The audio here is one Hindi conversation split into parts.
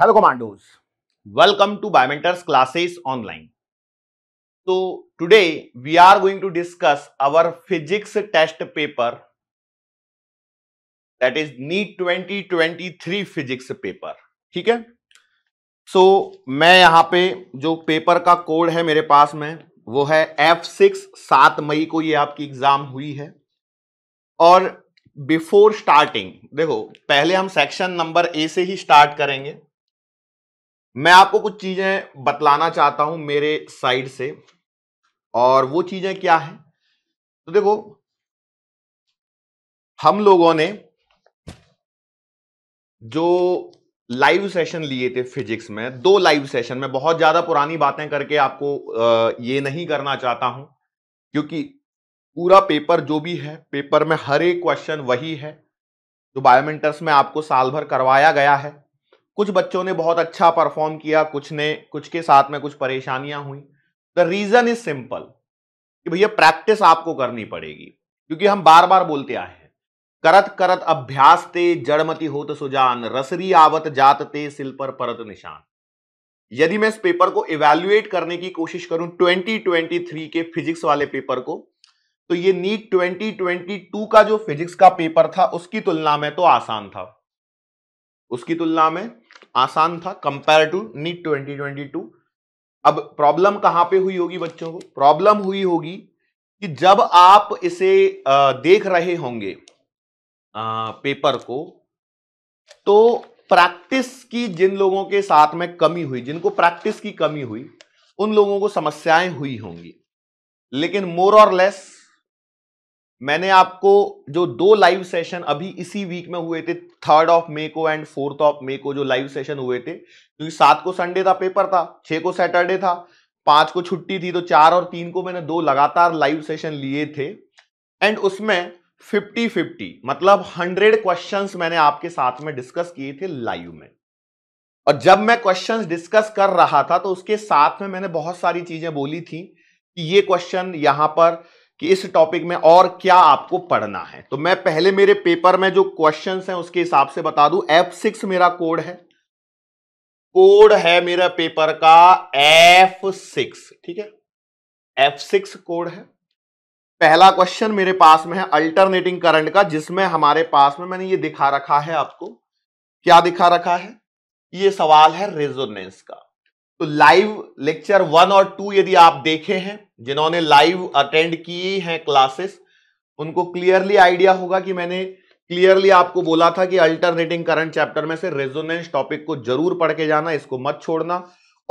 हेलो कमांडोज वेलकम टू बायमेंटर्स क्लासेस ऑनलाइन तो today we are going to discuss our physics test paper that is NEET 2023 physics paper ठीक है सो so, मैं यहाँ पे जो पेपर का कोड है मेरे पास में वो है एफ सिक्स सात मई को ये आपकी एग्जाम हुई है और बिफोर स्टार्टिंग देखो पहले हम सेक्शन नंबर ए से ही स्टार्ट करेंगे मैं आपको कुछ चीज़ें बतलाना चाहता हूं मेरे साइड से और वो चीज़ें क्या है तो देखो हम लोगों ने जो लाइव सेशन लिए थे फिजिक्स में दो लाइव सेशन में बहुत ज़्यादा पुरानी बातें करके आपको ये नहीं करना चाहता हूं क्योंकि पूरा पेपर जो भी है पेपर में हर एक क्वेश्चन वही है जो बायोमेंटर्स में आपको साल भर करवाया गया है कुछ बच्चों ने बहुत अच्छा परफॉर्म किया कुछ ने कुछ के साथ में कुछ परेशानियां हुई द रीजन इज सिंपल कि भैया प्रैक्टिस आपको करनी पड़ेगी क्योंकि हम बार बार बोलते आए हैं करत करत अभ्यास ते जड़मती होत सुजान रसरी आवत जात ते सिल पर परत निशान यदि मैं इस पेपर को इवेल्युएट करने की कोशिश करूं 2023 के फिजिक्स वाले पेपर को तो ये नीट 2022 का जो फिजिक्स का पेपर था उसकी तुलना में तो आसान था उसकी तुलना में आसान था कंपेयर टू नीट 2022 अब प्रॉब्लम कहां पे हुई होगी बच्चों को प्रॉब्लम हुई होगी कि जब आप इसे देख रहे होंगे पेपर को तो प्रैक्टिस की जिन लोगों के साथ में कमी हुई जिनको प्रैक्टिस की कमी हुई उन लोगों को समस्याएं हुई होंगी लेकिन मोर और लेस मैंने आपको जो दो लाइव सेशन अभी इसी वीक में हुए थे थर्ड ऑफ मे को एंड फोर्थ ऑफ मे को जो लाइव सेशन हुए थे क्योंकि सात को संडे था पेपर था छः को सैटरडे था पांच को छुट्टी थी तो चार और तीन को मैंने दो लगातार लाइव सेशन लिए थे एंड उसमें फिफ्टी फिफ्टी मतलब हंड्रेड क्वेश्चन मैंने आपके साथ में डिस्कस किए थे लाइव में और जब मैं क्वेश्चन डिस्कस कर रहा था तो उसके साथ में मैंने बहुत सारी चीज़ें बोली थी कि ये क्वेश्चन यहां पर कि इस टॉपिक में और क्या आपको पढ़ना है तो मैं पहले मेरे पेपर में जो क्वेश्चन हैं उसके हिसाब से बता दूं सिक्स मेरा कोड है कोड है मेरा पेपर का एफ सिक्स ठीक है एफ सिक्स कोड है पहला क्वेश्चन मेरे पास में है अल्टरनेटिंग करंट का जिसमें हमारे पास में मैंने ये दिखा रखा है आपको क्या दिखा रखा है ये सवाल है रेजोनेंस का तो लाइव लेक्चर वन और टू यदि आप देखे हैं जिन्होंने लाइव अटेंड किए हैं क्लासेस उनको क्लियरली आइडिया होगा कि मैंने क्लियरली आपको बोला था कि अल्टरनेटिंग करंट चैप्टर में से रेजोनेंस टॉपिक को जरूर पढ़ के जाना इसको मत छोड़ना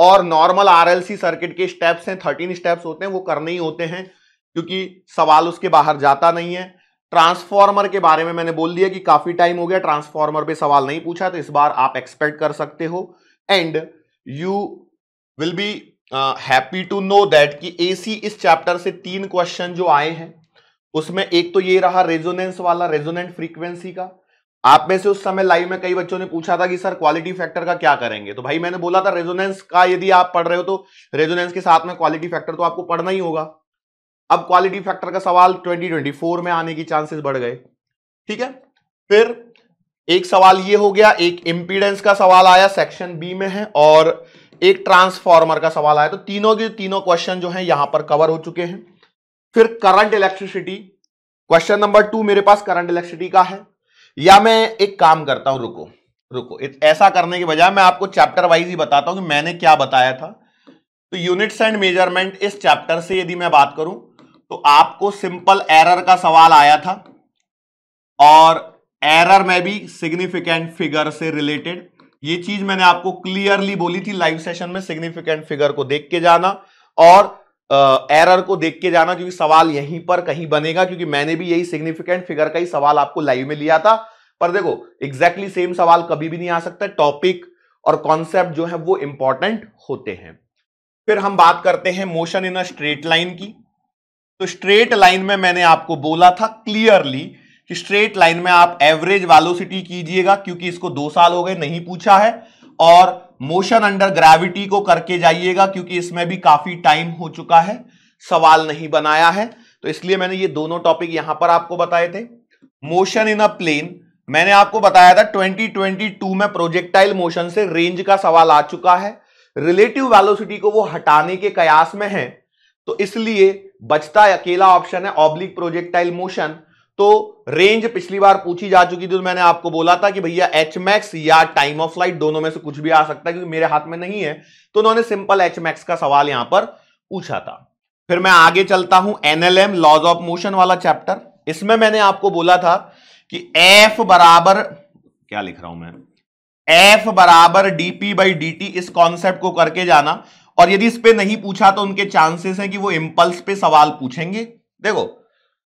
और नॉर्मल आरएलसी सर्किट के स्टेप्स हैं थर्टीन स्टेप्स होते हैं वो करने ही होते हैं क्योंकि सवाल उसके बाहर जाता नहीं है ट्रांसफॉर्मर के बारे में मैंने बोल दिया कि काफी टाइम हो गया ट्रांसफॉर्मर पे सवाल नहीं पूछा तो इस बार आप एक्सपेक्ट कर सकते हो and you will be happy to know that कि एसी इस चैप्टर से तीन क्वेश्चन जो आए हैं उसमें एक तो ये रहा रेजोनेंस वाला रेजोनेंट फ्रीक्वेंसी का आप में से उस समय लाइव में कई बच्चों ने पूछा था कि सर क्वालिटी फैक्टर का क्या करेंगे तो भाई मैंने बोला था रेजोनेंस का यदि आप पढ़ रहे हो तो रेजोनेंस के साथ में क्वालिटी फैक्टर तो आपको पढ़ना ही होगा अब क्वालिटी फैक्टर का सवाल 2024 में आने की चांसेस बढ़ गए ठीक है फिर एक सवाल ये हो गया एक इंपीडेंस का सवाल आया सेक्शन बी में है और एक ट्रांसफॉर्मर का सवाल आया तो तीनों के तीनों क्वेश्चन जो है यहां पर कवर हो चुके हैं फिर current electricity question number two मेरे पास करंट इलेक्ट्रिसिटी का है या मैं एक काम करता हूं रुको रुको ऐसा करने के बजाय मैं आपको चैप्टर वाइज ही बताता हूं कि मैंने क्या बताया था तो यूनिट्स एंड मेजरमेंट इस चैप्टर से यदि मैं बात करूं तो आपको सिंपल एरर का सवाल आया था और एरर में भी सिग्निफिकेंट फिगर से रिलेटेड ये चीज मैंने आपको क्लियरली बोली थी लाइव सेशन में सिग्निफिकेंट फिगर को देख के जाना और एरर को देख के जाना क्योंकि सवाल यहीं पर कहीं बनेगा क्योंकि मैंने भी यही सिग्निफिकेंट फिगर का ही सवाल आपको लाइव में लिया था पर देखो एग्जैक्टली exactly सेम सवाल कभी भी नहीं आ सकता टॉपिक और कॉन्सेप्ट जो है वो इंपॉर्टेंट होते हैं फिर हम बात करते हैं motion in a straight line की तो स्ट्रेट लाइन में मैंने आपको बोला था क्लियरली कि स्ट्रेट लाइन में आप एवरेज वैलोसिटी कीजिएगा क्योंकि इसको दो साल हो गए नहीं पूछा है और मोशन अंडर ग्रेविटी को करके जाइएगा क्योंकि इसमें भी काफी टाइम हो चुका है सवाल नहीं बनाया है तो इसलिए मैंने ये दोनों टॉपिक यहां पर आपको बताए थे मोशन इन अ प्लेन मैंने आपको बताया था 2022 में प्रोजेक्टाइल मोशन से रेंज का सवाल आ चुका है रिलेटिव वेलोसिटी को वो हटाने के कयास में है तो इसलिए बचता अकेला ऑप्शन है ऑब्लिक प्रोजेक्टाइल मोशन तो रेंज पिछली बार पूछी जा चुकी थी तो मैंने आपको बोला था कि भैया एच मैक्स या टाइम ऑफ फ्लाइट दोनों में से कुछ भी आ सकता है क्योंकि मेरे हाथ में नहीं है तो उन्होंने सिंपल एच मैक्स का सवाल यहां पर पूछा था फिर मैं आगे चलता हूं एनएलएम लॉज ऑफ मोशन वाला चैप्टर इसमें मैंने आपको बोला था कि एफ बराबर क्या लिख रहा हूं मैं एफ बराबर डीपी बाई डी टी इस कॉन्सेप्ट को करके जाना और यदि इस पे नहीं पूछा तो उनके चांसेस है कि वो इम्पल्स पे सवाल पूछेंगे देखो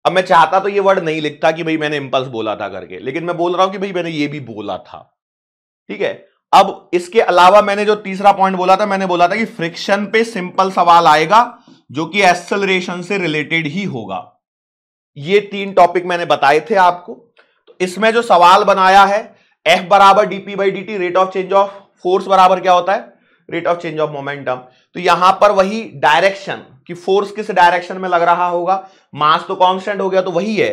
अब मैं चाहता तो ये वर्ड नहीं लिखता कि भाई मैंने इंपल्स बोला था करके लेकिन मैं बोल रहा हूं कि भाई मैंने ये भी बोला था ठीक है अब इसके अलावा मैंने जो तीसरा पॉइंट बोला था मैंने बोला था कि फ्रिक्शन पे सिंपल सवाल आएगा जो कि एक्सलरेशन से रिलेटेड ही होगा ये तीन टॉपिक मैंने बताए थे आपको तो इसमें जो सवाल बनाया है एफ बराबर DP by D rate of change of force बराबर क्या होता है rate of change of momentum तो यहां पर वही डायरेक्शन कि फोर्स किस डायरेक्शन में लग रहा होगा मास तो कांस्टेंट हो गया तो वही है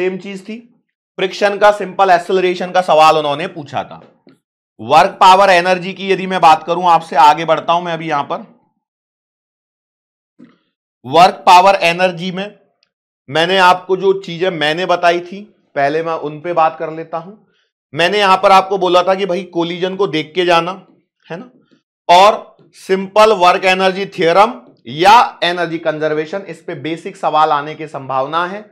सेम चीज थी फ्रिक्शन का सिंपल एक्सेलरेशन का सवाल उन्होंने पूछा था वर्क पावर एनर्जी की यदि मैं बात करूं आपसे आगे बढ़ता हूं मैं अभी यहां पर वर्क पावर एनर्जी में मैंने आपको जो चीजें मैंने बताई थी पहले मैं उन पे बात कर लेता हूं मैंने यहां पर आपको बोला था कि भाई कोलिजन को देख के जाना है ना और सिंपल वर्क एनर्जी थ्योरम या एनर्जी कंजर्वेशन इस पे बेसिक सवाल आने की संभावना है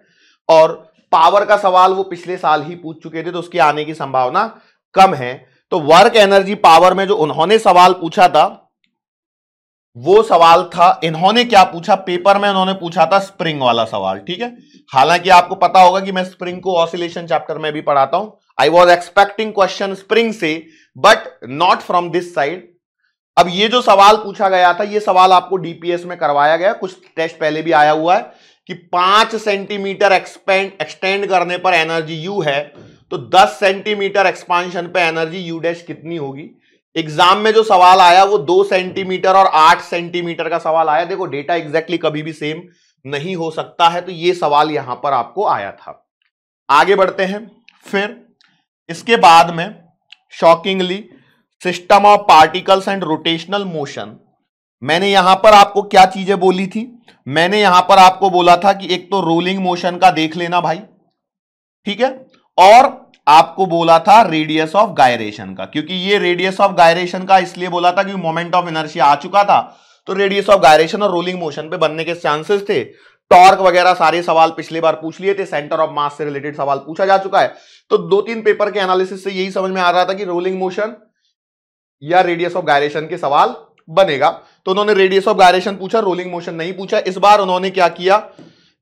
और पावर का सवाल वो पिछले साल ही पूछ चुके थे तो उसकी आने की संभावना कम है तो वर्क एनर्जी पावर में जो उन्होंने सवाल पूछा था वो सवाल था इन्होंने क्या पूछा पेपर में उन्होंने पूछा था स्प्रिंग वाला सवाल ठीक है हालांकि आपको पता होगा कि मैं स्प्रिंग को ऑसिलेशन चैप्टर में भी पढ़ाता हूं I was expecting question spring से but not from this side अब ये जो सवाल पूछा गया था ये सवाल आपको डीपीएस में करवाया गया कुछ टेस्ट पहले भी आया हुआ है कि पांच सेंटीमीटर एक्सपेंड एक्सटेंड करने पर एनर्जी यू है तो दस सेंटीमीटर एक्सपांशन पर एनर्जी यू डैश कितनी होगी एग्जाम में जो सवाल आया वो दो सेंटीमीटर और आठ सेंटीमीटर का सवाल आया देखो डेटा एग्जैक्टली कभी भी सेम नहीं हो सकता है तो ये सवाल यहां पर आपको आया था आगे बढ़ते हैं फिर इसके बाद में shockingly system of particles and rotational motion मैंने यहां पर आपको क्या चीजें बोली थी मैंने यहां पर आपको बोला था कि एक तो रोलिंग मोशन का देख लेना भाई ठीक है और आपको बोला था रेडियस ऑफ गायरेशन का क्योंकि ये रेडियस ऑफ गायरेशन का इसलिए बोला था क्योंकि मोमेंट ऑफ एनर्जी आ चुका था तो रेडियस ऑफ गायरेशन और रोलिंग मोशन पे बनने के चांसेस थे टॉर्क वगैरह सारे सवाल पिछले बार पूछ लिए थे सेंटर ऑफ मास से रिलेटेड सवाल पूछा जा चुका है तो दो तीन पेपर के एनालिसिस से यही समझ में आ रहा था कि रोलिंग मोशन या रेडियस ऑफ गायरेशन के सवाल बनेगा तो उन्होंने रेडियस ऑफ गायरेशन पूछा रोलिंग मोशन नहीं पूछा इस बार उन्होंने क्या किया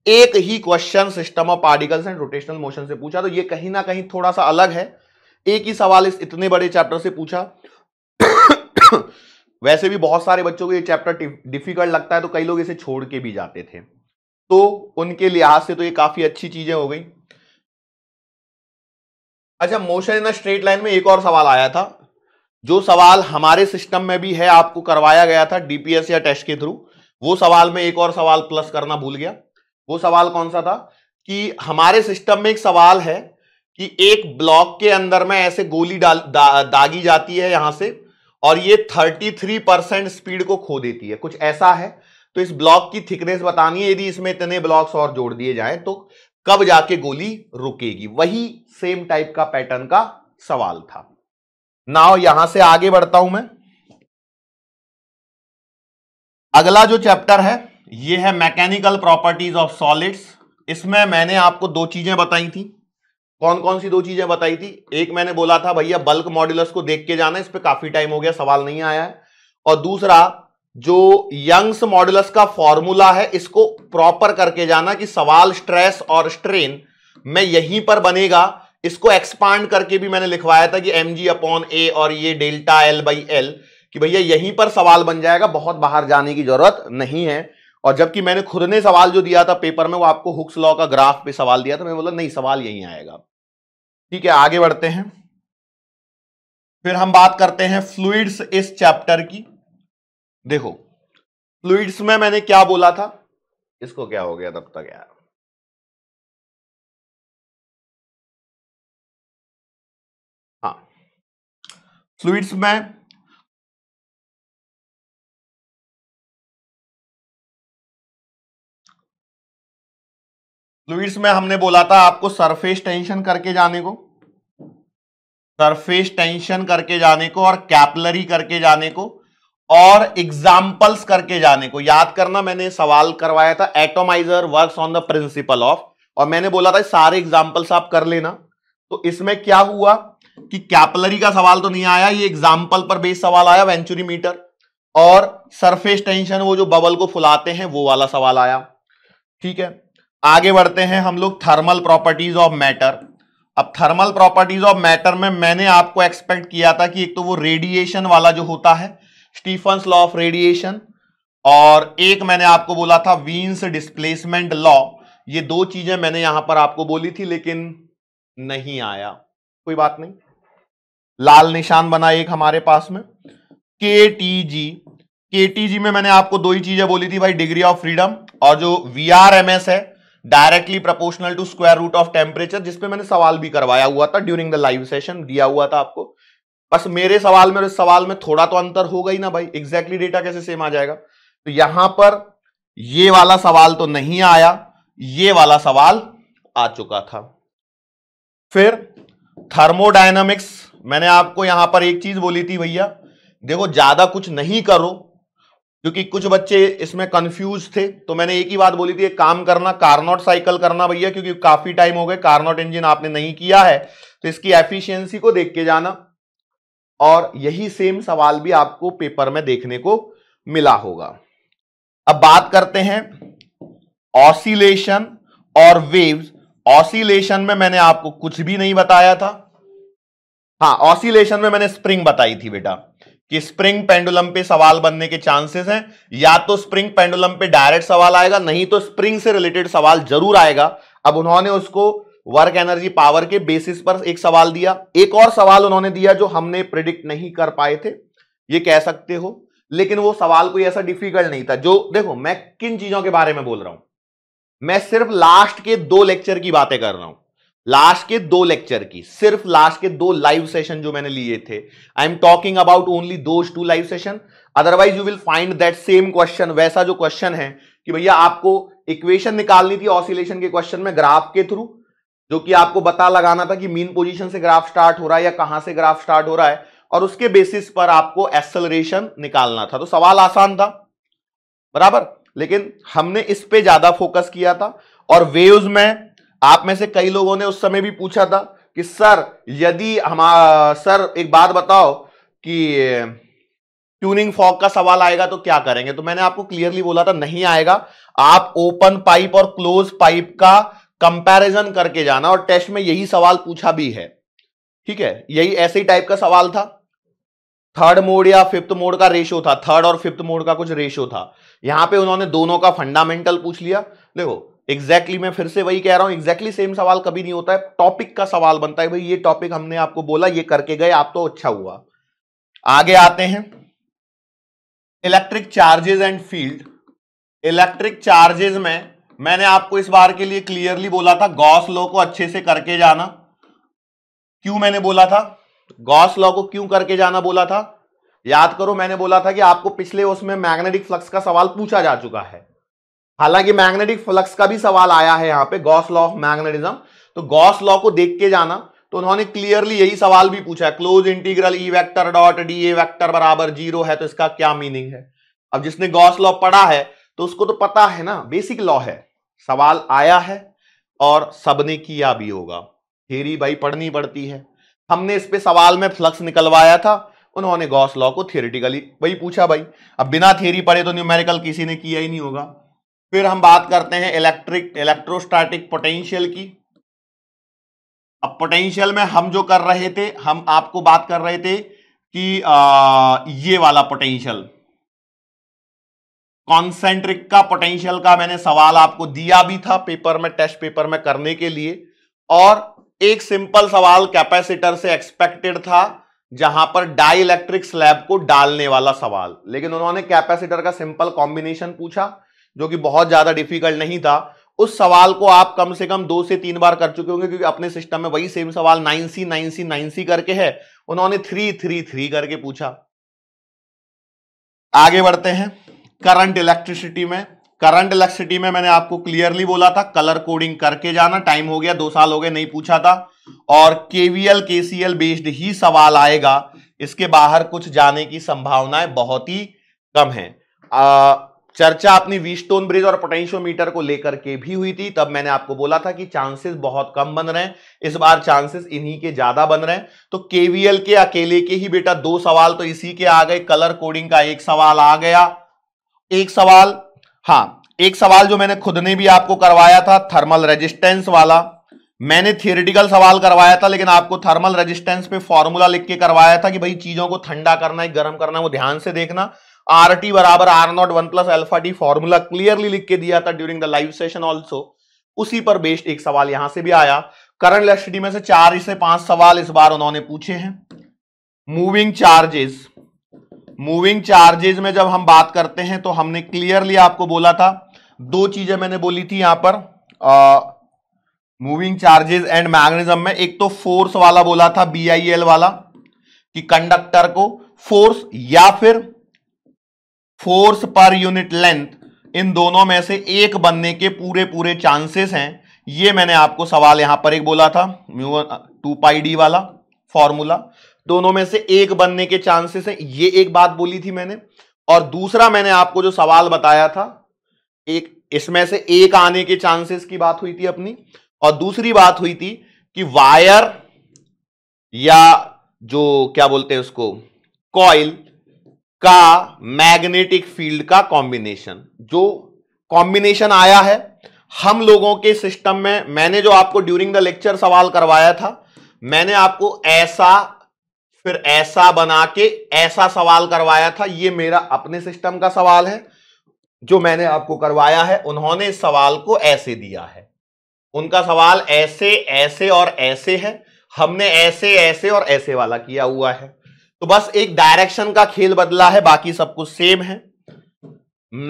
एक ही question system of particles and rotational motion से पूछा तो ये कहीं ना कहीं थोड़ा सा अलग है एक ही सवाल इस इतने बड़े चैप्टर से पूछा वैसे भी बहुत सारे बच्चों को ये चैप्टर डिफिकल्ट लगता है तो कई लोग इसे छोड़ के भी जाते थे तो उनके लिहाज से तो ये काफी अच्छी चीजें हो गई अच्छा मोशन इन स्ट्रेट लाइन में एक और सवाल आया था जो सवाल हमारे सिस्टम में भी है आपको करवाया गया था डीपीएस या टेस्ट के थ्रू वो सवाल में एक और सवाल प्लस करना भूल गया वो सवाल कौन सा था कि हमारे सिस्टम में एक सवाल है कि एक ब्लॉक के अंदर में ऐसे गोली डाल दा, दागी जाती है यहां से और ये 33 परसेंट स्पीड को खो देती है कुछ ऐसा है तो इस ब्लॉक की थिकनेस बतानी है यदि इसमें इतने ब्लॉक्स और जोड़ दिए जाएं तो कब जाके गोली रुकेगी वही सेम टाइप का पैटर्न का सवाल था नाव यहां से आगे बढ़ता हूं मैं अगला जो चैप्टर है ये है मैकेनिकल प्रॉपर्टीज ऑफ सॉलिड्स इसमें मैंने आपको दो चीजें बताई थी कौन कौन सी दो चीजें बताई थी एक मैंने बोला था भैया बल्क मॉड्यूलस को देख के जाना इस पर काफी टाइम हो गया सवाल नहीं आया है और दूसरा जो यंग्स मॉड्यूलस का फॉर्मूला है इसको प्रॉपर करके जाना कि सवाल स्ट्रेस और स्ट्रेन में यहीं पर बनेगा इसको एक्सपांड करके भी मैंने लिखवाया था कि एम जी अपॉन ए और ये डेल्टा एल बाई एल कि भैया यहीं पर सवाल बन जाएगा बहुत बाहर जाने की जरूरत नहीं है और जबकि मैंने खुद ने सवाल जो दिया था पेपर में वो आपको हुक्स लॉ का ग्राफ पे सवाल दिया था मैंने बोला नहीं सवाल यहीं आएगा ठीक है आगे बढ़ते हैं फिर हम बात करते हैं फ्लूइड्स इस चैप्टर की देखो फ्लूइड्स में मैंने क्या बोला था इसको क्या हो गया तब तक यार फ्लूड्स में फ्लूड्स में हमने बोला था आपको सरफेस टेंशन करके जाने को सरफेस टेंशन करके जाने को और कैपलरी करके जाने को और एग्जाम्पल्स करके जाने को याद करना मैंने सवाल करवाया था atomiser works on the principle of और मैंने बोला था सारे एग्जाम्पल्स आप कर लेना तो इसमें क्या हुआ कि कैपलरी का सवाल तो नहीं आया ये एग्जाम्पल पर बेस सवाल आया वेंचुरी मीटर और सरफेस टेंशन वो जो बबल को फुलाते हैं वो वाला सवाल आया ठीक है आगे बढ़ते हैं हम लोग थर्मल प्रॉपर्टीज ऑफ मैटर अब थर्मल प्रॉपर्टीज ऑफ मैटर में मैंने आपको एक्सपेक्ट किया था कि एक तो वो रेडिएशन वाला जो होता है स्टीफन लॉ ऑफ रेडिएशन और एक मैंने आपको बोला था वीन्स डिस्प्लेसमेंट लॉ ये दो चीजें मैंने यहां पर आपको बोली थी लेकिन नहीं आया कोई बात नहीं लाल निशान बना एक हमारे पास में के टी जी के टी जी में मैंने आपको दो ही चीजें बोली थी भाई डिग्री ऑफ फ्रीडम और जो वी आर एम एस है directly proportional to square root of temperature जिसपे मैंने सवाल भी करवाया हुआ था ड्यूरिंग द लाइव सेशन दिया हुआ था आपको बस मेरे सवाल में और इस सवाल में थोड़ा तो अंतर होगा ही ना भाई एग्जैक्टली exactly डेटा कैसे सेम आ जाएगा तो यहां पर ये वाला सवाल तो नहीं आया ये वाला सवाल आ चुका था फिर थर्मोडाइनमिक्स मैंने आपको यहां पर एक चीज बोली थी भैया देखो ज्यादा कुछ नहीं करो क्योंकि कुछ बच्चे इसमें कंफ्यूज थे तो मैंने एक ही बात बोली थी एक काम करना कारनॉट साइकिल करना भैया क्योंकि काफी टाइम हो गए कारनॉट इंजन आपने नहीं किया है तो इसकी एफिशिएंसी को देख के जाना और यही सेम सवाल भी आपको पेपर में देखने को मिला होगा अब बात करते हैं ऑसिलेशन और वेव्स ऑसिलेशन में मैंने आपको कुछ भी नहीं बताया था हाँ ऑसिलेशन में मैंने स्प्रिंग बताई थी बेटा कि स्प्रिंग पेंडुलम पे सवाल बनने के चांसेस हैं या तो स्प्रिंग पेंडुलम पे डायरेक्ट सवाल आएगा नहीं तो स्प्रिंग से रिलेटेड सवाल जरूर आएगा अब उन्होंने उसको वर्क एनर्जी पावर के बेसिस पर एक सवाल दिया एक और सवाल उन्होंने दिया जो हमने प्रिडिक्ट नहीं कर पाए थे ये कह सकते हो लेकिन वो सवाल कोई ऐसा डिफिकल्ट नहीं था जो देखो मैं किन चीजों के बारे में बोल रहा हूं मैं सिर्फ लास्ट के दो लेक्चर की बातें कर रहा हूं लास्ट के दो लेक्चर की सिर्फ लास्ट के दो लाइव सेशन जो मैंने लिए थे I am talking about only those two live session otherwise you will find that same question वैसा जो क्वेश्चन है कि भैया आपको इक्वेशन निकालनी थी ऑसिलेशन के क्वेश्चन में ग्राफ के थ्रू जो कि आपको बता लगाना था कि मीन पोजीशन से ग्राफ स्टार्ट हो रहा है या कहां से ग्राफ स्टार्ट हो रहा है और उसके बेसिस पर आपको एक्सलरेशन निकालना था तो सवाल आसान था बराबर लेकिन हमने इस पे ज्यादा फोकस किया था और वेव्स में आप में से कई लोगों ने उस समय भी पूछा था कि सर यदि हम सर एक बात बताओ कि ट्यूनिंग फॉग का सवाल आएगा तो क्या करेंगे तो मैंने आपको क्लियरली बोला था नहीं आएगा आप ओपन पाइप और क्लोज पाइप का कंपैरिजन करके जाना और टेस्ट में यही सवाल पूछा भी है ठीक है यही ऐसे ही टाइप का सवाल था थर्ड मोड या फिफ्थ मोड का रेशो था थर्ड और फिफ्थ मोड का कुछ रेशो था यहां पे उन्होंने दोनों का फंडामेंटल पूछ लिया देखो एग्जैक्टली exactly, मैं फिर से वही कह रहा हूं एग्जैक्टली exactly सेम सवाल कभी नहीं होता है टॉपिक का सवाल बनता है भाई ये टॉपिक हमने आपको बोला ये करके गए आप तो अच्छा हुआ आगे आते हैं electric charges and field electric charges में मैंने आपको इस बार के लिए क्लियरली बोला था गॉस लॉ को अच्छे से करके जाना क्यों मैंने बोला था गॉस लॉ को क्यों करके जाना बोला था याद करो मैंने बोला था कि आपको पिछले उसमें मैग्नेटिक फ्लक्स का सवाल पूछा जा चुका है हालांकि मैग्नेटिक फ्लक्स का भी सवाल आया है यहाँ पे गॉस लॉ ऑफ मैग्नेटिज्म तो गॉस लॉ को देख के जाना तो उन्होंने क्लियरली यही सवाल भी पूछा है close integral E e vector dot D A vector बराबर जीरो है तो इसका क्या मीनिंग है अब जिसने गॉस लॉ पढ़ा है तो उसको तो पता है ना बेसिक लॉ है सवाल आया है और सबने किया भी होगा थेरी भाई पढ़नी पड़ती है हमने इस पे सवाल में फ्लक्स निकलवाया था उन्होंने गॉस लॉ को थियोरिटिकली वही पूछा भाई अब बिना थेरी पढ़े तो न्यूमेरिकल किसी ने किया ही नहीं होगा फिर हम बात करते हैं इलेक्ट्रिक इलेक्ट्रोस्टैटिक पोटेंशियल की अब पोटेंशियल में हम जो कर रहे थे हम आपको बात कर रहे थे कि आ, ये वाला पोटेंशियल कॉन्सेंट्रिक का पोटेंशियल का मैंने सवाल आपको दिया भी था पेपर में टेस्ट पेपर में करने के लिए और एक सिंपल सवाल कैपेसिटर से एक्सपेक्टेड था जहां पर डाई इलेक्ट्रिक स्लैब को डालने वाला सवाल लेकिन उन्होंने कैपेसिटर का सिंपल कॉम्बिनेशन पूछा जो कि बहुत ज़्यादा डिफिकल्ट नहीं था उस सवाल को आप कम से कम दो से तीन बार कर चुके होंगे क्योंकि अपने सिस्टम में वही सेम सवाल nine C nine C nine C करके है उन्होंने थ्री थ्री थ्री करके पूछा आगे बढ़ते हैं करंट इलेक्ट्रिसिटी में करंट इलेक्ट्रिसिटी में मैंने आपको क्लियरली बोला था कलर कोडिंग करके जाना टाइम हो गया दो साल हो गए नहीं पूछा था और केवीएल केसीएल बेस्ड ही सवाल आएगा इसके बाहर कुछ जाने की संभावनाएं बहुत ही कम है आ, चर्चा अपनी वीस्टोन ब्रिज और पोटेंशियोमीटर को लेकर के भी हुई थी तब मैंने आपको बोला था कि चांसेस बहुत कम बन रहे हैं इस बार चांसेस इन्हीं के ज्यादा बन रहे हैं तो केवीएल के अकेले के ही बेटा दो सवाल तो इसी के आ गए कलर कोडिंग का एक सवाल आ गया एक सवाल हाँ एक सवाल जो मैंने खुद ने भी आपको करवाया था थर्मल रेजिस्टेंस वाला मैंने थियोरिटिकल सवाल करवाया था लेकिन आपको थर्मल रेजिस्टेंस पे फॉर्मूला लिख के करवाया था कि भाई चीजों को ठंडा करना है गर्म करना है वो ध्यान से देखना आर टी बराबर R naught one plus alpha D formula clearly लिख के दिया था during the live session also उसी पर बेस्ड एक सवाल यहां से भी आया करंट इलेक्ट्रिसिटी में से चार से पांच सवाल इस बार उन्होंने पूछे हैं मूविंग चार्जेस मूविंग चार्जेस में जब हम बात करते हैं तो हमने क्लियरली आपको बोला था दो चीजें मैंने बोली थी यहां पर मूविंग चार्जेस एंड मैग्नेजम में एक तो फोर्स वाला बोला था बी वाला कि कंडक्टर को फोर्स या फिर force per unit length in दोनों में से एक बनने के पूरे पूरे चांसेस हैं ये मैंने आपको सवाल यहां पर एक बोला था म्यू टू पाई डी वाला फॉर्मूला दोनों में से एक बनने के चांसेस हैं ये एक बात बोली थी मैंने और दूसरा मैंने आपको जो सवाल बताया था एक इसमें से एक आने के चांसेस की बात हुई थी अपनी और दूसरी बात हुई थी कि वायर या जो क्या बोलते हैं उसको कॉइल का मैग्नेटिक फील्ड का कॉम्बिनेशन जो कॉम्बिनेशन आया है हम लोगों के सिस्टम में मैंने जो आपको ड्यूरिंग द लेक्चर सवाल करवाया था मैंने आपको ऐसा फिर ऐसा बना के ऐसा सवाल करवाया था ये मेरा अपने सिस्टम का सवाल है जो मैंने आपको करवाया है उन्होंने इस सवाल को ऐसे दिया है उनका सवाल ऐसे ऐसे और ऐसे है हमने ऐसे ऐसे और ऐसे वाला किया हुआ है तो बस एक डायरेक्शन का खेल बदला है बाकी सब कुछ सेम है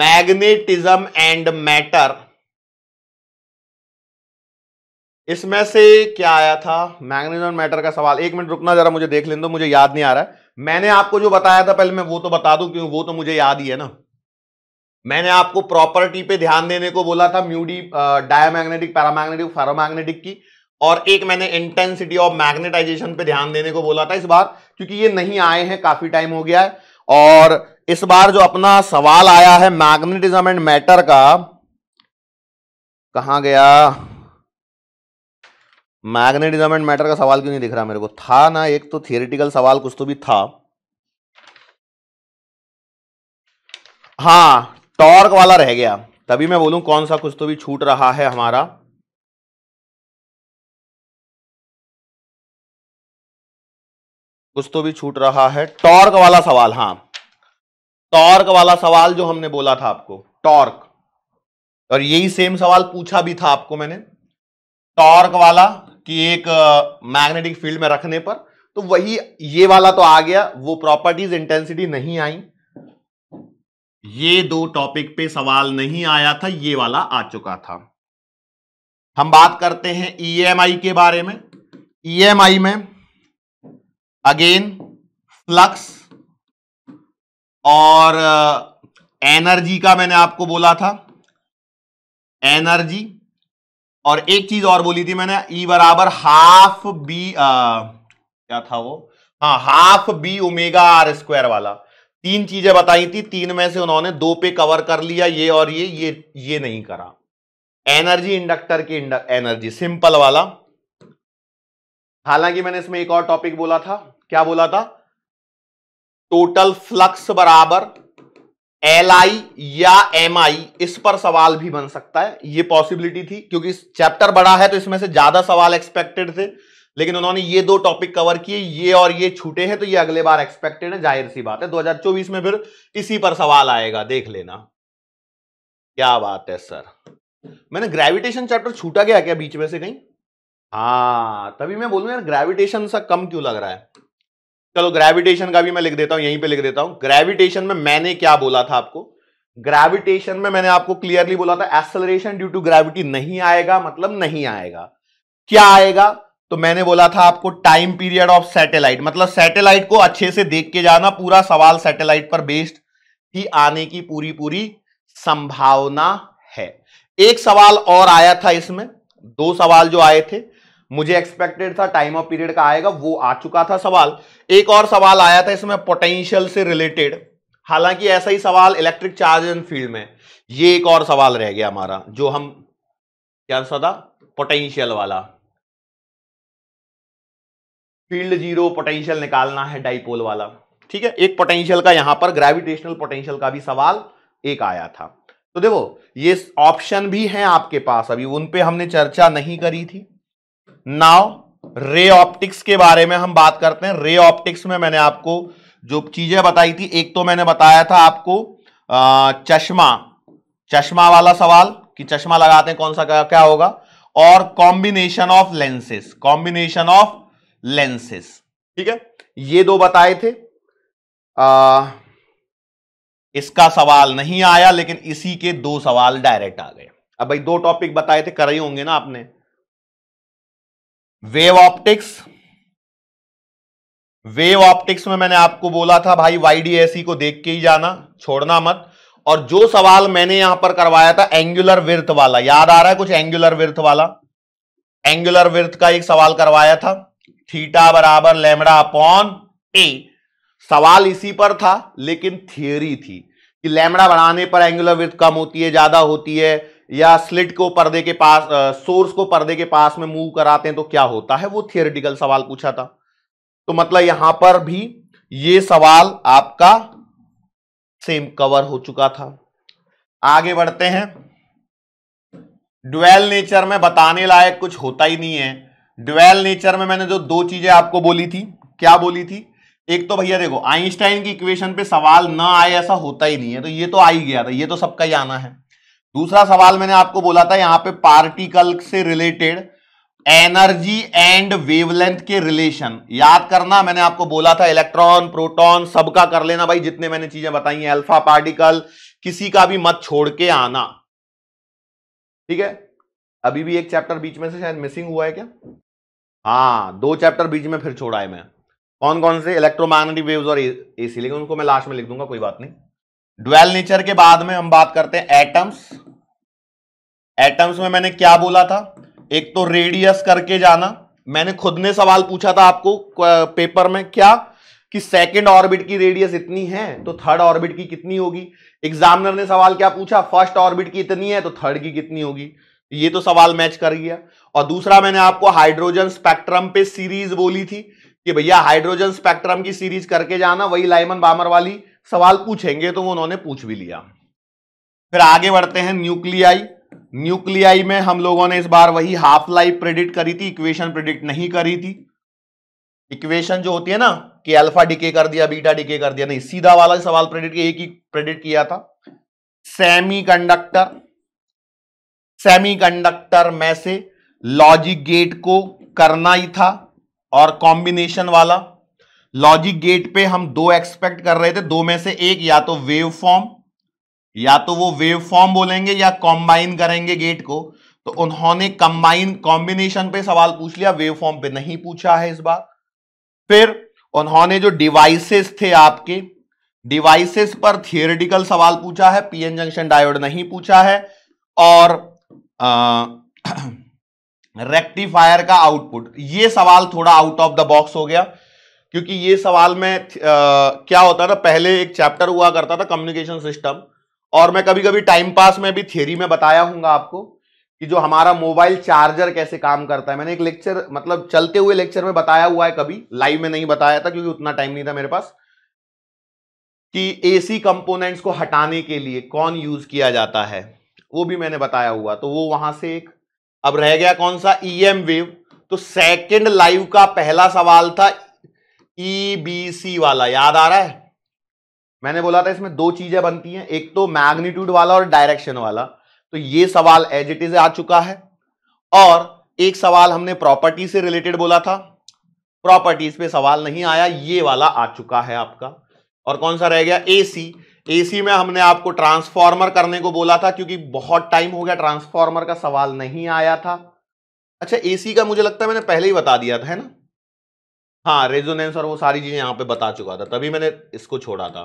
मैग्नेटिज्म एंड मैटर इसमें से क्या आया था मैग्नेटिज्म मैटर का सवाल एक मिनट रुकना जरा मुझे देख लें तो मुझे याद नहीं आ रहा है मैंने आपको जो बताया था पहले मैं वो तो बता दूं क्योंकि वो तो मुझे याद ही है ना मैंने आपको प्रॉपर्टी पे ध्यान देने को बोला था म्यूडी डायमैग्नेटिक पैरामैग्नेटिक फेरोमैग्नेटिक की और एक मैंने इंटेंसिटी ऑफ मैग्नेटाइजेशन पे ध्यान देने को बोला था इस बार क्योंकि ये नहीं आए हैं काफी टाइम हो गया है और इस बार जो अपना सवाल आया है मैग्नेटिज्म एंड मैटर का कहा गया मैग्नेटिज्म एंड मैटर का सवाल क्यों नहीं दिख रहा मेरे को था ना एक तो थियोरिटिकल सवाल कुछ तो भी था हाँ टॉर्क वाला रह गया तभी मैं बोलूं कौन सा कुछ तो भी छूट रहा है हमारा कुछ तो भी छूट रहा है टॉर्क वाला सवाल हाँ टॉर्क वाला सवाल जो हमने बोला था आपको टॉर्क और यही सेम सवाल पूछा भी था आपको मैंने टॉर्क वाला कि एक मैग्नेटिक फील्ड में रखने पर तो वही ये वाला तो आ गया वो प्रॉपर्टीज इंटेंसिटी नहीं आई ये दो टॉपिक पे सवाल नहीं आया था ये वाला आ चुका था हम बात करते हैं ईएमआई e के बारे में ईएमआई e में अगेन फ्लक्स और एनर्जी uh, का मैंने आपको बोला था एनर्जी और एक चीज और बोली थी मैंने ई e बराबर हाफ बी आ, क्या था वो हाँ half B omega R square वाला तीन चीजें बताई थी तीन में से उन्होंने दो पे कवर कर लिया ये और ये ये ये नहीं करा एनर्जी इंडक्टर की एनर्जी सिंपल वाला हालांकि मैंने इसमें एक और टॉपिक बोला था क्या बोला था टोटल फ्लक्स बराबर एल आई या एम आई इस पर सवाल भी बन सकता है ये पॉसिबिलिटी थी क्योंकि चैप्टर बड़ा है तो इसमें से ज्यादा सवाल एक्सपेक्टेड थे लेकिन उन्होंने ये दो टॉपिक कवर किए ये और ये छूटे हैं तो ये अगले बार एक्सपेक्टेड है जाहिर सी बात है 2024 में फिर इसी पर सवाल आएगा देख लेना क्या बात है सर मैंने ग्रेविटेशन चैप्टर छूटा गया क्या बीच में से कहीं हाँ तभी मैं बोलूँ यार ग्रेविटेशन सा कम क्यों लग रहा है चलो ग्रेविटेशन का भी मैं लिख देता हूं यहीं पे लिख देता हूं ग्रेविटेशन में मैंने क्या बोला था आपको ग्रेविटेशन में मैंने आपको क्लियरली बोला था एक्सलरेशन ड्यू टू ग्रेविटी नहीं आएगा मतलब नहीं आएगा क्या आएगा तो मैंने बोला था आपको टाइम पीरियड ऑफ सैटेलाइट मतलब सैटेलाइट को अच्छे से देख के जाना पूरा सवाल सैटेलाइट पर बेस्ड ही आने की पूरी पूरी संभावना है एक सवाल और आया था इसमें दो सवाल जो आए थे मुझे एक्सपेक्टेड था टाइम ऑफ पीरियड का आएगा वो आ चुका था सवाल एक और सवाल आया था इसमें पोटेंशियल से रिलेटेड हालांकि ऐसा ही सवाल इलेक्ट्रिक चार्ज इन फील्ड में ये एक और सवाल रह गया हमारा जो हम क्या था पोटेंशियल वाला फील्ड जीरो पोटेंशियल निकालना है डाइपोल वाला ठीक है एक पोटेंशियल का यहां पर ग्रेविटेशनल पोटेंशियल का भी सवाल एक आया था तो देखो ये ऑप्शन भी है आपके पास अभी उन पे हमने चर्चा नहीं करी थी नाउ रे ऑप्टिक्स के बारे में हम बात करते हैं रे ऑप्टिक्स में मैंने आपको जो चीजें बताई थी एक तो मैंने बताया था आपको आ, चश्मा चश्मा वाला सवाल कि चश्मा लगाते हैं कौन सा क्या, क्या होगा और combination of lenses combination of lenses ठीक है ये दो बताए थे आ, इसका सवाल नहीं आया लेकिन इसी के दो सवाल डायरेक्ट आ गए अब भाई दो टॉपिक बताए थे कर ही होंगे ना आपने वेव ऑप्टिक्स वेव ऑप्टिक्स में मैंने आपको बोला था भाई वाई को देख के ही जाना छोड़ना मत और जो सवाल मैंने यहां पर करवाया था एंगुलर विर्थ वाला याद आ रहा है कुछ एंगुलर विर्थ वाला एंगुलर विर्थ का एक सवाल करवाया था थीटा बराबर लेमड़ा अपॉन ए सवाल इसी पर था लेकिन थियोरी थी कि लेमड़ा बढ़ाने पर एंगुलर विर्थ कम होती है ज्यादा होती है या स्लिट को पर्दे के पास सोर्स को पर्दे के पास में मूव कराते हैं तो क्या होता है वो थियोरिटिकल सवाल पूछा था तो मतलब यहां पर भी ये सवाल आपका सेम कवर हो चुका था आगे बढ़ते हैं ड्वेल नेचर में बताने लायक कुछ होता ही नहीं है ड्वेल नेचर में मैंने जो दो चीजें आपको बोली थी क्या बोली थी एक तो भैया देखो आइंस्टाइन की इक्वेशन पे सवाल ना आए ऐसा होता ही नहीं है तो ये तो आ ही गया था ये तो सबका ही आना है दूसरा सवाल मैंने आपको बोला था यहां पे पार्टिकल से रिलेटेड एनर्जी एंड वेवलेंथ के रिलेशन याद करना मैंने आपको बोला था इलेक्ट्रॉन प्रोटॉन सबका कर लेना भाई जितने मैंने चीजें बताई हैं अल्फा पार्टिकल किसी का भी मत छोड़ के आना ठीक है अभी भी एक चैप्टर बीच में से शायद मिसिंग हुआ है क्या हाँ दो चैप्टर बीच में फिर छोड़ा है मैं कौन कौन से इलेक्ट्रोमैग्नेटिक वेव्स और एसी लेकिन उनको मैं लास्ट में लिख दूंगा कोई बात नहीं ड्वेल नेचर के बाद में हम बात करते हैं एटम्स एटम्स में मैंने क्या बोला था एक तो रेडियस करके जाना मैंने खुद ने सवाल पूछा था आपको पेपर में क्या कि सेकेंड ऑर्बिट की रेडियस इतनी है तो थर्ड ऑर्बिट की कितनी होगी एग्जामिनर ने सवाल क्या पूछा फर्स्ट ऑर्बिट की इतनी है तो थर्ड की कितनी होगी ये तो सवाल मैच कर गया और दूसरा मैंने आपको हाइड्रोजन स्पेक्ट्रम पे सीरीज बोली थी कि भैया हाइड्रोजन स्पेक्ट्रम की सीरीज करके जाना वही लाइमन बामर वाली सवाल पूछेंगे तो वो उन्होंने पूछ भी लिया फिर आगे बढ़ते हैं न्यूक्लियाई न्यूक्लियाई में हम लोगों ने इस बार वही हाफ लाइफ प्रेडिक्ट करी थी इक्वेशन प्रेडिक्ट नहीं करी थी इक्वेशन जो होती है ना कि अल्फा डिके कर दिया बीटा डिके कर दिया नहीं सीधा वाला सवाल प्रेडिक्ट एक ही प्रेडिक्ट किया था सेमी कंडक्टर सेमी कंडक्टर में से लॉजिक गेट को करना ही था और कॉम्बिनेशन वाला लॉजिक गेट पे हम दो एक्सपेक्ट कर रहे थे दो में से एक या तो वेव फॉर्म या तो वो वेव फॉर्म बोलेंगे या कॉम्बाइन करेंगे गेट को तो उन्होंने कंबाइन कॉम्बिनेशन पे सवाल पूछ लिया वेव फॉर्म पे नहीं पूछा है इस बार फिर उन्होंने जो डिवाइसेस थे आपके डिवाइसेस पर थियोरिटिकल सवाल पूछा है पीएन जंक्शन डायोड नहीं पूछा है और रेक्टिफायर का आउटपुट ये सवाल थोड़ा आउट ऑफ द बॉक्स हो गया क्योंकि ये सवाल में आ, क्या होता था पहले एक चैप्टर हुआ करता था कम्युनिकेशन सिस्टम और मैं कभी कभी टाइम पास में भी थियरी में बताया हूँ आपको कि जो हमारा मोबाइल चार्जर कैसे काम करता है मैंने एक लेक्चर मतलब चलते हुए लेक्चर में बताया हुआ है कभी लाइव में नहीं बताया था क्योंकि उतना टाइम नहीं था मेरे पास कि एसी कंपोनेंट्स को हटाने के लिए कौन यूज किया जाता है वो भी मैंने बताया हुआ तो वो वहां से एक अब रह गया कौन सा ई एम वेव तो सेकेंड लाइव का पहला सवाल था ईबीसी e, वाला याद आ रहा है मैंने बोला था इसमें दो चीजें बनती हैं एक तो मैग्नीट्यूड वाला और डायरेक्शन वाला तो ये सवाल एज इट इज आ चुका है और एक सवाल हमने प्रॉपर्टी से रिलेटेड बोला था प्रॉपर्टीज पे सवाल नहीं आया ये वाला आ चुका है आपका और कौन सा रह गया एसी एसी में हमने आपको ट्रांसफॉर्मर करने को बोला था क्योंकि बहुत टाइम हो गया ट्रांसफॉर्मर का सवाल नहीं आया था अच्छा एसी का मुझे लगता है मैंने पहले ही बता दिया था है ना हाँ रेजोनेंस और वो सारी चीजें यहाँ पे बता चुका था तभी मैंने इसको छोड़ा था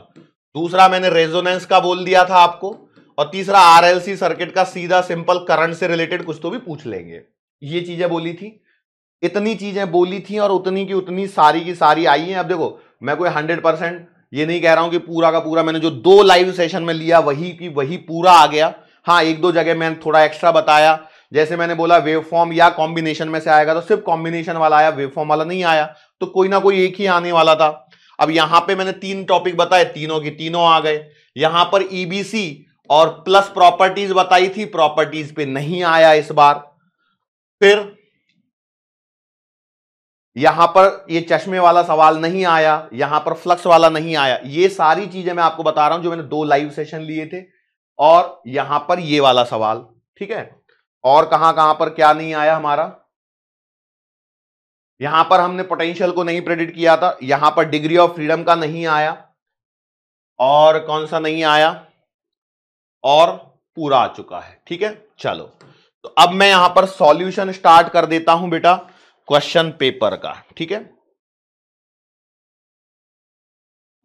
दूसरा मैंने रेजोनेंस का बोल दिया था आपको और तीसरा आरएलसी सर्किट का सीधा सिंपल करंट से रिलेटेड कुछ तो भी पूछ लेंगे ये चीजें बोली थी इतनी चीजें बोली थी और उतनी की उतनी सारी की सारी आई है अब देखो मैं कोई हंड्रेड परसेंट ये नहीं कह रहा हूं कि पूरा का पूरा मैंने जो दो लाइव सेशन में लिया वही की वही पूरा आ गया हाँ एक दो जगह मैंने थोड़ा एक्स्ट्रा बताया जैसे मैंने बोला वेव फॉर्म या कॉम्बिनेशन में से आएगा तो सिर्फ कॉम्बिनेशन वाला आया वेव फॉर्म वाला नहीं आया तो कोई ना कोई एक ही आने वाला था अब यहां पे मैंने तीन टॉपिक बताए तीनों की तीनों आ गए यहां पर ईबीसी e और प्लस प्रॉपर्टीज बताई थी प्रॉपर्टीज पे नहीं आया इस बार फिर यहां पर ये चश्मे वाला सवाल नहीं आया यहां पर फ्लक्स वाला नहीं आया ये सारी चीजें मैं आपको बता रहा हूं जो मैंने दो लाइव सेशन लिए थे और यहां पर ये वाला सवाल ठीक है और कहां कहां पर क्या नहीं आया हमारा यहां पर हमने पोटेंशियल को नहीं प्रेडिक्ट किया था यहां पर डिग्री ऑफ फ्रीडम का नहीं आया और कौन सा नहीं आया और पूरा आ चुका है ठीक है चलो तो अब मैं यहां पर सॉल्यूशन स्टार्ट कर देता हूं बेटा क्वेश्चन पेपर का ठीक है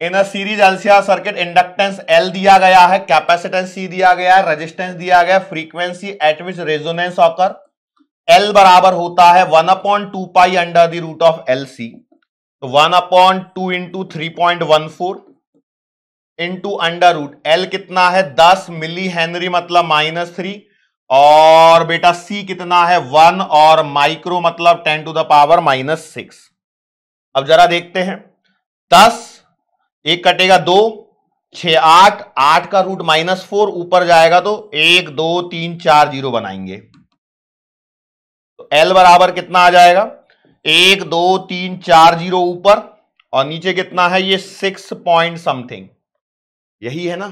in a series LCR circuit inductance L दिया गया है कैपेसिटेंस सी दिया गया है रेजिस्टेंस दिया गया है frequency at which resonance occur L बराबर होता है one upon two pi under the root of L C तो one upon two into three point one four into under root L कितना है दस मिली हेनरी मतलब माइनस थ्री और बेटा सी कितना है वन और माइक्रो मतलब ten to the power minus six अब जरा देखते हैं दस एक कटेगा दो छ आठ आठ का रूट माइनस फोर ऊपर जाएगा तो एक दो तीन चार जीरो बनाएंगे तो एल बराबर कितना आ जाएगा एक दो तीन चार जीरो ऊपर और नीचे कितना है ये सिक्स पॉइंट समथिंग यही है ना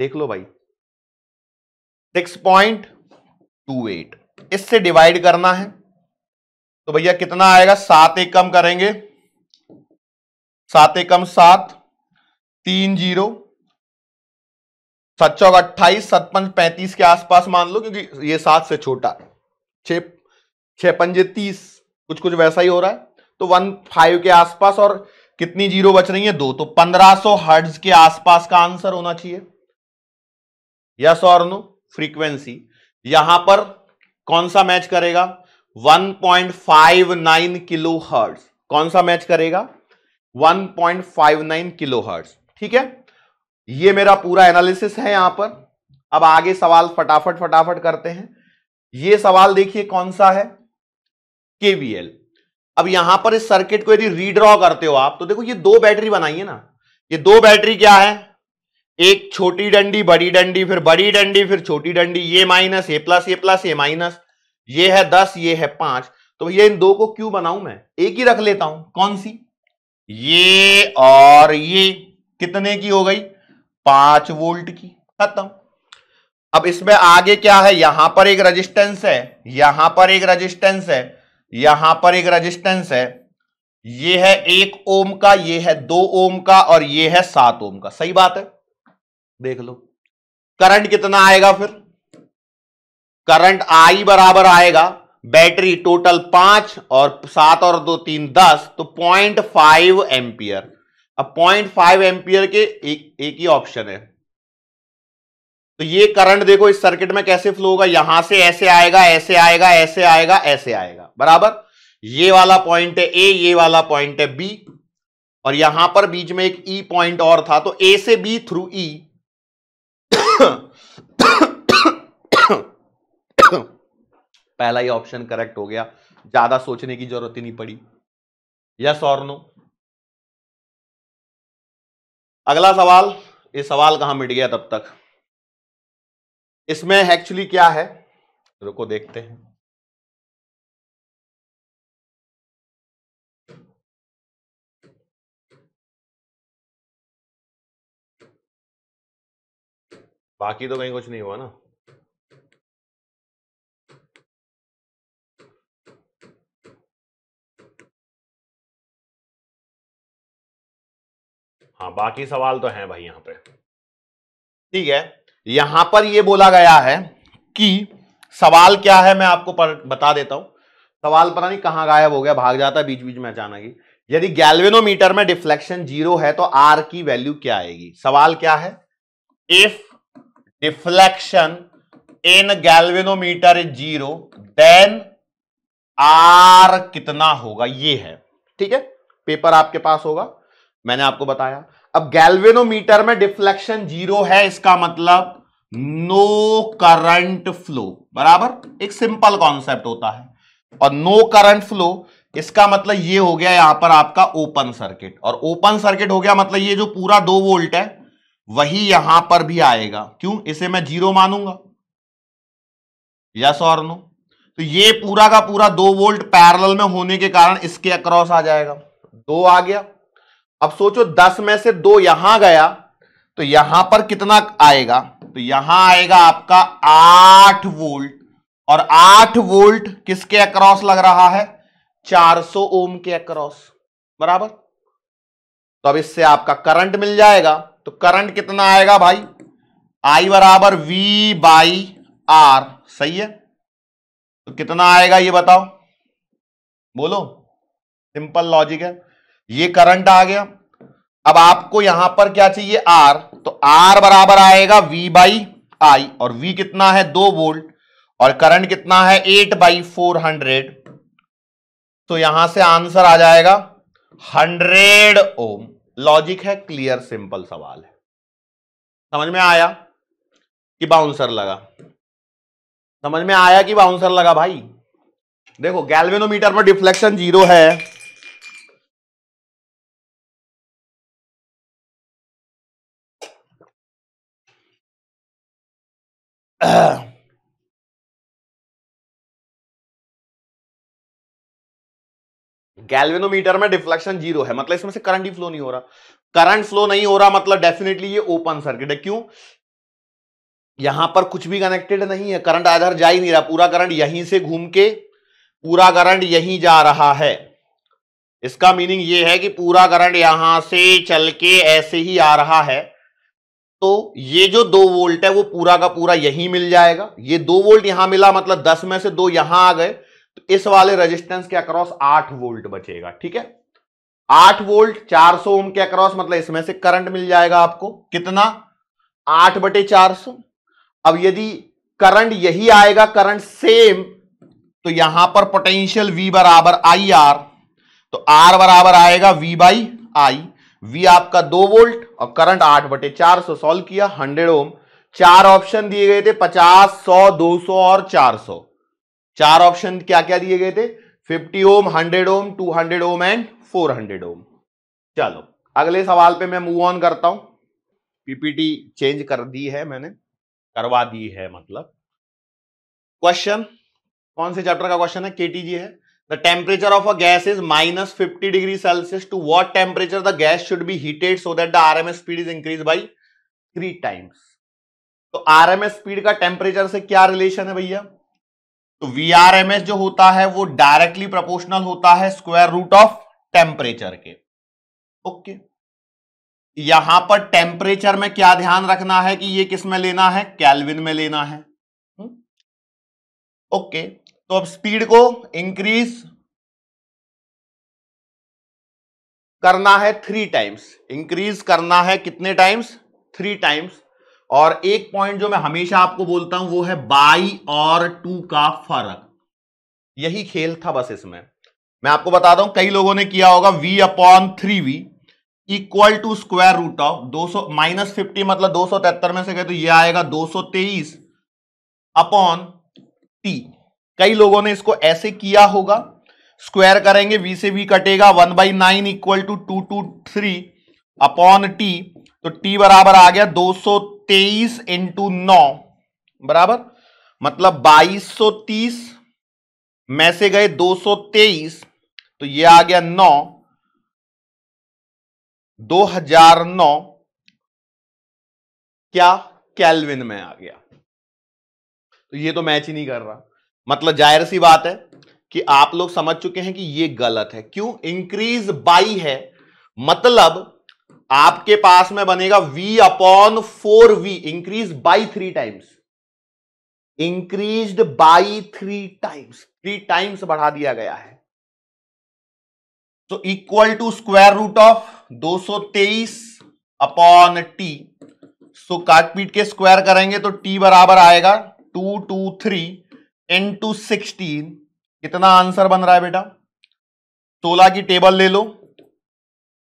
देख लो भाई सिक्स पॉइंट टू एट इससे डिवाइड करना है तो भैया कितना आएगा सात एक कम करेंगे सात एक कम सात तीन जीरो सात होगा अट्ठाईस सतपंच पैंतीस के आसपास मान लो क्योंकि ये सात से छोटा छ छः पंजे तीस कुछ कुछ वैसा ही हो रहा है तो वन फाइव के आसपास और कितनी जीरो बच रही है दो तो पंद्रह सो के आसपास का आंसर होना चाहिए यस और नो फ्रीक्वेंसी यहां पर कौन सा मैच करेगा 1.59 किलो हर्ट्ज कौन सा मैच करेगा 1.59 किलो हर्ट्ज ठीक है ये मेरा पूरा एनालिसिस है यहां पर अब आगे सवाल फटाफट फटाफट करते हैं ये सवाल देखिए कौन सा है केवीएल अब यहां पर इस सर्किट को यदि रीड्रॉ करते हो आप तो देखो ये दो बैटरी बनाइए ना ये दो बैटरी क्या है एक छोटी डंडी बड़ी डंडी फिर बड़ी डंडी फिर छोटी डंडी ये minus A plus A plus A minus ये है दस ये है पांच तो ये इन दो को क्यों बनाऊं मैं एक ही रख लेता हूं कौन सी ये और ये कितने की हो गई पांच वोल्ट की खत्म अब इसमें आगे क्या है यहां पर एक रजिस्टेंस है यहां पर एक रजिस्टेंस है यहां पर एक रेजिस्टेंस है ये है एक ओम का ये है दो ओम का और ये है सात ओम का सही बात है देख लो करंट कितना आएगा फिर करंट आई बराबर आएगा बैटरी टोटल पांच और सात और दो तीन दस तो पॉइंट फाइव एम्पियर अब पॉइंट फाइव एम्पियर के एक एक ही ऑप्शन है तो ये करंट देखो इस सर्किट में कैसे फ्लो होगा यहां से ऐसे आएगा ऐसे आएगा ऐसे आएगा ऐसे आएगा बराबर ये वाला पॉइंट है ए ये वाला पॉइंट है बी और यहां पर बीच में एक ई e पॉइंट और था तो ए से बी थ्रू ई पहला ही ऑप्शन करेक्ट हो गया ज्यादा सोचने की जरूरत ही नहीं पड़ी यस और नो अगला सवाल ये सवाल कहां मिट गया तब तक इसमें एक्चुअली क्या है रुको देखते हैं बाकी तो कहीं कुछ नहीं हुआ ना हाँ बाकी सवाल तो हैं भाई यहाँ पे ठीक है यहां पर ये बोला गया है कि सवाल क्या है मैं आपको पर बता देता हूं सवाल पता नहीं कहां गायब हो गया भाग जाता है बीच बीच में अचानक ही यदि गैल्वेनोमीटर में डिफ्लेक्शन जीरो है तो आर की वैल्यू क्या आएगी सवाल क्या है if deflection in galvanometer is zero then R कितना होगा ये है ठीक है पेपर आपके पास होगा मैंने आपको बताया अब गैल्वेनोमीटर में डिफ्लेक्शन जीरो है इसका मतलब नो करंट फ्लो बराबर एक सिंपल कॉन्सेप्ट होता है और नो करंट फ्लो इसका मतलब ये हो गया यहां पर आपका ओपन सर्किट और ओपन सर्किट हो गया मतलब ये जो पूरा दो वोल्ट है वही यहां पर भी आएगा क्यों इसे मैं जीरो मानूंगा यस और नो तो ये पूरा का पूरा दो वोल्ट पैरल में होने के कारण इसके अक्रॉस आ जाएगा दो आ गया अब सोचो दस में से दो यहां गया तो यहां पर कितना आएगा तो यहां आएगा आपका आठ वोल्ट और आठ वोल्ट किसके अक्रॉस लग रहा है 400 ओम के अक्रॉस बराबर तो अब इससे आपका करंट मिल जाएगा तो करंट कितना आएगा भाई आई बराबर वी बाई आर सही है तो कितना आएगा ये बताओ बोलो सिंपल लॉजिक है ये करंट आ गया अब आपको यहां पर क्या चाहिए आर तो आर बराबर आएगा वी बाई आई और वी कितना है दो वोल्ट और करंट कितना है एट बाई फोर हंड्रेड तो यहां से आंसर आ जाएगा हंड्रेड ओम लॉजिक है क्लियर सिंपल सवाल है समझ में आया कि बाउंसर लगा समझ में आया कि बाउंसर लगा भाई देखो गैल्वेनोमीटर पर डिफ्लेक्शन जीरो है गैल्वेनोमीटर में डिफ्लेक्शन जीरो है मतलब इसमें से करंट ही फ्लो नहीं हो रहा करंट फ्लो नहीं हो रहा मतलब डेफिनेटली ये ओपन सर्किट है क्यों यहां पर कुछ भी कनेक्टेड नहीं है करंट आधार जा ही नहीं रहा पूरा करंट यहीं से घूम के पूरा करंट यहीं जा रहा है इसका मीनिंग ये है कि पूरा करंट यहां से चल के ऐसे ही आ रहा है तो ये जो दो वोल्ट है वो पूरा का पूरा यही मिल जाएगा ये दो वोल्ट यहां मिला मतलब दस में से दो यहां आ गए तो इस वाले रेजिस्टेंस के अक्रॉस आठ वोल्ट बचेगा ठीक है आठ वोल्ट चार सौ ओम के अक्रॉस मतलब इसमें से करंट मिल जाएगा आपको कितना आठ बटे चार सौ अब यदि करंट यही आएगा करंट सेम तो यहां पर पोटेंशियल वी बराबर आई आर तो आर बराबर आएगा वी बाई आई वी आपका दो वोल्ट और करंट आठ बटे चार सौ सॉल्व किया हंड्रेड ओम चार ऑप्शन दिए गए थे पचास सौ दो सौ और चार सौ चार ऑप्शन क्या क्या दिए गए थे fifty ohm hundred ohm two hundred ohm and four hundred ohm चलो अगले सवाल पे मैं मूव ऑन करता हूं पीपीटी चेंज कर दी है मैंने करवा दी है मतलब क्वेश्चन कौन से चैप्टर का क्वेश्चन है केटीजी है the temperature of a gas is minus 50 degree celsius to what temperature the gas should be heated so that the rms speed is increased by 3 times तो आरएमएस स्पीड का टेम्परेचर से क्या रिलेशन है भैया तो वीआरएमएस जो होता है वो डायरेक्टली प्रोपोर्शनल होता है स्क्वायर रूट ऑफ टेम्परेचर के ओके okay. यहां पर टेम्परेचर में क्या ध्यान रखना है कि ये किस में लेना है कैलविन में लेना है ओके okay. तो अब स्पीड को इंक्रीज करना है थ्री टाइम्स इंक्रीज करना है कितने टाइम्स थ्री टाइम्स और एक पॉइंट जो मैं हमेशा आपको बोलता हूं वो है बाई और टू का फर्क यही खेल था बस इसमें मैं आपको बता दूं कई लोगों ने किया होगा V upon three V equal to square root of दो सौ माइनस फिफ्टी मतलब दो सौ तिहत्तर में से गए तो ये आएगा दो सौ तेईस अपॉन टी कई लोगों ने इसको ऐसे किया होगा स्क्वायर करेंगे वी से वी कटेगा one by nine equal to two two three upon T तो टी बराबर आ गया दो सौ तेईस इंटू नौ बराबर मतलब बाईस सौ तीस में से गए दो सौ तेईस तो ये आ गया नौ दो हजार नौ क्या कैलविन में आ गया तो ये तो मैच ही नहीं कर रहा मतलब जाहिर सी बात है कि आप लोग समझ चुके हैं कि ये गलत है क्यों इंक्रीज बाई है मतलब आपके पास में बनेगा v upon four V increase by three times increase by three times three times बढ़ा दिया गया है तो equal to square root of 223 upon T so काटपीट के स्क्वायर करेंगे तो टी बराबर आएगा two two three into sixteen कितना आंसर बन रहा है बेटा सोलह की टेबल ले लो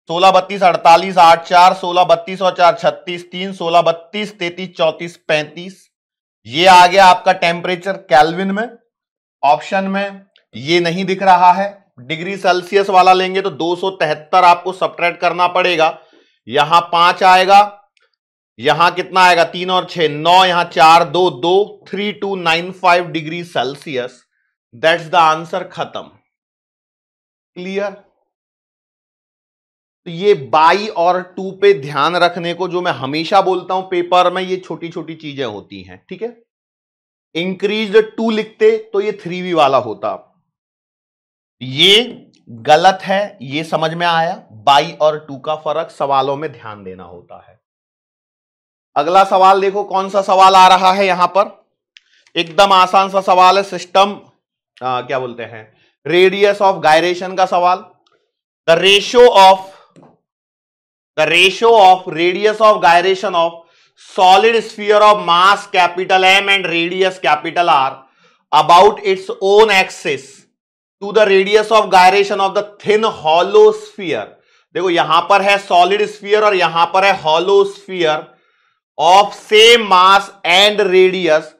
सोलह बत्तीस अड़तालीस आठ चार सोलह बत्तीस और चार छत्तीस तीन सोलह बत्तीस तैतीस चौतीस पैंतीस ये आ गया आपका टेम्परेचर कैलविन में ऑप्शन में ये नहीं दिख रहा है डिग्री सेल्सियस वाला लेंगे तो तिहत्तर आपको सब्ट्रैक्ट करना पड़ेगा यहां पांच आएगा यहां कितना आएगा तीन और छह नौ यहां चार दो दो three two nine five degree Celsius that's the answer खत्म क्लियर तो ये बाई और टू पे ध्यान रखने को जो मैं हमेशा बोलता हूं पेपर में ये छोटी छोटी चीजें होती हैं ठीक है इंक्रीज टू लिखते तो ये थ्री वी वाला होता ये गलत है ये समझ में आया बाई और टू का फर्क सवालों में ध्यान देना होता है अगला सवाल देखो कौन सा सवाल आ रहा है यहां पर एकदम आसान सा सवाल है सिस्टम आ, क्या बोलते हैं रेडियस ऑफ गायरेशन का सवाल the ratio of the ratio of radius of gyration of solid sphere of mass capital M and radius capital R about its own axis to the radius of gyration of the thin hollow sphere देखो यहां पर है सॉलिड स्फीयर और यहां पर है hollow sphere of same mass and radius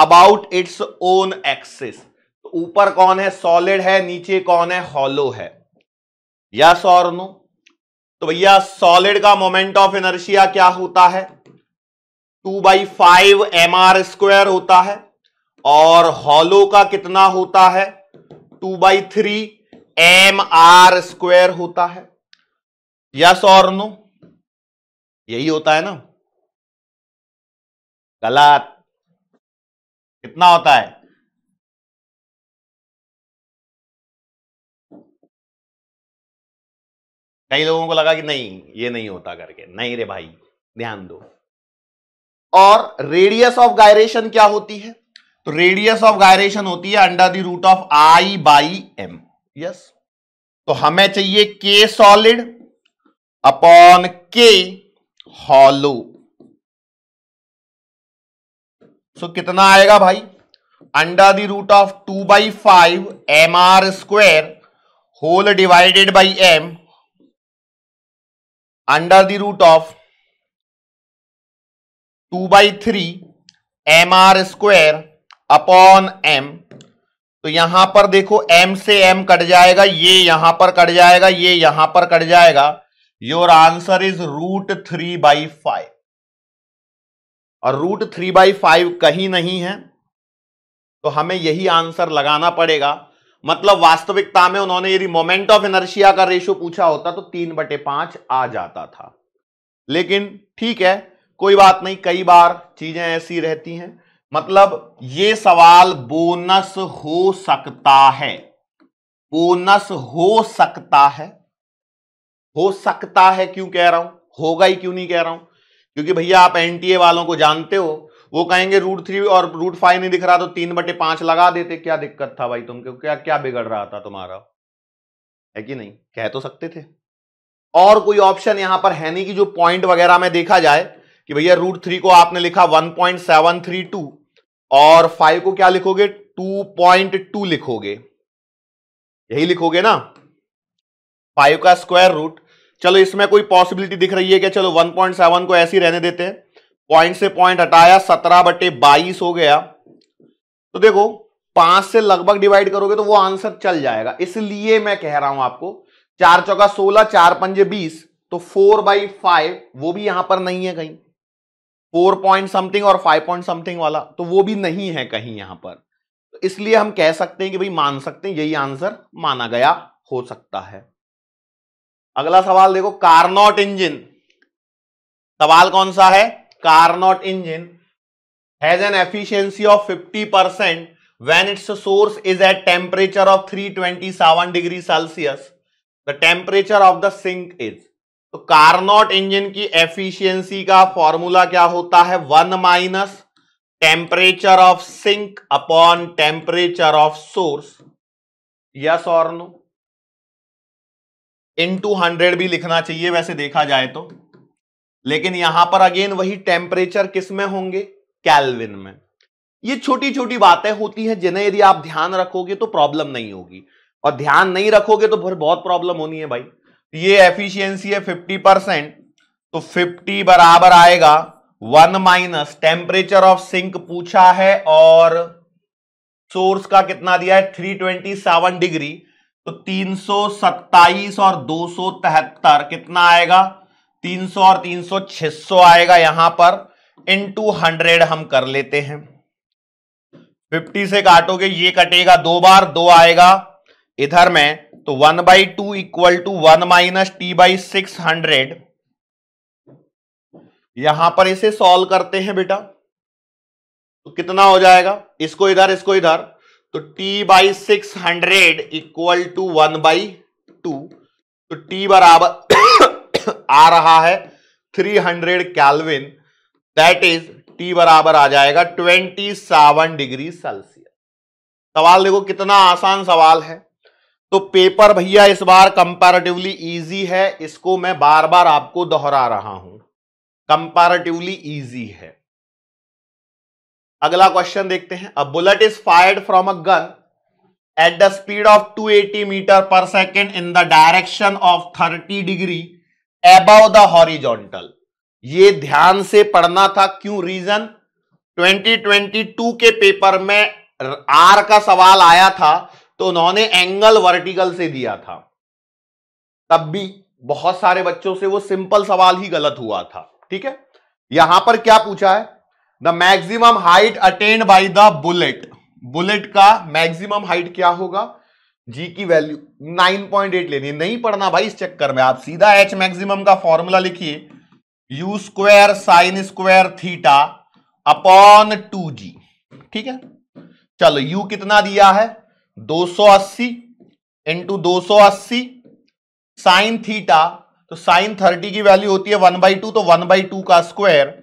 about its own axis ऊपर कौन है सॉलिड है नीचे कौन है हॉलो है यस और नो तो भैया सॉलिड का मोमेंट ऑफ इनर्शिया क्या होता है two by five M R square होता है और हॉलो का कितना होता है two by three M R square होता है यस और नो यही होता है ना गलत कितना होता है कई लोगों को लगा कि नहीं ये नहीं होता करके नहीं रे भाई ध्यान दो और रेडियस ऑफ गायरेशन क्या होती है तो रेडियस ऑफ गायरेशन होती है under the root of I by M yes तो हमें चाहिए K solid upon K hollow so so, कितना आएगा भाई under the root of two by five M R square whole divided by M under the root of two by three M R square upon M तो यहां पर देखो m से m कट जाएगा ये यहां पर कट जाएगा ये यहां पर कट जाएगा your answer is root three by five और रूट थ्री बाई फाइव कहीं नहीं है तो हमें यही आंसर लगाना पड़ेगा मतलब वास्तविकता में उन्होंने यदि मोमेंट ऑफ एनर्शिया का रेशो पूछा होता तो तीन बटे पांच आ जाता था लेकिन ठीक है कोई बात नहीं कई बार चीजें ऐसी रहती हैं मतलब ये सवाल बोनस हो सकता है बोनस हो सकता है हो सकता है क्यों कह रहा हूं होगा ही क्यों नहीं कह रहा हूं क्योंकि भैया आप एनटीए वालों को जानते हो वो कहेंगे रूट थ्री और रूट फाइव नहीं दिख रहा तो तीन बटे पांच लगा देते क्या दिक्कत था भाई तुमको क्या क्या बिगड़ रहा था तुम्हारा है कि नहीं कह तो सकते थे और कोई ऑप्शन यहां पर है नहीं कि जो पॉइंट वगैरह में देखा जाए कि भैया रूट थ्री को आपने लिखा one point seven three two और फाइव को क्या लिखोगे टू पॉइंट टू लिखोगे यही लिखोगे ना फाइव का स्क्वायर रूट चलो इसमें कोई पॉसिबिलिटी दिख रही है क्या चलो 1.7 को ऐसे ही रहने देते हैं पॉइंट से पॉइंट हटाया सत्रह बटे बाईस हो गया तो देखो पांच से लगभग डिवाइड करोगे तो वो आंसर चल जाएगा इसलिए मैं कह रहा हूं आपको चार चौका सोलह चार पंजे बीस तो फोर बाई फाइव वो भी यहां पर नहीं है कहीं फोर पॉइंट समथिंग और फाइव पॉइंट समथिंग वाला तो वो भी नहीं है कहीं यहां पर तो इसलिए हम कह सकते हैं कि भाई मान सकते हैं यही आंसर माना गया हो सकता है अगला सवाल देखो कार्नोट इंजिन सवाल कौन सा है Carnot engine has an efficiency of 50 percent when is at temperature of three twenty 327 degree Celsius the temperature of the sink is तो कार्नोट इंजन की एफिशिएंसी का फॉर्मूला क्या होता है one minus temperature of sink upon temperature of source yes और नो इन टू हंड्रेड भी लिखना चाहिए वैसे देखा जाए तो लेकिन यहां पर अगेन वही टेम्परेचर किस में होंगे कैलविन में ये छोटी छोटी बातें होती हैं जिन्हें यदि आप ध्यान रखोगे तो प्रॉब्लम नहीं होगी और ध्यान नहीं रखोगे तो फिर बहुत प्रॉब्लम होनी है भाई ये एफिशिएंसी है फिफ्टी परसेंट तो फिफ्टी बराबर आएगा one minus temperature of sink पूछा है और सोर्स का कितना दिया है सेवन डिग्री तो 327 और दो कितना आएगा 300 और 300 600 आएगा यहां पर इन टू हंड्रेड हम कर लेते हैं 50 से काटोगे ये कटेगा दो बार दो आएगा इधर में तो one by two equal to one minus T by six hundred यहां पर इसे सॉल्व करते हैं बेटा तो कितना हो जाएगा इसको इधर इसको इधर तो t by six hundred equal to one by two तो t बराबर आ रहा है three hundred kelvin that is t बराबर आ जाएगा ट्वेंटी सेवन डिग्री सेल्सियस सवाल देखो कितना आसान सवाल है तो पेपर भैया इस बार कंपैरेटिवली इजी है इसको मैं बार बार आपको दोहरा रहा हूं कंपैरेटिवली इजी है अगला क्वेश्चन देखते हैं a bullet is fired from a gun at the speed of 280 metre पर second in the direction of 30 degree above the horizontal ये ध्यान से पढ़ना था क्यों रीजन 2022 के पेपर में आर का सवाल आया था तो उन्होंने एंगल वर्टिकल से दिया था तब भी बहुत सारे बच्चों से वो सिंपल सवाल ही गलत हुआ था ठीक है यहां पर क्या पूछा है the maximum height attain by the bullet bullet का मैक्सिमम हाइट क्या होगा जी की वैल्यू 9.8 लेनी नहीं पढ़ना भाई इस चक्कर में आप सीधा एच मैक्सिमम का फॉर्मूला लिखिए U square sine square theta upon two G ठीक है चलो यू कितना दिया है 280 इंटू दो साइन थीटा तो साइन 30 की वैल्यू होती है 1 बाई टू तो 1 बाई टू का square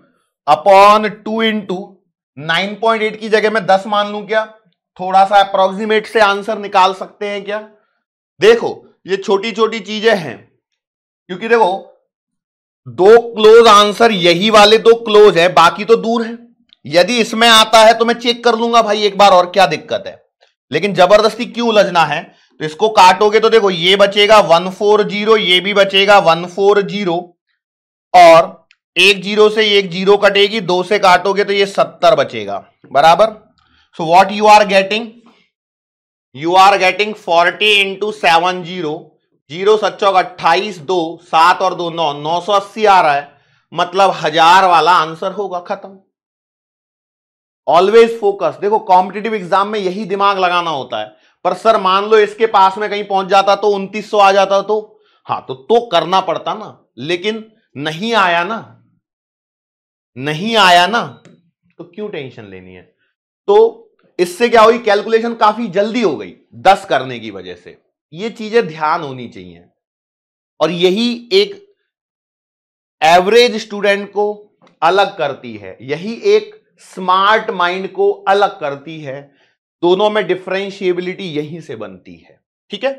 upon two into nine point eight की जगह मैं दस मान लू क्या थोड़ा सा अप्रोक्सीमेट से आंसर निकाल सकते हैं क्या देखो ये छोटी छोटी चीजें हैं क्योंकि देखो दो क्लोज आंसर यही वाले दो क्लोज है बाकी तो दूर है यदि इसमें आता है तो मैं चेक कर लूंगा भाई एक बार और क्या दिक्कत है लेकिन जबरदस्ती क्यों उलझना है तो इसको काटोगे तो देखो ये बचेगा वन फोर जीरो ये भी बचेगा वन फोर जीरो और एक जीरो से एक जीरो कटेगी दो से काटोगे तो ये सत्तर बचेगा बराबर so what you are getting you are getting forty into seven zero zero सच्चौक अट्ठाईस दो सात और दो नौ नौ सौ अस्सी आ रहा है मतलब हजार वाला आंसर होगा खत्म ऑलवेज फोकस देखो कॉम्पिटेटिव एग्जाम में यही दिमाग लगाना होता है पर सर मान लो इसके पास में कहीं पहुंच जाता तो सौ आ जाता तो हाँ तो, तो करना पड़ता ना लेकिन नहीं आया ना नहीं आया ना तो क्यों टेंशन लेनी है तो इससे क्या हुई कैलकुलेशन काफी जल्दी हो गई दस करने की वजह से ये चीजें ध्यान होनी चाहिए और यही एक एवरेज स्टूडेंट को अलग करती है यही एक स्मार्ट माइंड को अलग करती है दोनों में डिफ्रेंशिएबिलिटी यहीं से बनती है ठीक है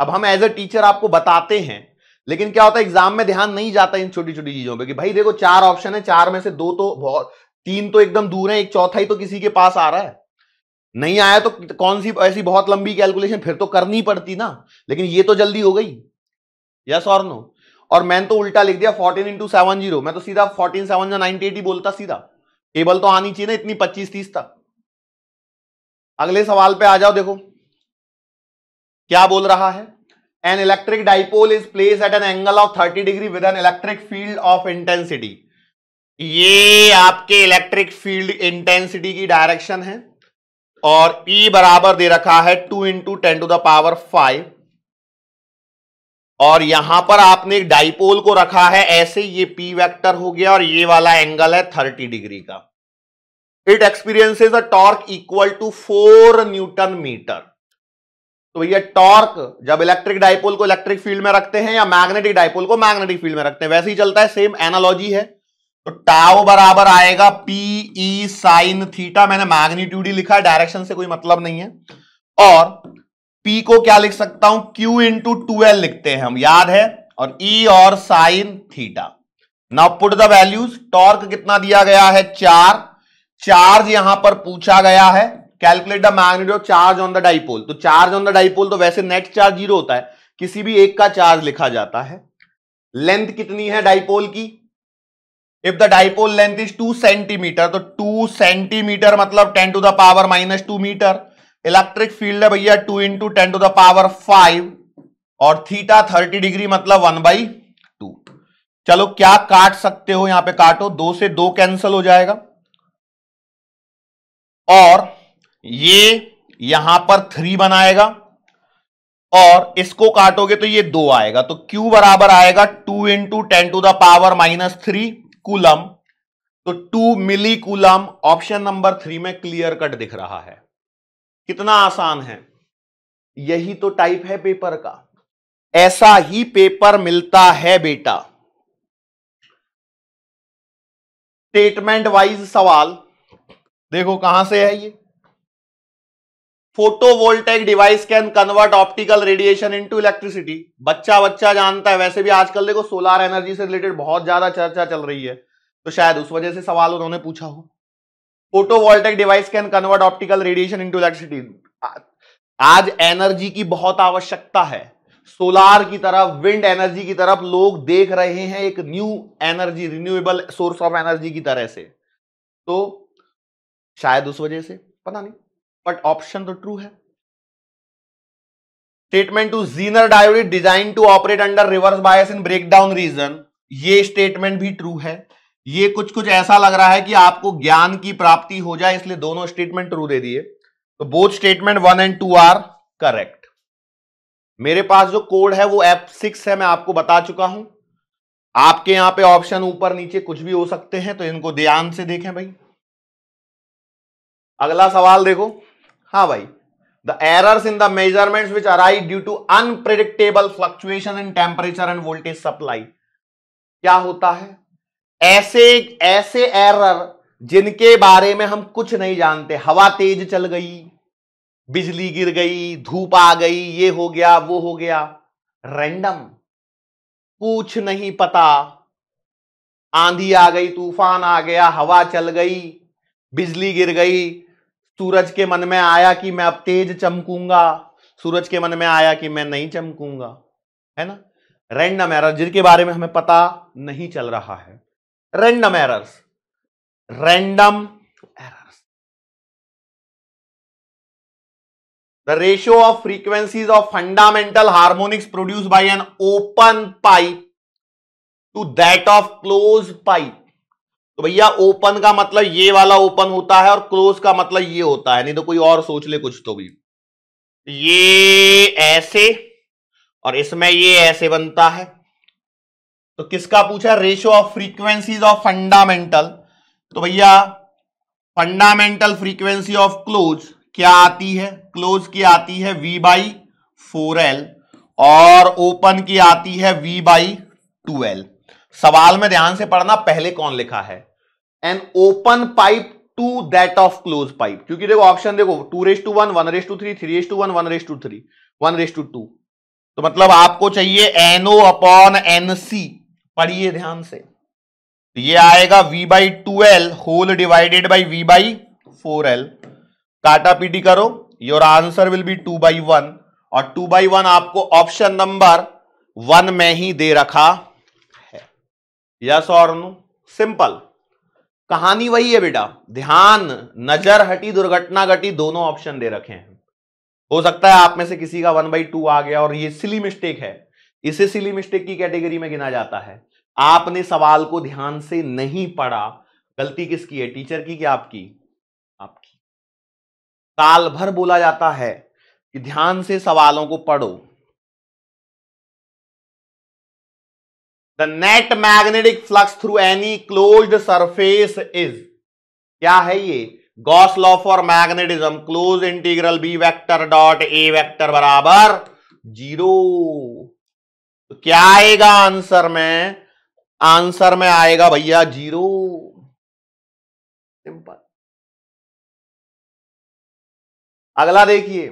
अब हम एज ए टीचर आपको बताते हैं लेकिन क्या होता है एग्जाम में ध्यान नहीं जाता इन छोटी छोटी चीजों पर कि भाई देखो चार ऑप्शन है चार में से दो तो बहुत तीन तो एकदम दूर है एक चौथा ही तो किसी के पास आ रहा है नहीं आया तो कौन सी ऐसी बहुत लंबी कैलकुलेशन फिर तो करनी पड़ती ना लेकिन ये तो जल्दी हो गई यस और नो और मैंने तो उल्टा लिख दिया फोर्टीन इंटू सेवन जीरो मैं तो सीधा फोर्टीन सेवन या नाइनटी एट ही बोलता सीधा टेबल तो आनी चाहिए ना इतनी पच्चीस तीस तक अगले सवाल पे आ जाओ देखो क्या बोल रहा है an electric dipole is placed at an angle of 30 degree with an electric field of intensity ये आपके इलेक्ट्रिक फील्ड इंटेंसिटी की डायरेक्शन है और E बराबर दे रखा है two into ten to the power five और यहां पर आपने एक डाइपोल को रखा है ऐसे ये P वेक्टर हो गया और ये वाला एंगल है 30 डिग्री का it experiences a torque equal to four newton metre तो भैया टॉर्क जब इलेक्ट्रिक डाइपोल को इलेक्ट्रिक फील्ड में रखते हैं या मैग्नेटिक डायपोल को मैग्नेटिक फील्ड में रखते हैं वैसे ही चलता है सेम एनालॉजी है तो टाओ बराबर आएगा पीई साइन थीटा मैंने मैग्नीट्यूड ही लिखा डायरेक्शन से कोई मतलब नहीं है और पी को क्या लिख सकता हूं क्यू इंटू टूएल लिखते हैं हम याद है और ई e और sine theta now put the values torque कितना दिया गया है चार चार्ज यहां पर पूछा गया है calculate the magnitude of charge on the dipole तो चार्ज ऑन द डाइपोल तो वैसे नेट चार्ज जीरो होता है किसी भी एक का चार्ज लिखा जाता है लेंथ कितनी है डाइपोल की if the dipole length is two centimetre तो टू सेंटीमीटर मतलब ten to the power minus two metre electric field है भैया two into ten to the power five और थीटा थर्टी डिग्री मतलब वन बाई टू चलो क्या काट सकते हो यहां पे काटो दो से दो कैंसिल हो जाएगा और ये यहां पर थ्री बनाएगा और इसको काटोगे तो ये दो आएगा तो Q बराबर आएगा two into ten to the power minus three coulomb तो two milli coulomb option number three में क्लियर कट दिख रहा है कितना आसान है यही तो टाइप है पेपर का ऐसा ही पेपर मिलता है बेटा स्टेटमेंट वाइज सवाल देखो कहां से है ये photovoltaic device can convert optical radiation into electricity बच्चा बच्चा जानता है वैसे भी आजकल देखो सोलार एनर्जी से रिलेटेड बहुत ज्यादा चर्चा चल रही है तो शायद उस वजह से सवाल उन्होंने पूछा हो photovoltaic device can convert optical radiation into electricity आज एनर्जी की बहुत आवश्यकता है सोलार की तरफ विंड एनर्जी की तरफ लोग देख रहे हैं एक new energy renewable source of energy की तरह से तो शायद उस वजह से पता नहीं बट ऑप्शन तो ट्रू है statement two Zener diode design to operate under reverse bias in breakdown region ये स्टेटमेंट भी ट्रू है ये कुछ कुछ ऐसा लग रहा है कि आपको ज्ञान की प्राप्ति हो जाए इसलिए दोनों स्टेटमेंट ट्रू दे दिए तो both statement one and two are correct मेरे पास जो कोड है वो एप सिक्स है मैं आपको बता चुका हूं आपके यहां पे ऑप्शन ऊपर नीचे कुछ भी हो सकते हैं तो इनको ध्यान से देखें भाई अगला सवाल देखो हाँ भाई the error in the measurement which arise due to unpredictable fluctuation in temperature and voltage supply क्या होता है ऐसे ऐसे एरर जिनके बारे में हम कुछ नहीं जानते हवा तेज चल गई बिजली गिर गई धूप आ गई ये हो गया वो हो गया रैंडम कुछ नहीं पता आंधी आ गई तूफान आ गया हवा चल गई बिजली गिर गई सूरज के मन में आया कि मैं अब तेज चमकूंगा सूरज के मन में आया कि मैं नहीं चमकूंगा है ना रैंडम एरर जिनके बारे में हमें पता नहीं चल रहा है random errors random errors the ratio of frequencies of fundamental harmonics produce by an open pipe to that of close pipe तो भैया ओपन का मतलब ये वाला ओपन होता है और क्लोज का मतलब ये होता है नहीं तो कोई और सोच ले कुछ तो भी ये ऐसे और इसमें ये ऐसे बनता है तो किसका पूछा ratio of frequencies of fundamental तो भैया फंडामेंटल फ्रीक्वेंसी ऑफ क्लोज क्या आती है क्लोज की आती है वी बाई फोर एल और ओपन की आती है वी बाई टू एल सवाल में ध्यान से पढ़ना पहले कौन लिखा है an open pipe to that of close pipe क्योंकि देखो ऑप्शन देखो two is to one one is to three three is to one one is to three one is to two तो मतलब आपको चाहिए एनओ अपॉन एन सी पढ़िए ध्यान से ये आएगा V by two L whole divided by V by four L काटा पीटी करो your answer will be two by one और टू बाई वन आपको ऑप्शन नंबर वन में ही दे रखा है यस और नो सिंपल कहानी वही है बेटा ध्यान नजर हटी दुर्घटना घटी दोनों ऑप्शन दे रखे हैं हो सकता है आप में से किसी का वन बाई टू आ गया और ये सिली मिस्टेक है इसे सिली मिस्टेक की कैटेगरी में गिना जाता है आपने सवाल को ध्यान से नहीं पढ़ा गलती किसकी है टीचर की क्या आपकी आपकी साल भर बोला जाता है कि ध्यान से सवालों को पढ़ो the net magnetic flux through any closed surface is क्या है ये Gauss law for magnetism close integral B vector dot A vector बराबर जीरो तो क्या आएगा आंसर में आंसर में आएगा भैया जीरो सिंपल अगला देखिए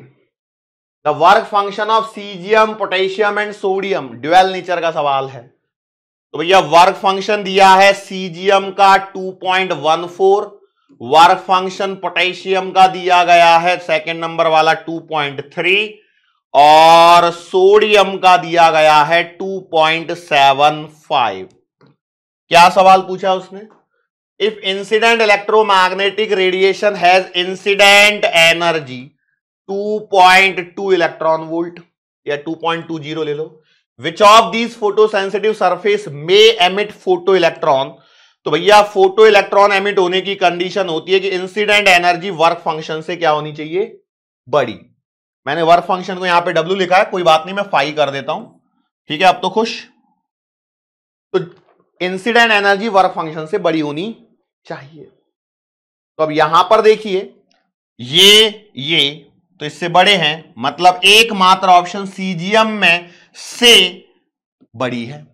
the work function of caesium potassium and sodium dual nature का सवाल है तो भैया वर्क फंक्शन दिया है सीजीएम का 2.14 वर्क फंक्शन पोटेशियम का दिया गया है सेकंड नंबर वाला 2.3 और सोडियम का दिया गया है 2.75 क्या सवाल पूछा उसने if incident electromagnetic radiation has incident energy 2.2 electron volt या 2.20 ले लो which of these photosensitive surface may emit photoelectron तो भैया फोटो इलेक्ट्रॉन एमिट होने की कंडीशन होती है कि इंसिडेंट एनर्जी वर्क फंक्शन से क्या होनी चाहिए बड़ी मैंने वर्क फंक्शन को यहां पे डब्ल्यू लिखा है कोई बात नहीं मैं फाई कर देता हूं ठीक है अब तो खुश तो इंसिडेंट एनर्जी वर्क फंक्शन से बड़ी होनी चाहिए तो अब यहां पर देखिए ये ये तो इससे बड़े हैं मतलब एकमात्र ऑप्शन सीजीएम में से बड़ी है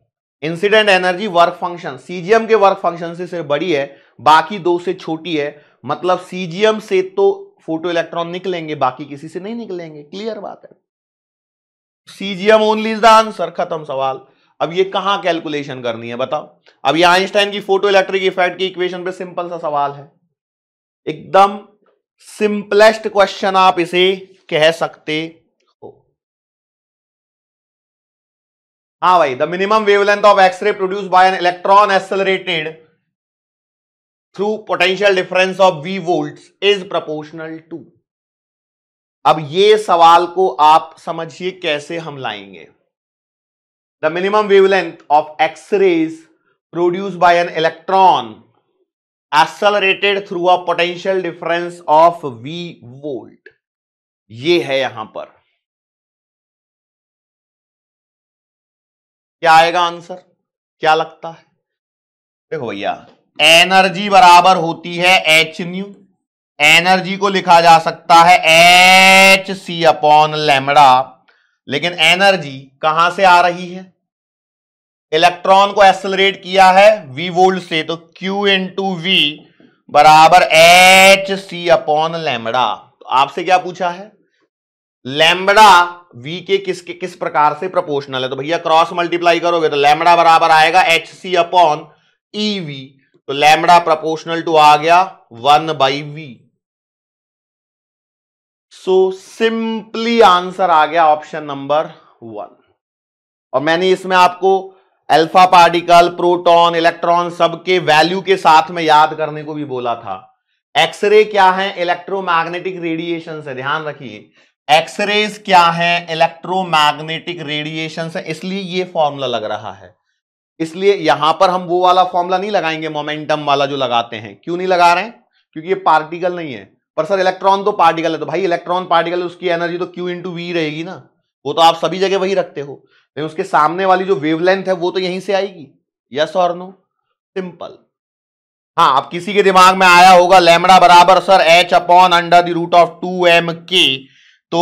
incident energy work function caesium के वर्क फंक्शन से सिर्फ बड़ी है बाकी दो से छोटी है मतलब सीजीएम से तो फोटो इलेक्ट्रॉन निकलेंगे बाकी किसी से नहीं निकलेंगे क्लियर बात है caesium only is the answer खत्म सवाल अब ये कहां कैलकुलेशन करनी है बताओ अब ये आइंस्टाइन की फोटो इलेक्ट्रिक इफेक्ट की इक्वेशन पे सिंपल सा सवाल है एकदम सिंपलेस्ट क्वेश्चन आप इसे कह सकते हाँ भाई the minimum wavelength of X ray produce by an electron accelerated through potential difference of V volt is proportional to अब ये सवाल को आप समझिए कैसे हम लाएंगे the minimum wavelength of rays produce by electron accelerated through a potential difference of V volt ये है यहां पर क्या आएगा आंसर क्या लगता है देखो भैया एनर्जी बराबर होती है एच न्यू एनर्जी को लिखा जा सकता है एच सी अपॉन लेमड़ा लेकिन एनर्जी कहां से आ रही है इलेक्ट्रॉन को एक्सलरेट किया है वी वोल्ट से तो क्यू इंटू वी बराबर एच सी अपॉन लेमड़ा तो आपसे क्या पूछा है लेमड़ा वी के किस के किस प्रकार से प्रोपोर्शनल है तो भैया क्रॉस मल्टीप्लाई करोगे तो लैमडा बराबर आएगा H C upon E V तो लैमड़ा प्रोपोर्शनल टू आ गया one by V so simply answer आ गया ऑप्शन नंबर वन और मैंने इसमें आपको अल्फा पार्टिकल प्रोटॉन इलेक्ट्रॉन सबके वैल्यू के साथ में याद करने को भी बोला था एक्सरे क्या है इलेक्ट्रोमैग्नेटिक रेडिएशन से ध्यान रखिए एक्सरेज क्या है इलेक्ट्रोमैग्नेटिक रेडिएशन से इसलिए ये फॉर्मूला लग रहा है इसलिए यहां पर हम वो वाला फॉर्मूला नहीं लगाएंगे मोमेंटम वाला जो लगाते हैं क्यों नहीं लगा रहे क्योंकि ये पार्टिकल नहीं है पर सर इलेक्ट्रॉन तो पार्टिकल है तो भाई इलेक्ट्रॉन पार्टिकल है उसकी एनर्जी तो क्यू इंटू वी रहेगी ना वो तो आप सभी जगह वही रखते हो लेकिन उसके सामने वाली जो वेवलेंथ है वो तो यहीं से आएगी यस और नो सिंपल हाँ अब किसी के दिमाग में आया होगा लेमड़ा बराबर sir H upon under the root of two M K तो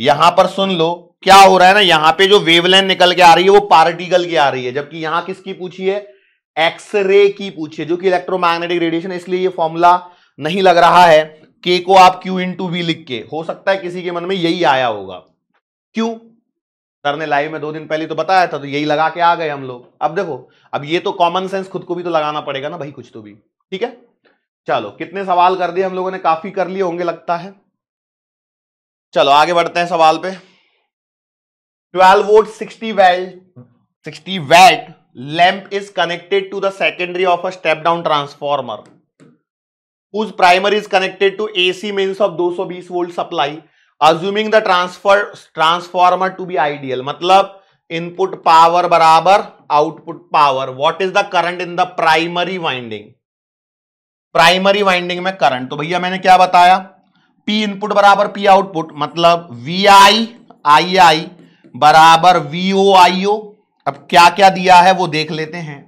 यहां पर सुन लो क्या हो रहा है ना यहां पे जो वेवलेंथ निकल के आ रही है वो पार्टिकल की आ रही है जबकि यहां किसकी पूछी है एक्सरे की पूछी है जो कि इलेक्ट्रोमैग्नेटिक रेडिएशन इसलिए ये फॉर्मूला नहीं लग रहा है के को आप क्यू इन टू वी लिख के हो सकता है किसी के मन में यही आया होगा क्यों सर ने लाइव में दो दिन पहले तो बताया था तो यही लगा के आ गए हम लोग अब देखो अब ये तो कॉमन सेंस खुद को भी तो लगाना पड़ेगा ना भाई कुछ तो भी ठीक है चलो कितने सवाल कर दिए हम लोगों ने काफी कर लिए होंगे लगता है चलो आगे बढ़ते हैं सवाल पे 12 volt 60 watt 60 watt lamp is connected to the secondary of a step down transformer connected to A C to of दो of 220 volt supply assuming the transfer transformer to be ideal मतलब इनपुट पावर बराबर output power what is the current in the primary winding primary winding में करंट तो भैया मैंने क्या बताया पी इनपुट बराबर पी आउटपुट मतलब वी आई आई आई बराबर वी ओ आई ओ अब क्या क्या दिया है वो देख लेते हैं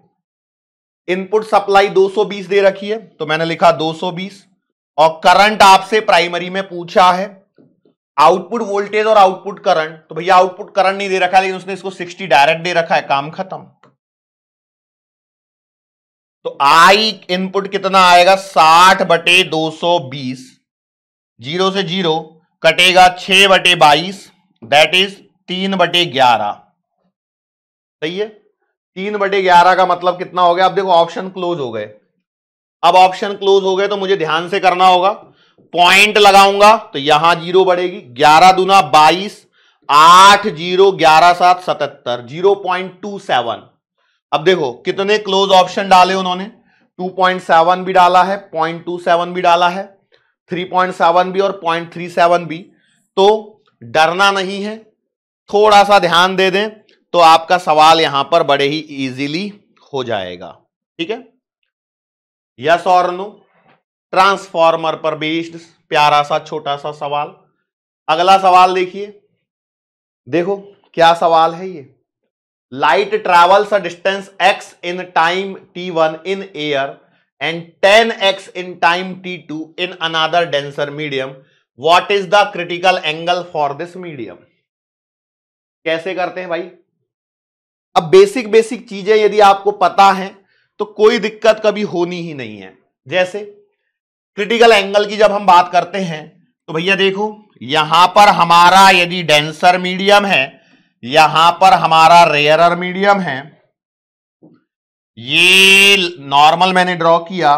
इनपुट सप्लाई 220 दे रखी है तो मैंने लिखा 220 और करंट आपसे प्राइमरी में पूछा है आउटपुट वोल्टेज और आउटपुट करंट तो भैया आउटपुट करंट नहीं दे रखा है लेकिन उसने इसको 60 डायरेक्ट दे रखा है काम खत्म तो आई इनपुट कितना आएगा 60 बटे 220 जीरो से जीरो कटेगा छ बटे बाईस दैट इज तीन बटे ग्यारह सही है तीन बटे ग्यारह का मतलब कितना हो गया अब देखो ऑप्शन क्लोज हो गए अब ऑप्शन क्लोज हो गए तो मुझे ध्यान से करना होगा पॉइंट लगाऊंगा तो यहां जीरो बढ़ेगी ग्यारह दुना बाईस आठ जीरो ग्यारह सात सतहत्तर जीरो पॉइंट टू सेवन अब देखो कितने क्लोज ऑप्शन डाले उन्होंने टू पॉइंट सेवन भी डाला है पॉइंट टू सेवन भी डाला है थ्री पॉइंट सेवन भी और पॉइंट थ्री सेवन भी तो डरना नहीं है थोड़ा सा ध्यान दे दें तो आपका सवाल यहां पर बड़े ही इजीली हो जाएगा ठीक है यस और नो ट्रांसफॉर्मर पर बेस्ड प्यारा सा छोटा सा सवाल अगला सवाल देखिए देखो क्या सवाल है ये light travels a distance X in time T one in air and 10x in time t2 in another denser medium what is the critical angle for this medium कैसे करते हैं भाई अब बेसिक बेसिक चीजें यदि आपको पता है तो कोई दिक्कत कभी होनी ही नहीं है जैसे क्रिटिकल एंगल की जब हम बात करते हैं तो भैया देखो यहां पर हमारा यदि डेंसर मीडियम है यहां पर हमारा रेयरर मीडियम है ये नॉर्मल मैंने ड्रॉ किया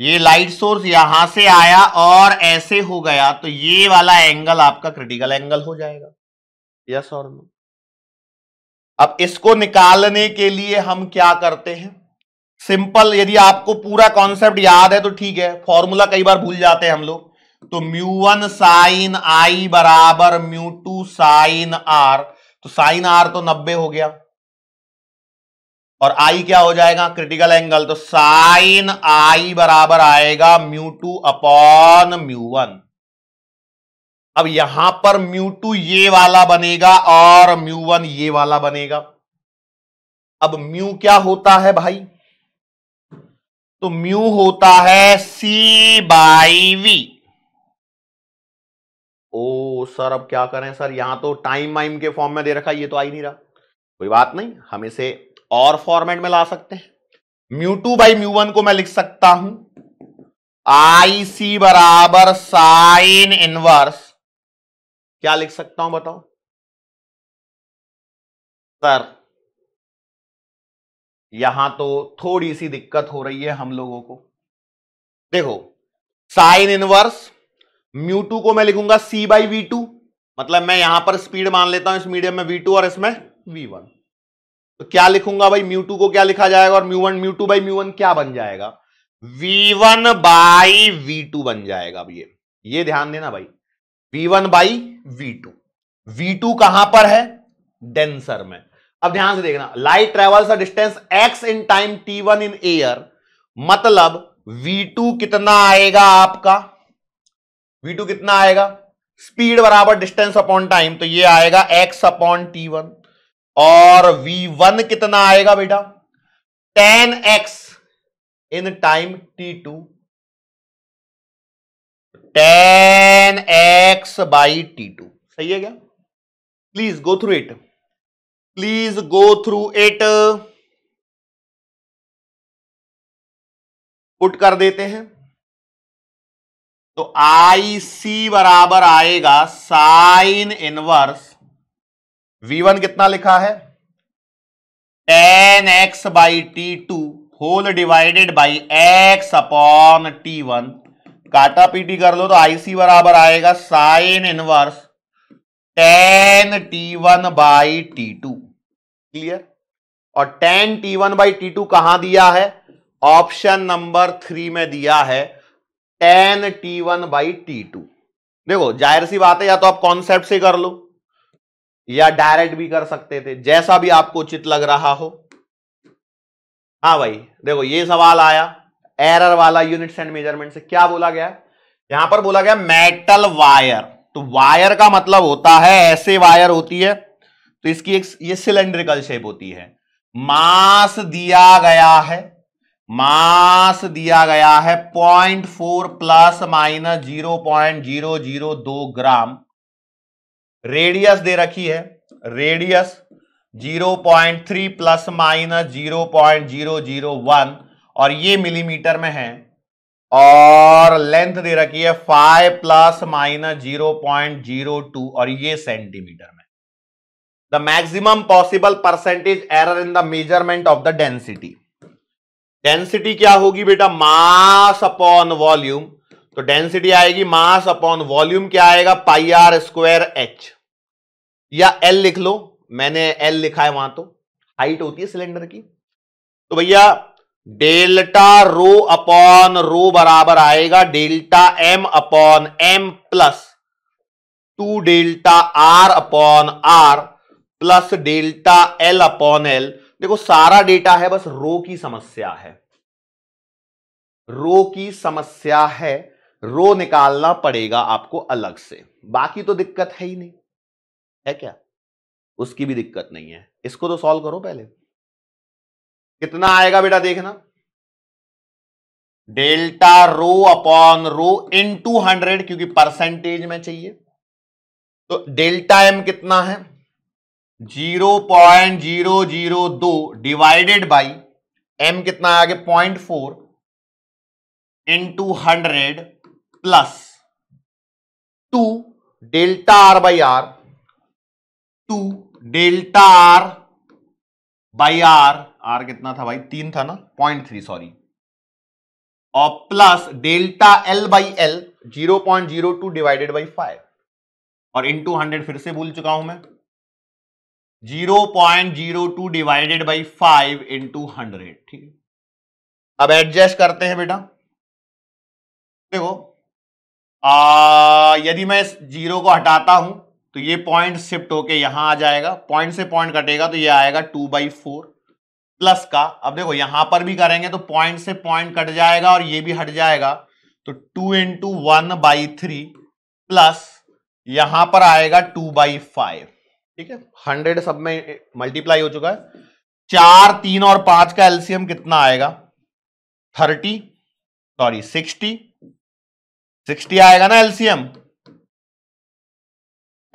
ये लाइट सोर्स यहां से आया और ऐसे हो गया तो ये वाला एंगल आपका क्रिटिकल एंगल हो जाएगा यस और नो अब इसको निकालने के लिए हम क्या करते हैं सिंपल यदि आपको पूरा कॉन्सेप्ट याद है तो ठीक है फॉर्मूला कई बार भूल जाते हैं हम लोग तो म्यू वन साइन आई बराबर म्यू टू साइन आर तो साइन आर तो नब्बे हो गया और आई क्या हो जाएगा क्रिटिकल एंगल तो साइन आई बराबर आएगा mu two upon mu one अब यहां पर म्यू टू ये वाला बनेगा और म्यू वन ये वाला बनेगा अब म्यू क्या होता है भाई तो म्यू होता है सी बाई वी ओ सर अब क्या करें सर यहां तो टाइम माइम के फॉर्म में दे रखा ये तो आई नहीं रहा कोई बात नहीं हम इसे और फॉर्मेट में ला सकते हैं mu two by mu one को मैं लिख सकता हूं आई सी बराबर साइन इनवर्स क्या लिख सकता हूं बताओ सर यहां तो थोड़ी सी दिक्कत हो रही है हम लोगों को देखो साइन इनवर्स म्यू टू को मैं लिखूंगा सी बाई वी टू मतलब मैं यहां पर स्पीड मान लेता हूं इस मीडियम में वी टू और इसमें वी वन तो क्या लिखूंगा भाई म्यू टू को क्या लिखा जाएगा और mu one mu two by mu one क्या बन जाएगा V one by V two बन जाएगा अब ये ये ध्यान देना भाई V one by V two V two कहां पर है डेंसर में अब ध्यान से देखना light travels distance X in time T one in air मतलब वी टू कितना आएगा आपका वी टू कितना आएगा स्पीड बराबर डिस्टेंस अपॉन टाइम तो ये आएगा एक्स अपॉन टी वन और v1 कितना आएगा बेटा X in time t2 X by t2 सही है क्या please go through it please go through it put कर देते हैं तो आई सी बराबर आएगा साइन इनवर्स v1 कितना लिखा है ten X by T two whole divided by X upon T one काटा पीटी कर लो तो आईसी बराबर आएगा sine inverse ten T one by T two clear और ten T one by T two कहां दिया है ऑप्शन नंबर थ्री में दिया है ten T one by T two देखो जाहिर सी बात है या तो आप कॉन्सेप्ट से कर लो या डायरेक्ट भी कर सकते थे जैसा भी आपको उचित लग रहा हो हाँ भाई देखो ये सवाल आया एरर वाला यूनिट एंड मेजरमेंट से क्या बोला गया यहां पर बोला गया मेटल वायर तो वायर का मतलब होता है ऐसे वायर होती है तो इसकी एक ये सिलेंड्रिकल शेप होती है मास दिया गया है मास दिया गया है point four plus minus zero point zero zero दो ग्राम रेडियस दे रखी है रेडियस 0.3 प्लस माइनस 0.001 और ये मिलीमीटर में है और लेंथ दे रखी है 5 प्लस माइनस 0.02 और ये सेंटीमीटर में the maximum possible percentage error in the measurement of the density density क्या होगी बेटा मास अपॉन वॉल्यूम तो डेंसिटी आएगी मास अपॉन वॉल्यूम क्या आएगा पाई आर स्क्वायर एच या एल लिख लो मैंने एल लिखा है वहां तो हाइट होती है सिलेंडर की तो भैया डेल्टा रो अपॉन रो बराबर आएगा delta M upon M plus two delta R upon R plus delta L upon L देखो सारा डेटा है बस रो की समस्या है रो की समस्या है रो निकालना पड़ेगा आपको अलग से बाकी तो दिक्कत है ही नहीं है क्या उसकी भी दिक्कत नहीं है इसको तो सॉल्व करो पहले कितना आएगा बेटा देखना delta rho upon rho into hundred क्योंकि परसेंटेज में चाहिए तो डेल्टा एम कितना है जीरो पॉइंट जीरो जीरो दो डिवाइडेड बाई एम कितना आगे point four into hundred plus two delta R by R two delta R by R R कितना था भाई तीन था ना पॉइंट थ्री सॉरी और plus delta L by L zero point zero two divided by five और इन टू हंड्रेड फिर से भूल चुका हूं मैं zero point zero two divided by five into hundred ठीक है अब एडजस्ट करते हैं बेटा देखो आ, यदि मैं इस जीरो को हटाता हूं तो ये पॉइंट शिफ्ट होके यहां आ जाएगा पॉइंट से पॉइंट कटेगा तो ये आएगा टू बाई फोर प्लस का अब देखो यहां पर भी करेंगे तो पॉइंट से पॉइंट कट जाएगा और ये भी हट जाएगा तो two into one by three plus यहां पर आएगा टू बाई फाइव ठीक है हंड्रेड सब में मल्टीप्लाई हो चुका है चार तीन और पांच का एलसीएम कितना आएगा थर्टी सॉरी सिक्सटी सिक्सटी आएगा ना LCM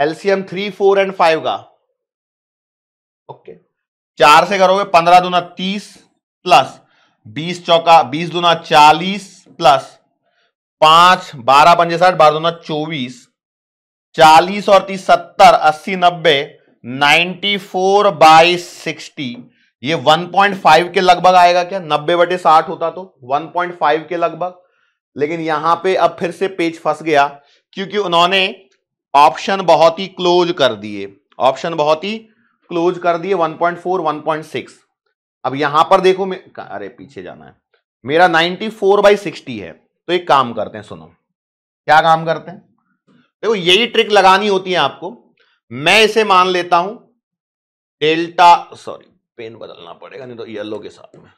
LCM three four and five का ओके चार से करोगे पंद्रह दुना तीस प्लस बीस चौका बीस दुना चालीस प्लस पांच बारह पंजे साठ बारह दुना चौबीस चालीस और तीस सत्तर अस्सी नब्बे नाइन्टी फोर बाई सिक्सटी ये वन पॉइंट फाइव के लगभग आएगा क्या नब्बे बटे साठ होता तो वन पॉइंट फाइव के लगभग लेकिन यहां पे अब फिर से पेज फंस गया क्योंकि उन्होंने ऑप्शन बहुत ही क्लोज कर दिए ऑप्शन बहुत ही क्लोज कर दिए 1.4 1.6 अब यहां पर देखो अरे पीछे जाना है मेरा 94 फोर बाई सिक्सटी है तो एक काम करते हैं सुनो क्या काम करते हैं देखो यही ट्रिक लगानी होती है आपको मैं इसे मान लेता हूं डेल्टा सॉरी पेन बदलना पड़ेगा नहीं तो येलो के साथ में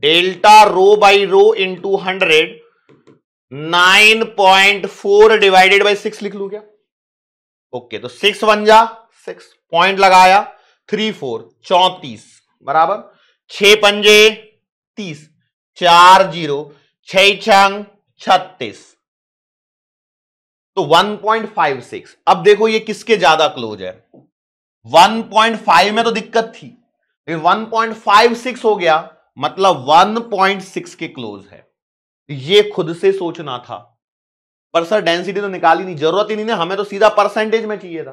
delta row by row two hundred nine point four divided by six लिख लू क्या ओके तो सिक्स वन जा सिक्स पॉइंट लगाया थ्री फोर चौतीस बराबर छ पंजे तीस चार जीरो छंग छत्तीस तो 1.56 अब देखो ये किसके ज्यादा क्लोज है 1.5 में तो दिक्कत थी फाइव 1.56 हो गया मतलब 1.6 के क्लोज है ये खुद से सोचना था पर सर डेंसिटी तो निकाली नहीं जरूरत ही नहीं ना हमें तो सीधा परसेंटेज में चाहिए था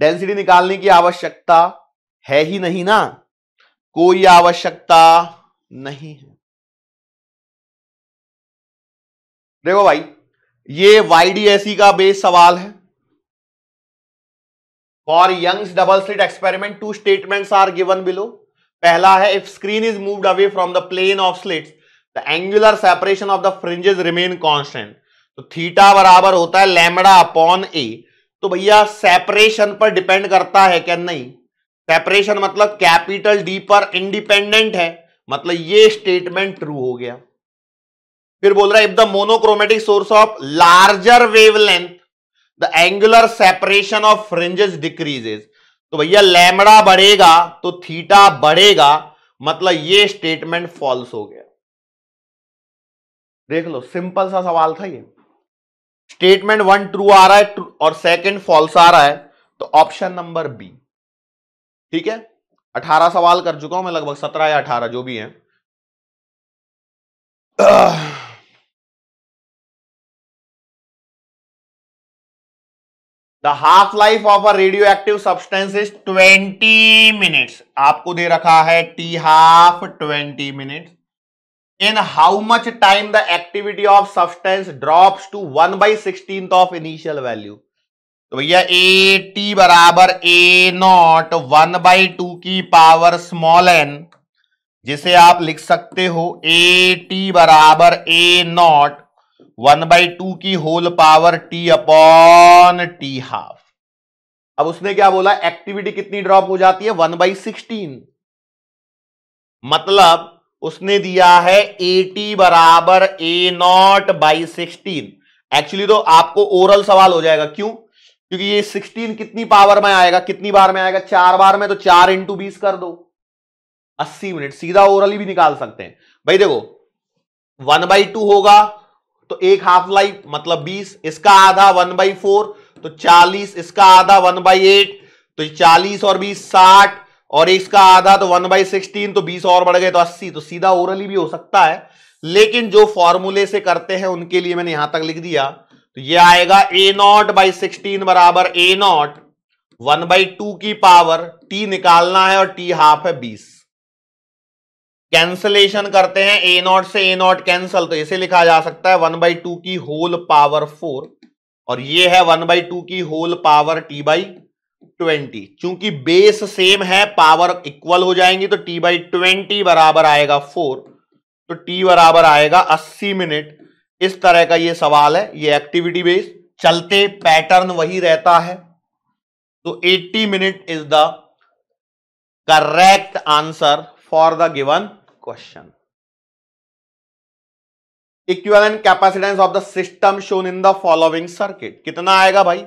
डेंसिटी निकालने की आवश्यकता है ही नहीं ना कोई आवश्यकता नहीं है देखो भाई ये वाईडीएसई e का बेस सवाल है for Young's double slit experiment two statements are given below पहला है if screen is moved away from the plane of slits the angular separation of the fringes remain constant तो थीटा बराबर होता है लेमड़ा अपॉन ए तो भैया सेपरेशन पर डिपेंड करता है क्या नहीं सेपरेशन मतलब कैपिटल डी पर इंडिपेंडेंट है मतलब ये स्टेटमेंट ट्रू हो गया फिर बोल रहा है if the monochromatic source of larger wavelength the angular separation of fringes decreases तो भैया लैमड़ा बढ़ेगा तो थीटा बढ़ेगा मतलब ये स्टेटमेंट फॉल्स हो गया देख लो सिंपल सा सवाल था ये स्टेटमेंट वन ट्रू आ रहा है ट्रू और सेकंड फॉल्स आ रहा है तो ऑप्शन नंबर बी ठीक है अठारह सवाल कर चुका हूं मैं लगभग सत्रह या अठारह जो भी है the half life of a radioactive substance is twenty minutes आपको दे रखा है T half twenty minutes in how much time the activity of substance drops to 1 by 16th of initial value तो भैया ए टी बराबर A naught one by two की पावर स्मॉल एन जिसे आप लिख सकते हो ए टी बराबर A naught one by two की whole power T upon T half अब उसने क्या बोला एक्टिविटी कितनी ड्रॉप हो जाती है वन बाई सिक्सटीन मतलब उसने दिया है एटी बराबर A naught by sixteen actually तो आपको ओरल सवाल हो जाएगा क्यों क्योंकि ये 16 कितनी पावर में आएगा कितनी बार में आएगा चार बार में तो चार इंटू बीस कर दो अस्सी मिनट सीधा ओरली भी निकाल सकते हैं भाई देखो वन बाई टू होगा तो एक हाफ लाइफ मतलब बीस इसका आधा वन बाई फोर तो चालीस इसका आधा वन बाई एट तो चालीस और बीस साठ और इसका आधा तो वन बाई सिक्सटीन तो बीस और बढ़ गए तो अस्सी तो सीधा ओरली भी हो सकता है लेकिन जो फॉर्मूले से करते हैं उनके लिए मैंने यहां तक लिख दिया तो ये आएगा ए नॉट बाई सिक्सटीन बराबर A naught one by two की पावर टी निकालना है और टी हाफ है बीस कैंसलेशन करते हैं ए नॉट से ए नॉट कैंसल तो इसे लिखा जा सकता है वन बाई टू की होल पावर फोर और ये है वन बाई टू की whole power T by twenty चूंकि बेस सेम है पावर इक्वल हो जाएंगी तो टी बाई ट्वेंटी बराबर आएगा फोर तो टी बराबर आएगा अस्सी मिनट इस तरह का ये सवाल है ये एक्टिविटी बेस चलते पैटर्न वही रहता है तो eighty minute is the correct answer for the given question equivalent capacitance of the system shown in the following circuit कितना आएगा भाई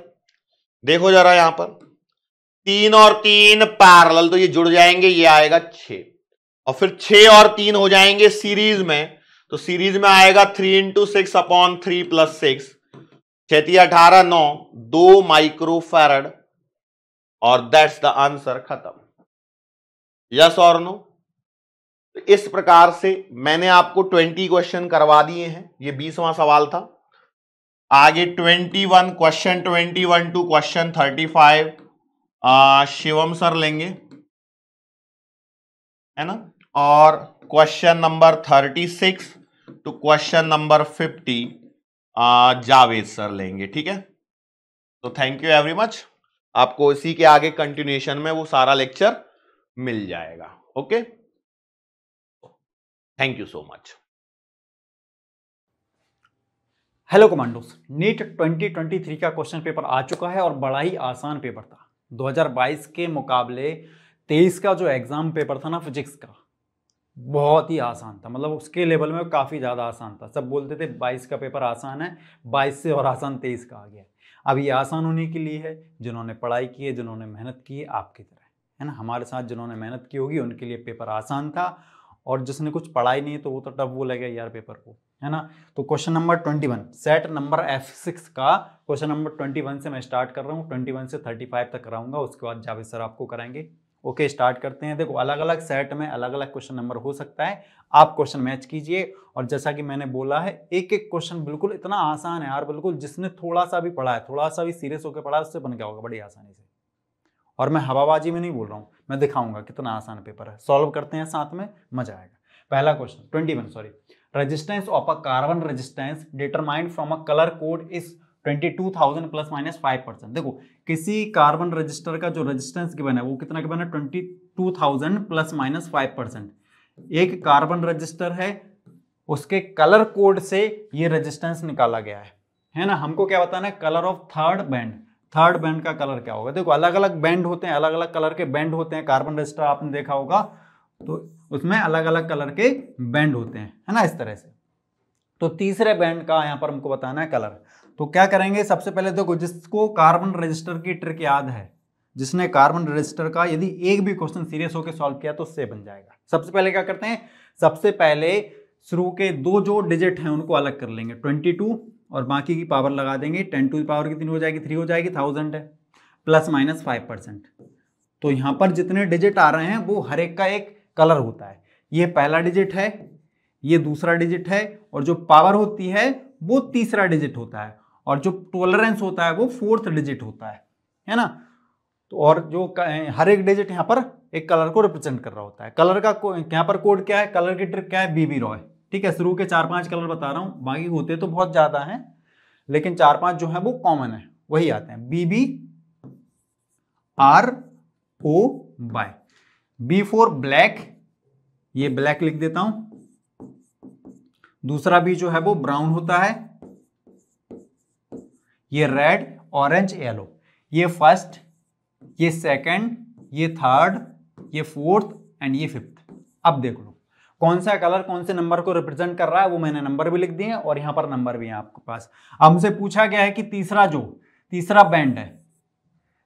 देखो जरा यहां पर तीन और तीन पैरल तो ये जुड़ जाएंगे ये आएगा छ और फिर छ और तीन हो जाएंगे सीरीज में तो सीरीज में आएगा three into six upon three plus six छती अठारह नौ दो माइक्रोफेरड और दैट्स द आंसर खत्म यस और नो तो इस प्रकार से मैंने आपको ट्वेंटी क्वेश्चन करवा दिए हैं ये बीसवा सवाल था आगे twenty one question twenty one to question thirty five आ, शिवम सर लेंगे है ना और question number thirty six to question number fifty Javed sir लेंगे ठीक है तो थैंक यू वेरी मच आपको इसी के आगे कंटिन्यूएशन में वो सारा लेक्चर मिल जाएगा okay thank you so much hello commandos NEET 2023 का क्वेश्चन पेपर आ चुका है और बड़ा ही आसान पेपर था 2022 के मुकाबले 23 का जो एग्ज़ाम पेपर था ना फिजिक्स का बहुत ही आसान था मतलब उसके लेवल में काफ़ी ज़्यादा आसान था सब बोलते थे 22 का पेपर आसान है 22 से और आसान 23 का आ गया अब ये आसान होने के लिए है जिन्होंने पढ़ाई की है जिन्होंने मेहनत की है आपकी तरह है ना हमारे साथ जिन्होंने मेहनत की होगी उनके लिए पेपर आसान था और जिसने कुछ पढ़ाई नहीं तो वो तो टफ वो लगे यार पेपर को है ना तो question number twenty one set number F six का क्वेश्चन नंबर ट्वेंटी वन से मैं स्टार्ट कर रहा हूँ ट्वेंटी वन से थर्टी फाइव तक कराऊंगा उसके बाद जावेद सर आपको कराएंगे ओके स्टार्ट करते हैं देखो अलग अलग सेट में अलग अलग क्वेश्चन नंबर हो सकता है आप क्वेश्चन मैच कीजिए और जैसा कि मैंने बोला है एक एक क्वेश्चन बिल्कुल इतना आसान है यार बिल्कुल जिसने थोड़ा सा भी पढ़ा है थोड़ा सा भी सीरियस होकर पढ़ा है उससे बन गया होगा बड़ी आसानी से और मैं हवाबाजी में नहीं बोल रहा हूँ मैं दिखाऊंगा कितना आसान पेपर है सॉल्व करते हैं साथ में मजा आएगा पहला question twenty sorry resistance of a carbon resistance determined from a color code is 22,000 plus minus 5 percent देखो किसी कार्बन रजिस्टर का जो रेजिस्टेंस गिवन है वो कितना गिवन है 22,000 प्लस माइनस 5 परसेंट एक कार्बन रजिस्टर है उसके कलर कोड से ये रेजिस्टेंस निकाला गया है है ना हमको क्या बताना है colour of third band third band का कलर क्या होगा देखो अलग अलग बैंड होते हैं अलग अलग कलर के बैंड होते हैं कार्बन रजिस्टर आपने देखा होगा तो उसमें अलग अलग कलर के बैंड होते हैं है ना इस तरह से तो तीसरे बैंड का यहाँ पर हमको बताना है कलर तो क्या करेंगे सबसे पहले देखो तो जिसको कार्बन रजिस्टर की ट्रिक याद है जिसने कार्बन रजिस्टर का यदि एक भी क्वेश्चन सीरियस होकर सॉल्व किया तो उससे बन जाएगा सबसे पहले क्या करते हैं सबसे पहले शुरू के दो जो डिजिट हैं उनको अलग कर लेंगे ट्वेंटी टू और बाकी की पावर लगा देंगे टेन टू पावर कितनी हो जाएगी थ्री हो जाएगी थाउजेंड है प्लस माइनस फाइव परसेंट तो यहाँ पर जितने डिजिट आ रहे हैं वो हर एक का एक कलर होता है ये पहला डिजिट है ये दूसरा डिजिट है और जो पावर होती है वो तीसरा डिजिट होता है और जो टॉलरेंस होता है वो फोर्थ डिजिट होता है है ना तो और जो हर एक डिजिट यहाँ पर एक कलर को रिप्रेजेंट कर रहा होता है कलर का यहाँ पर कोड क्या है कलर की ट्रिक क्या है बीबी रॉय ठीक है शुरू के चार पांच कलर बता रहा हूँ बाकी होते तो बहुत ज़्यादा हैं लेकिन चार पांच जो है वो कॉमन है वही आते हैं B B R O Y B four black ये ब्लैक लिख देता हूं दूसरा बी जो है वो ब्राउन होता है ये रेड ऑरेंज येलो ये फर्स्ट ये सेकंड ये थर्ड ये फोर्थ एंड ये फिफ्थ अब देख लो कौन सा कलर कौन से नंबर को रिप्रेजेंट कर रहा है वो मैंने नंबर भी लिख दिए और यहां पर नंबर भी है आपके पास हमसे पूछा गया है कि तीसरा जो तीसरा बैंड है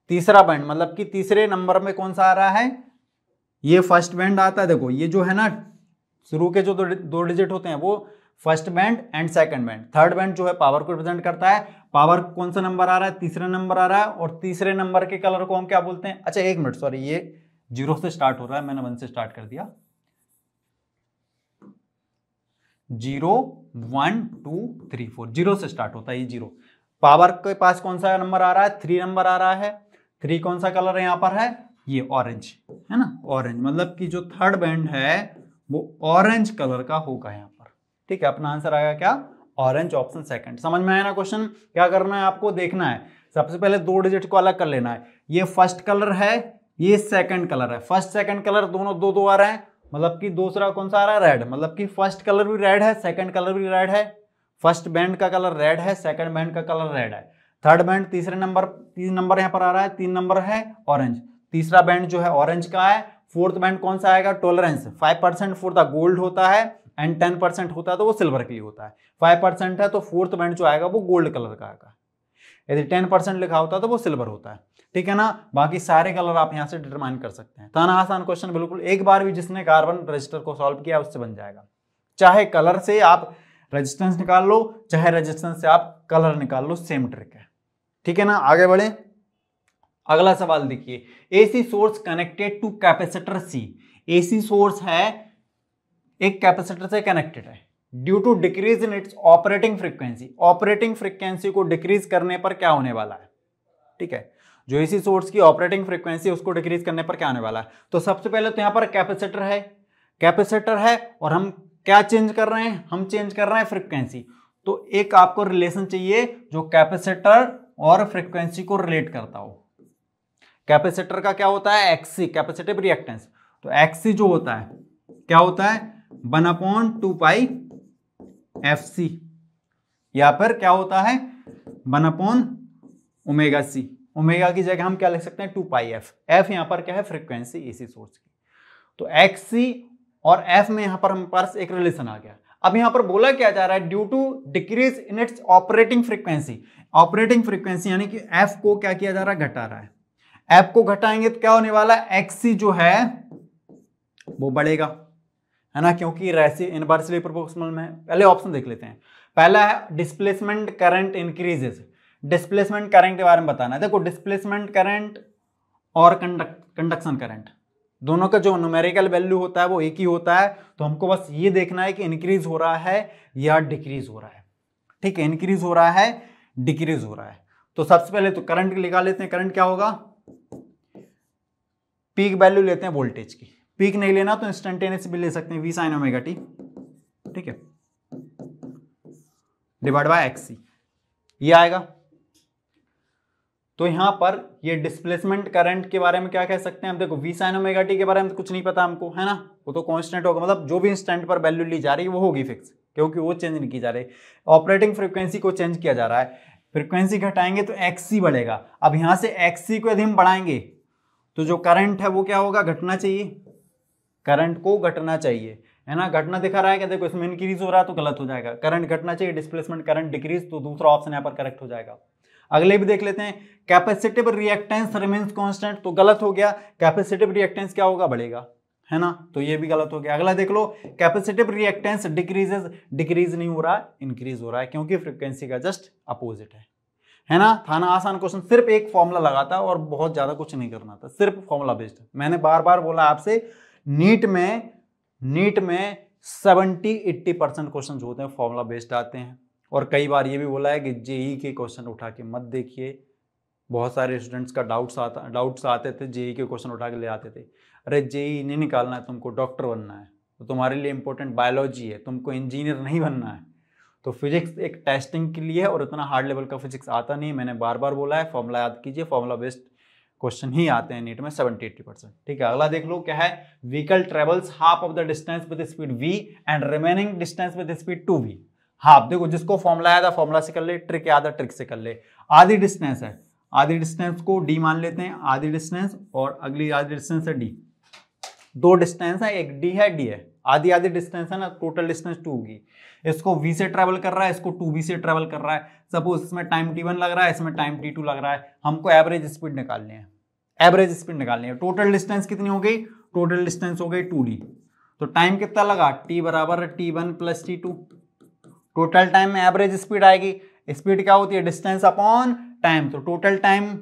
तीसरा बैंड मतलब कि तीसरे नंबर में कौन सा आ रहा है ये फर्स्ट बैंड आता है देखो ये जो है ना शुरू के जो दो डिजिट होते हैं वो first band and second band third band जो है पावर को रिप्रेजेंट करता है पावर कौन सा नंबर आ रहा है तीसरा नंबर आ रहा है और तीसरे नंबर के कलर को हम क्या बोलते हैं अच्छा एक मिनट सॉरी ये जीरो से स्टार्ट हो रहा है मैंने वन से स्टार्ट कर दिया zero one two three four zero से स्टार्ट होता है ये जीरो पावर के पास कौन सा नंबर आ रहा है थ्री नंबर आ रहा है थ्री कौन सा कलर यहां पर है ये ऑरेंज है ना ऑरेंज मतलब कि जो थर्ड बैंड है वो ऑरेंज कलर का होगा यहाँ पर ठीक है अपना आंसर आएगा क्या ऑरेंज ऑप्शन सेकंड समझ में आया ना क्वेश्चन क्या करना है आपको देखना है सबसे पहले दो डिजिट को अलग कर लेना है ये फर्स्ट कलर है ये सेकंड कलर है फर्स्ट सेकंड कलर दोनों दो दो आ रहे हैं मतलब कि दूसरा कौन सा आ रहा है रेड मतलब कि फर्स्ट कलर भी रेड है सेकंड कलर भी रेड है फर्स्ट बैंड का कलर रेड है सेकंड बैंड का कलर रेड है थर्ड बैंड तीसरे नंबर तीन नंबर यहां पर आ रहा है तीन नंबर है ऑरेंज तीसरा बैंड जो है ऑरेंज का है फोर्थ बैंड कौन सा आएगा tolerance five percent for the gold होता है एंड टेन परसेंट होता है तो वो सिल्वर के लिए होता है फाइव परसेंट है तो फोर्थ बैंड जो आएगा वो गोल्ड कलर का आएगा यदि टेन परसेंट लिखा होता है तो वो सिल्वर होता है ठीक है ना बाकी सारे कलर आप यहाँ से डिटरमाइन कर सकते हैं ताना आसान क्वेश्चन बिल्कुल एक बार भी जिसने कार्बन रजिस्टर को सॉल्व किया उससे बन जाएगा चाहे कलर से आप रजिस्टेंस निकाल लो चाहे रजिस्टेंस से आप कलर निकाल लो सेम ट्रिक है ठीक है ना आगे बढ़े अगला सवाल देखिए AC source connected to capacitor C AC source है एक कैपेसिटर से कनेक्टेड है due to decrease in its operating frequency operating frequency को डिक्रीज करने पर क्या होने वाला है ठीक है जो एसी सोर्स की ऑपरेटिंग फ्रिक्वेंसी उसको डिक्रीज करने पर क्या होने वाला है तो सबसे पहले तो यहां पर कैपेसिटर है कैपेसिटर है और हम क्या चेंज कर रहे हैं हम चेंज कर रहे हैं फ्रिक्वेंसी तो एक आपको रिलेशन चाहिए जो कैपेसिटर और फ्रिक्वेंसी को रिलेट करता हो कैपेसिटर का क्या होता है एक्सी कैपेसिटिव रिएक्टेंस तो एक्सी जो होता है क्या होता है one upon two pi F C या फिर क्या होता है one upon omega C omega की जगह हम क्या लिख सकते हैं टू पाई एफ एफ यहां पर क्या है फ्रीक्वेंसी एसी सोर्स की तो एक्सी और एफ में यहां पर हमारे पास एक रिलेशन आ गया अब यहां पर बोला क्या जा रहा है due to decrease in its operating frequency operating frequency यानी कि एफ को क्या किया जा रहा है घटा रहा है एप को घटाएंगे तो क्या होने वाला है एक्सी जो है वो बढ़ेगा है ना क्योंकि रेसी इनवर्सली प्रोपोर्शनल में पहले ऑप्शन देख लेते हैं पहला है displacement current increases displacement current के बारे में बताना है देखो डिस्प्लेसमेंट करंट और कंडक्ट कंडक्शन करंट दोनों का जो न्यूमेरिकल वैल्यू होता है वो एक ही होता है तो हमको बस ये देखना है कि इंक्रीज हो रहा है या डिक्रीज हो रहा है ठीक है इंक्रीज हो रहा है डिक्रीज हो रहा है तो सबसे पहले तो करंट निकाल लेते हैं करंट क्या होगा पीक वैल्यू लेते हैं वोल्टेज की पीक नहीं लेना तो इंस्टेंटेनियस भी ले सकते हैं वी साइन ओमेगा टी ठीक है डिवाइड बाय एक्स सी ये आएगा तो यहां पर ये डिस्प्लेसमेंट करंट के बारे में क्या कह सकते हैं हम देखो वी साइन ओमेगा टी के बारे में तो कुछ नहीं पता हमको है ना वो तो कांस्टेंट होगा मतलब जो भी इंस्टेंट पर वैल्यू ली जा रही है वो होगी फिक्स क्योंकि वो चेंज नहीं की जा रही ऑपरेटिंग फ्रिक्वेंसी को चेंज किया जा रहा है फ्रिक्वेंसी घटाएंगे तो एक्स बढ़ेगा अब यहां से एक्स को यदि हम बढ़ाएंगे तो जो करंट है वो क्या होगा घटना चाहिए करंट को घटना चाहिए है ना घटना दिखा रहा है क्या देखो इसमें इंक्रीज हो रहा है तो गलत हो जाएगा करंट घटना चाहिए डिस्प्लेसमेंट करंट डिक्रीज तो दूसरा ऑप्शन यहाँ पर करेक्ट हो जाएगा अगले भी देख लेते हैं कैपेसिटिव रिएक्टेंस रिमेन्स कॉन्स्टेंट तो गलत हो गया कैपेसिटिव रिएक्टेंस क्या होगा बढ़ेगा है ना तो ये भी गलत हो गया अगला देख लो कैपेसिटिव रिएक्टेंस डिक्रीजेज डिक्रीज नहीं हो रहा इंक्रीज हो रहा है क्योंकि फ्रिक्वेंसी का जस्ट अपोजिट है है ना थाना आसान क्वेश्चन सिर्फ एक फॉर्मूला लगाता और बहुत ज़्यादा कुछ नहीं करना था सिर्फ फॉर्मूला बेस्ड मैंने बार बार बोला आपसे नीट में नीट में सेवेंटी एट्टी परसेंट क्वेश्चन होते हैं फॉर्मूला बेस्ड आते हैं और कई बार ये भी बोला है कि जेई e के क्वेश्चन उठा के मत देखिए बहुत सारे स्टूडेंट्स का डाउट्स आता डाउट्स आते थे जेई e के क्वेश्चन उठा के ले आते थे अरे जेई e नहीं निकालना है तुमको डॉक्टर बनना है तो तुम्हारे लिए इंपॉर्टेंट बायोलॉजी है तुमको इंजीनियर नहीं बनना है तो फिजिक्स एक टेस्टिंग के लिए है और इतना हार्ड लेवल का फिजिक्स आता नहीं मैंने बार बार बोला है फॉर्मूला याद कीजिए फॉर्मूला बेस्ड क्वेश्चन ही आते हैं नीट में सेवेंटी एट्टी परसेंट ठीक है अगला देख लो क्या है vehicle travels half of the distance with speed V and remaining distance with speed two V half देखो जिसको फॉर्मूला आया था फॉर्मूला से कर ले ट्रिक याद है ट्रिक से कर ले आधी डिस्टेंस है आधी डिस्टेंस को डी मान लेते हैं आधी डिस्टेंस और अगली आधी डिस्टेंस है डी दो डिस्टेंस है एक डी है डी है आधी आधी डिस्टेंस है ना टोटल डिस्टेंस टू होगी इसको वी से ट्रेवल कर रहा है इसको टू वी से ट्रेवल कर रहा है सपोज इसमें टाइम टी वन लग रहा है इसमें टाइम टी टू लग रहा है हमको एवरेज स्पीड निकालनी है एवरेज स्पीड निकालनी है टोटल डिस्टेंस कितनी हो गई टोटल डिस्टेंस हो गई टू डी तो टाइम कितना लगा टी बराबर T one plus T two total time में एवरेज स्पीड आएगी स्पीड क्या होती है डिस्टेंस अपॉन टाइम तो total time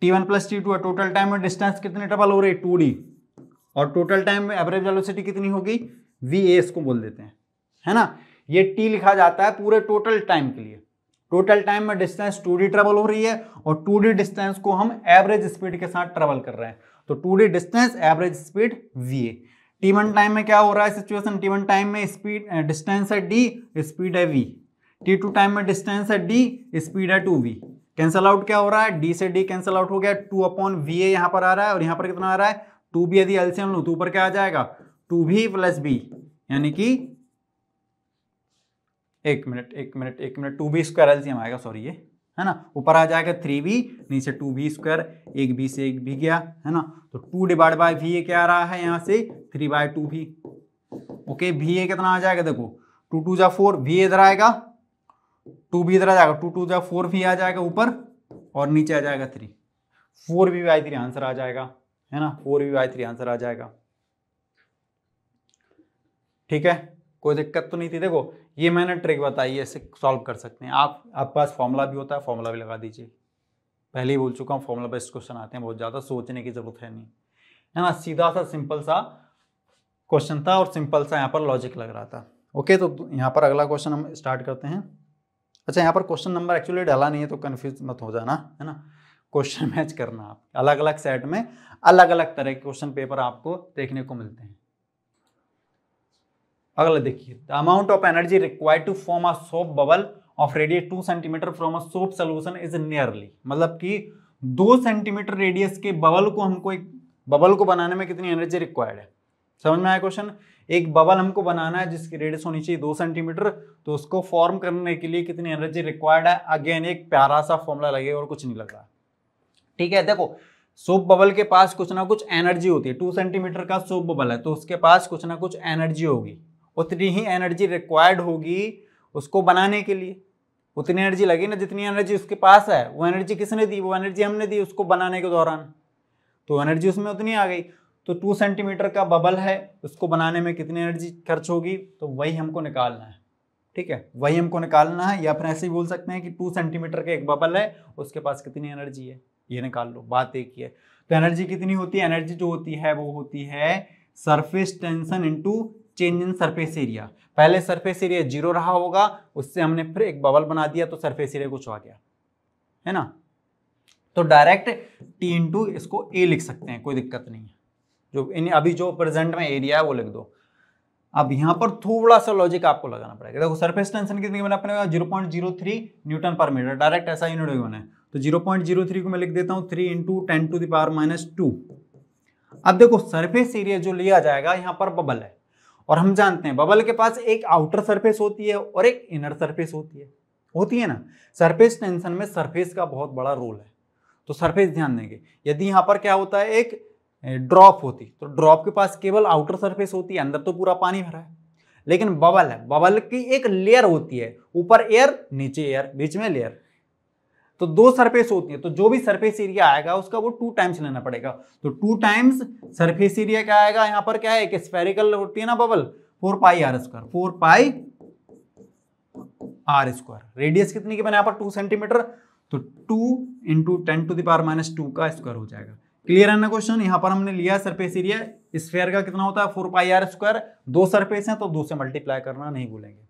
T one plus T two है टोटल टाइम में डिस्टेंस कितनी ट्रबल हो रही है टू डी और टोटल टाइम में एवरेज वेलोसिटी कितनी होगी वी ए इसको बोल देते हैं है ना ये टी लिखा जाता है पूरे टोटल टाइम के लिए टोटल टाइम में डिस्टेंस टू डी ट्रेवल हो रही है और टू डी डिस्टेंस को हम एवरेज स्पीड के साथ ट्रेवल कर रहे हैं तो two D distance average speed V A T one time में क्या हो रहा है सिचुएशन टी वन टाइम में स्पीड डिस्टेंस है डी स्पीड है वी टी टू टाइम में डिस्टेंस है डी स्पीड है टू वी कैंसल आउट क्या हो रहा है डी से डी कैंसल आउट हो गया टू अपॉन वी ए यहाँ पर आ रहा है और यहाँ पर कितना आ रहा है टू बी यदि एलसीएम लू तो ऊपर क्या आ जाएगा टू बी प्लस बी यानी कि एक मिनट एक मिनट एक minute two B square LCM आएगा सॉरी ये है ना ऊपर आ जाएगा थ्री बी नीचे टू बी स्क्वायर एक बी से एक बी गया है ना तो टू डिवाइड बाय भी ये क्या आ रहा है यहां से थ्री बाय टू भी ओके भी ये कितना आ जाएगा देखो टू टू जा फोर भी इधर आएगा टू बी इधर आ जाएगा टू टू जा फोर भी आ जाएगा ऊपर और नीचे आ जाएगा three four B by three answer आ जाएगा है ना four V by three answer आ जाएगा ठीक है कोई दिक्कत तो नहीं थी देखो ये मैंने ट्रिक बताई है इसे सॉल्व कर सकते हैं आप आपके पास फॉर्मूला भी होता है फॉर्मूला भी लगा दीजिए पहले ही बोल चुका हूँ फॉर्मूला बेस्ट क्वेश्चन आते हैं बहुत ज़्यादा सोचने की ज़रूरत है नहीं है ना सीधा सा सिंपल सा क्वेश्चन था और सिंपल सा यहाँ पर लॉजिक लग रहा था ओके तो यहाँ पर अगला क्वेश्चन हम स्टार्ट करते हैं अच्छा यहाँ पर क्वेश्चन नंबर एक्चुअली डाला नहीं है तो कन्फ्यूज मत हो जाना है ना क्वेश्चन मैच करना आप अलग अलग सेट में अलग अलग तरह के क्वेश्चन पेपर आपको देखने को मिलते हैं अगला देखिए the amount of energy required to form a soap bubble of radius two centimetre from a soap solution is nearly मतलब कि दो सेंटीमीटर रेडियस के बबल को हमको एक बबल को बनाने में कितनी एनर्जी रिक्वायर्ड है समझ में आया क्वेश्चन एक बबल हमको बनाना है जिसकी रेडियस होनी चाहिए दो सेंटीमीटर तो उसको फॉर्म करने के लिए कितनी एनर्जी रिक्वायर्ड है अगेन एक प्यारा सा फॉर्मूला लगेगा और कुछ नहीं लग रहा ठीक है देखो सोप बबल के पास कुछ ना कुछ एनर्जी होती है टू सेंटीमीटर का सोप बबल है तो उसके पास कुछ ना कुछ एनर्जी होगी उतनी ही एनर्जी रिक्वायर्ड होगी उसको बनाने के लिए उतनी एनर्जी लगी ना जितनी एनर्जी उसके पास है वो एनर्जी किसने दी वो एनर्जी हमने दी उसको बनाने के दौरान तो एनर्जी उसमें उतनी आ गई तो टू सेंटीमीटर का बबल है उसको बनाने में कितनी एनर्जी खर्च होगी तो वही हमको निकालना है ठीक है वही हमको निकालना है या फिर ऐसे ही बोल सकते हैं कि टू सेंटीमीटर का एक बबल है उसके पास कितनी एनर्जी है ये निकाल लो बात एक ही है तो एनर्जी कितनी होती है एनर्जी जो होती है वो होती है surface tension into change in surface area पहले सरफेस एरिया जीरो रहा होगा उससे हमने फिर एक बबल बना दिया तो सरफेस एरिया कुछ आ गया है ना तो डायरेक्ट टी इंटू इसको ए लिख सकते हैं कोई दिक्कत नहीं है जो इन अभी जो प्रेजेंट में एरिया है वो लिख दो अब यहां पर थोड़ा सा लॉजिक आपको लगाना पड़ेगा देखो सरफेस टेंशन कितनी मैंने अपने zero point zero three newton per metre direct ऐसा यूनिट है तो जीरो पॉइंट जीरो थ्री को मैं लिख देता हूँ three into ten to the power minus two अब देखो सरफेस एरिया जो लिया जाएगा यहाँ पर बबल है और हम जानते हैं बबल के पास एक आउटर सरफेस होती है और एक इनर सरफेस होती है होती है ना सरफेस टेंशन में सरफेस का बहुत बड़ा रोल है तो सरफेस ध्यान देंगे यदि यहाँ पर क्या होता है एक ड्रॉप होती तो ड्रॉप के पास केवल आउटर सरफेस होती है अंदर तो पूरा पानी भरा है लेकिन बबल है बबल की एक लेयर होती है ऊपर एयर नीचे एयर बीच में लेयर तो दो सरफेस होती है तो जो भी सरफेस एरिया आएगा उसका वो टू टाइम्स लेना पड़ेगा तो टू टाइम्स सरफेस एरिया क्या आएगा यहां पर क्या है एक स्पेरिकल होती है ना bubble four pi R square four pi R square radius कितनी की मैंने यहां पर टू सेंटीमीटर तो two into ten to the power minus two का स्क्वायर हो जाएगा क्लियर है ना क्वेश्चन यहां पर हमने लिया सरफेस एरिया स्फेयर का कितना होता है फोर पाई आर स्क्वायर दो सरफेस है तो दो से मल्टीप्लाई करना नहीं भूलेंगे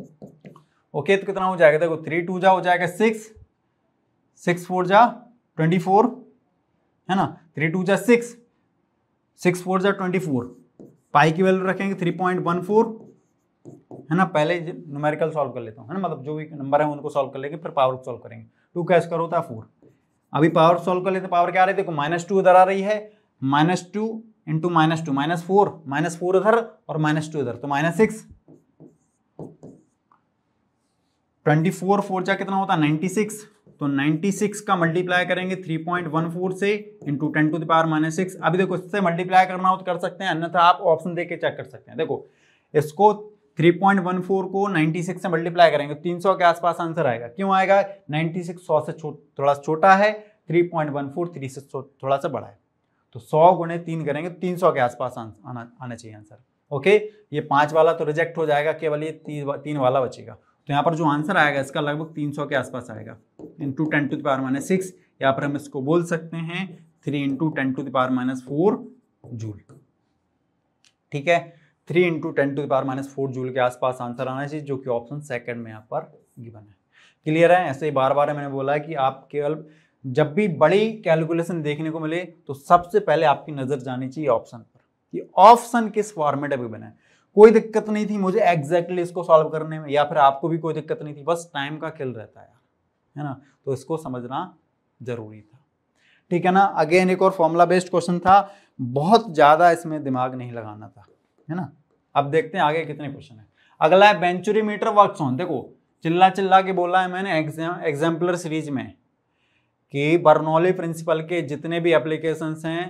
ओके okay, तो कितना हो जाएगा देखो थ्री टू जा हो जाएगा सिक्स सिक्स फोर जा ट्वेंटी फोर है ना थ्री टू जा सिक्स सिक्स फोर जा ट्वेंटी फोर पाई की वैल्यू रखेंगे थ्री पॉइंट वन फोर है ना पहले न्यूमेरिकल सॉल्व कर लेता हूँ है ना मतलब जो भी नंबर है उनको सॉल्व कर लेंगे फिर पावर सॉल्व करेंगे टू कैश करो था फोर अभी पावर सॉल्व कर लेते पावर क्या आ रही है देखो माइनस टू इधर आ रही है minus two into minus two minus four minus four इधर और माइनस टू इधर तो minus six twenty four four जा कितना होता है नाइन्टी सिक्स तो 96 का मल्टीप्लाई करेंगे 3.14 से into ten to the power minus six अभी देखो इससे मल्टीप्लाई करना हो तो कर सकते हैं अन्यथा आप ऑप्शन देके चेक कर सकते हैं देखो इसको 3.14 को 96 से मल्टीप्लाई करेंगे 300 के आसपास आंसर आएगा क्यों आएगा 96 सिक्स से छो, थोड़ा छोटा है 3.14 थ्री से थोड़ा सा बड़ा है तो सौ गुणे तीन करेंगे 300 तो के आसपास आना आना चाहिए आंसर ओके ये पाँच वाला तो रिजेक्ट हो जाएगा केवल ये तीन वाला बचेगा तो यहाँ पर जो आंसर आएगा इसका लगभग 300 के आसपास आएगा into ten to the power minus six यहाँ पर हम इसको बोल सकते हैं three into ten to the power minus four joule ठीक है three into ten to the power minus four joule के आसपास आंसर आना चाहिए जो कि ऑप्शन सेकंड में यहाँ पर गिवन है क्लियर है ऐसे ही बार बार मैंने बोला कि आप केवल जब भी बड़ी कैलकुलेशन देखने को मिले तो सबसे पहले आपकी नज़र जानी चाहिए ऑप्शन पर कि ऑप्शन किस फॉर्मेट में बना है कोई दिक्कत नहीं थी मुझे एग्जैक्टली exactly इसको सॉल्व करने में या फिर आपको भी कोई दिक्कत नहीं थी बस टाइम का खेल रहता है है ना तो इसको समझना जरूरी था ठीक है ना अगेन एक और फॉर्मूला बेस्ड क्वेश्चन था बहुत ज़्यादा इसमें दिमाग नहीं लगाना था है ना अब देखते हैं आगे कितने क्वेश्चन है अगला है बेंचुरी मीटर वर्कसॉन देखो चिल्ला चिल्ला के बोला है मैंने एग्जाम्पलर सीरीज में कि बर्नौली प्रिंसिपल के जितने भी एप्लीकेशन हैं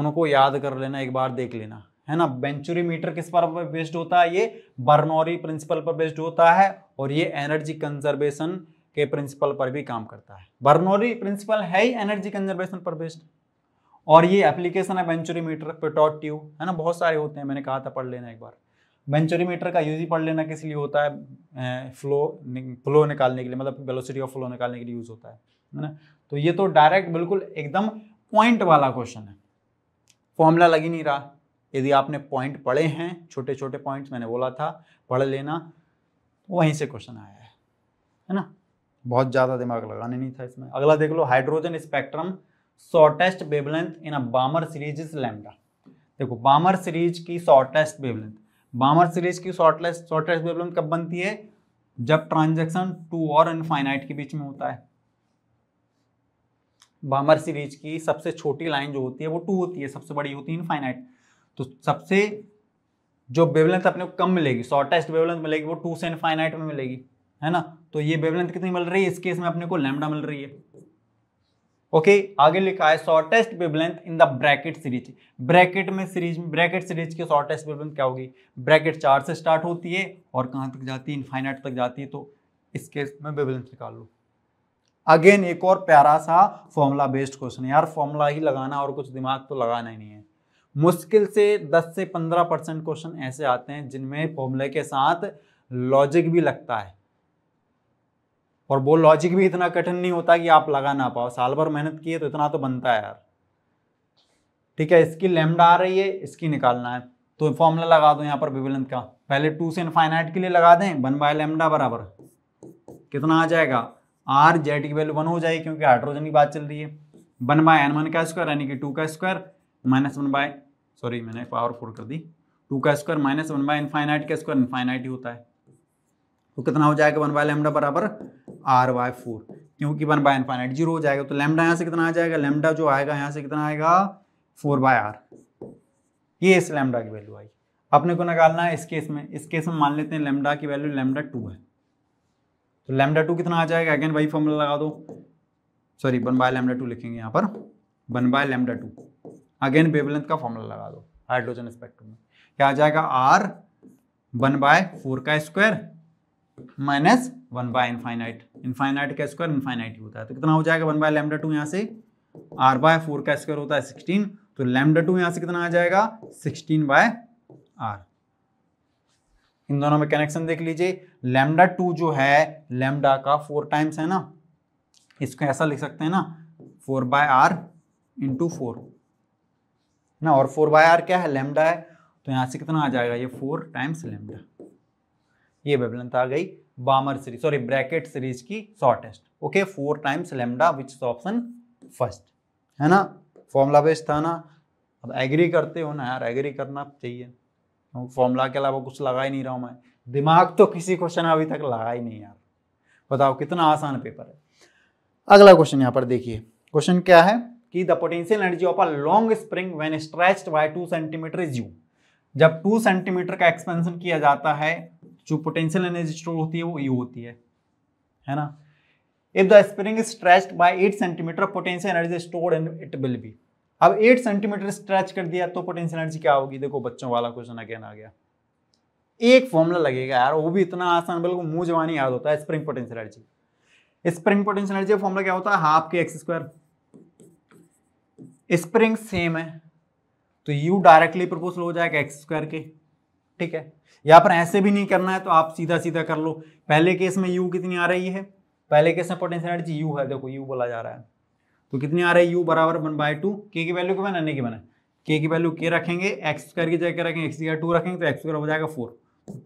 उनको याद कर लेना एक बार देख लेना है ना बेंचुरी मीटर किस पर बेस्ड होता है ये बर्नौरी प्रिंसिपल पर बेस्ड होता है और ये एनर्जी कंजर्वेशन के प्रिंसिपल पर भी काम करता है बर्नौरी प्रिंसिपल है ही एनर्जी कंजर्वेशन पर बेस्ड और ये एप्लीकेशन है बेंचुरीमीटर पेटॉट ट्यूब है ना बहुत सारे होते हैं मैंने कहा था पढ़ लेना एक बार बेंचुरी मीटर का यूज ही पढ़ लेना किस लिए होता है फ्लो फ्लो निकालने के लिए मतलब वेलोसिटी ऑफ फ्लो निकालने के लिए यूज होता है है ना तो ये तो डायरेक्ट बिल्कुल एकदम पॉइंट वाला क्वेश्चन है फॉर्मूला लग ही नहीं रहा यदि आपने पॉइंट पढ़े हैं छोटे छोटे पॉइंट्स मैंने बोला था पढ़ लेना वहीं से क्वेश्चन आया है है ना बहुत ज़्यादा दिमाग लगाने नहीं था इसमें अगला देख लो hydrogen spectrum shortest wavelength in a Balmer series is lambda देखो बामर सीरीज की शॉर्टेस्ट वेवलेंथ बामर सीरीज की शॉर्टेस्ट शॉर्टेस्ट वेवलेंथ कब बनती है जब ट्रांजेक्शन टू और इनफाइनाइट के बीच में होता है बामर सीरीज की सबसे छोटी लाइन जो होती है वो टू होती है सबसे बड़ी होती है इनफाइनाइट तो सबसे जो वेवलेंथ अपने को कम मिलेगी शॉर्टेस्ट वेवलेंथ मिलेगी वो टू से इनफाइनाइट में मिलेगी है ना तो ये वेवलेंथ कितनी मिल रही है इस केस में अपने को लेमडा मिल रही है ओके आगे लिखा है shortest wavelength in the Brackett series Brackett में सीरीज ब्रैकेट सीरीज की शॉर्टेस्ट वेवलेंथ क्या होगी ब्रैकेट चार से स्टार्ट होती है और कहाँ तक जाती है इनफाइनाइट तक जाती है तो इस केस में वेवलेंथ निकाल लो अगेन एक और प्यारा सा फॉर्मूला बेस्ड क्वेश्चन यार फॉर्मूला ही लगाना और कुछ दिमाग तो लगाना ही नहीं है मुश्किल से 10 से 15 परसेंट क्वेश्चन ऐसे आते हैं जिनमें फॉर्मूले के साथ लॉजिक भी लगता है और वो लॉजिक भी इतना कठिन नहीं होता कि आप लगा ना पाओ साल भर मेहनत की है तो इतना तो बनता है यार ठीक है इसकी लेमडा आ रही है इसकी निकालना है तो फॉर्मूला लगा दो यहाँ पर विविलंत का पहले टू से इनफाइनाइट के लिए लगा दें वन बाय लेमडा बराबर कितना आ जाएगा आर जेड की वैल्यू वन हो जाएगी क्योंकि हाइड्रोजन की बात चल रही है वन बाय एन वन का स्क्वायर यानी कि टू का square minus one by sorry मैंने पावर फोर कर दी टू का square minus one by infinite का स्क्वायर इनफाइनाइट ही होता है तो कितना हो जाएगा वन बाय लेमडा बराबर आर बाय फोर क्योंकि वन बाय इनफाइनाइट जीरो हो जाएगा तो लेमडा यहाँ से कितना आ जाएगा लेमडा जो आएगा यहाँ से कितना आएगा फोर बाय आर ये इस लेमडा की वैल्यू आई अपने को निकालना है इस केस में इस केस में मान लेते हैं लेमडा की वैल्यू लेमडा टू है तो लेमडा टू कितना आ जाएगा अगेन वही फॉर्मूला लगा दो sorry one by lambda two लिखेंगे यहाँ पर one by lambda two again wavelength का फॉर्मूला लगा दो हाइड्रोजन स्पेक्ट्रम में क्या आ जाएगा आर वन बाय फोर का square minus one by infinite infinite का स्क्वायर इनफाइनाइट ही होता है तो कितना हो जाएगा वन बाय लेमडा टू यहाँ से आर बाय फोर का स्क्वायर होता है सिक्सटीन तो लेमडा टू यहाँ से कितना आ जाएगा सिक्सटीन बाय आर इन दोनों में कनेक्शन देख लीजिए लेमडा टू जो है लेमडा का फोर टाइम्स है ना इसको ऐसा लिख सकते हैं ना four by R into four ना और फोर बाय आर क्या है लेमडा है तो यहां से कितना आ जाएगा ये फोर टाइम्स लेमडा ये वेवलेंथ आ गई Balmer series sorry Brackett series की shortest okay four times lambda which option first है ना फॉर्मूला बेस्ट था ना अब एग्री करते हो ना यार एग्री करना चाहिए फॉर्मूला के अलावा कुछ लगा ही नहीं रहा हूं मैं दिमाग तो किसी क्वेश्चन अभी तक लगा ही नहीं यार बताओ कितना आसान पेपर है अगला क्वेश्चन यहाँ पर देखिए क्वेश्चन क्या है कि the potential energy of a long spring when stretched by two centimetre is U जब टू सेंटीमीटर का एक्सपेंशन किया जाता है जो पोटेंशियल एनर्जी स्टोर होती है वो यू होती है है ना if the spring is stretched by eight centimetre potential energy store in it will be अब एट सेंटीमीटर स्ट्रेच कर दिया तो पोटेंशियल एनर्जी क्या होगी देखो बच्चों वाला क्वेश्चन अगेन आ गया एक फॉर्मूला लगेगा यार वो भी इतना आसान बिल्कुल मुंह जवानी याद होता है spring potential energy spring potential energy formula क्या होता है हाफ के एक्स स्क्वायर स्प्रिंग सेम है तो यू डायरेक्टली प्रपोजल हो जाएगा एक्स स्क्वायर के ठीक है या पर ऐसे भी नहीं करना है तो आप सीधा सीधा कर लो पहले केस में यू कितनी आ रही है पहले केस में पोटेंशियल एनर्जी यू है देखो यू बोला जा रहा है तो कितनी आ रही है यू बराबर वन बाय टू के की वैल्यू क्या बना की बना के की वैल्यू के रखेंगे एक्स स्क्वायर की जगह रखेंगे एक्स की टू रखेंगे तो एक्स स्क्वायर हो जाएगा फोर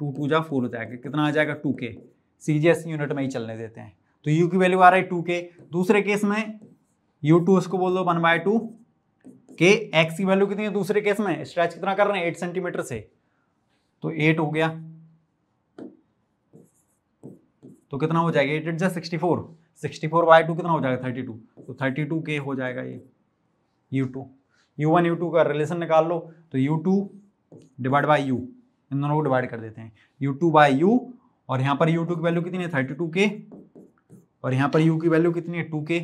टू टू जा फोर हो जाएगा कितना आ जाएगा टू के सी जी एस यूनिट में ही चलने देते हैं तो यू की वैल्यू आ रही है टू के दूसरे केस में यू टू उसको बोल दो वन बाय टू के एक्स की वैल्यू कितनी है दूसरे केस में स्ट्रेच कितना कर रहे हैं एट सेंटीमीटर से तो एट हो गया तो कितना हो जाएगा एट एट जा sixty four sixty four by two कितना हो जाएगा थर्टी टू तो थर्टी टू के हो जाएगा ये U two U one U two का रिलेशन निकाल लो तो U two divide by U इन दोनों को डिवाइड कर देते हैं यू टू बाई यू और यहाँ पर यू टू की वैल्यू कितनी है थर्टी टू के और यहाँ पर यू की वैल्यू कितनी है टू के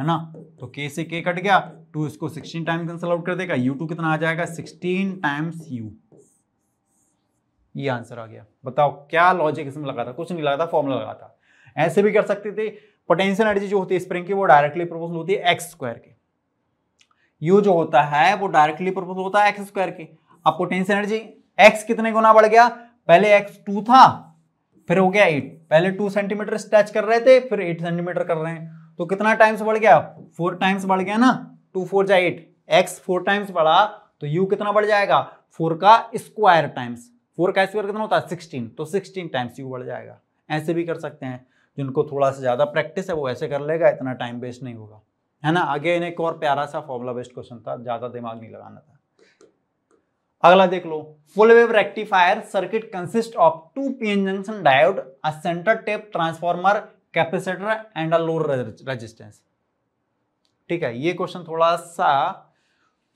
है ना तो के से के कट गया टू इसको सिक्सटीन टाइम कैंसिल आउट कर देगा यू टू कितना आ जाएगा सिक्सटीन टाइम्स यू ये आंसर आ गया बताओ क्या लॉजिक इसमें लगा था कुछ नहीं लगा था फॉर्मुला लगा था ऐसे भी कर सकते थे पोटेंशियल एनर्जी जो होती है स्प्रिंग की वो डायरेक्टली प्रोपोर्शनल होती है एक्स स्क्वायर के यू जो होता है वो डायरेक्टली प्रोपोर्शनल होता है एक्स स्क्वायर के अब पोटेंशियल एनर्जी एक्स कितने गुना बढ़ गया पहले एक्स टू था फिर हो गया एट पहले टू सेंटीमीटर स्ट्रेच कर रहे थे फिर एट सेंटीमीटर कर रहे हैं तो कितना टाइम्स बढ़ गया फोर टाइम्स बढ़ गया ना टू फोर जा एट एक्स फोर टाइम्स बढ़ा तो यू कितना बढ़ जाएगा फोर का स्क्वायर टाइम्स फोर का स्क्वायर कितना होता है सिक्सटीन तो सिक्सटीन टाइम्स यू बढ़ जाएगा ऐसे भी कर सकते हैं जिनको थोड़ा सा ज़्यादा प्रैक्टिस है वो ऐसे कर लेगा इतना टाइम वेस्ट नहीं होगा है ना आगे इन्हें एक और प्यारा सा फॉर्मुला बेस्ड क्वेश्चन था ज़्यादा दिमाग नहीं लगाना था अगला देख लो full wave rectifier circuit consist of two PN junction diode a centre tap transformer capacitor and a lower resistance ठीक है ये क्वेश्चन थोड़ा सा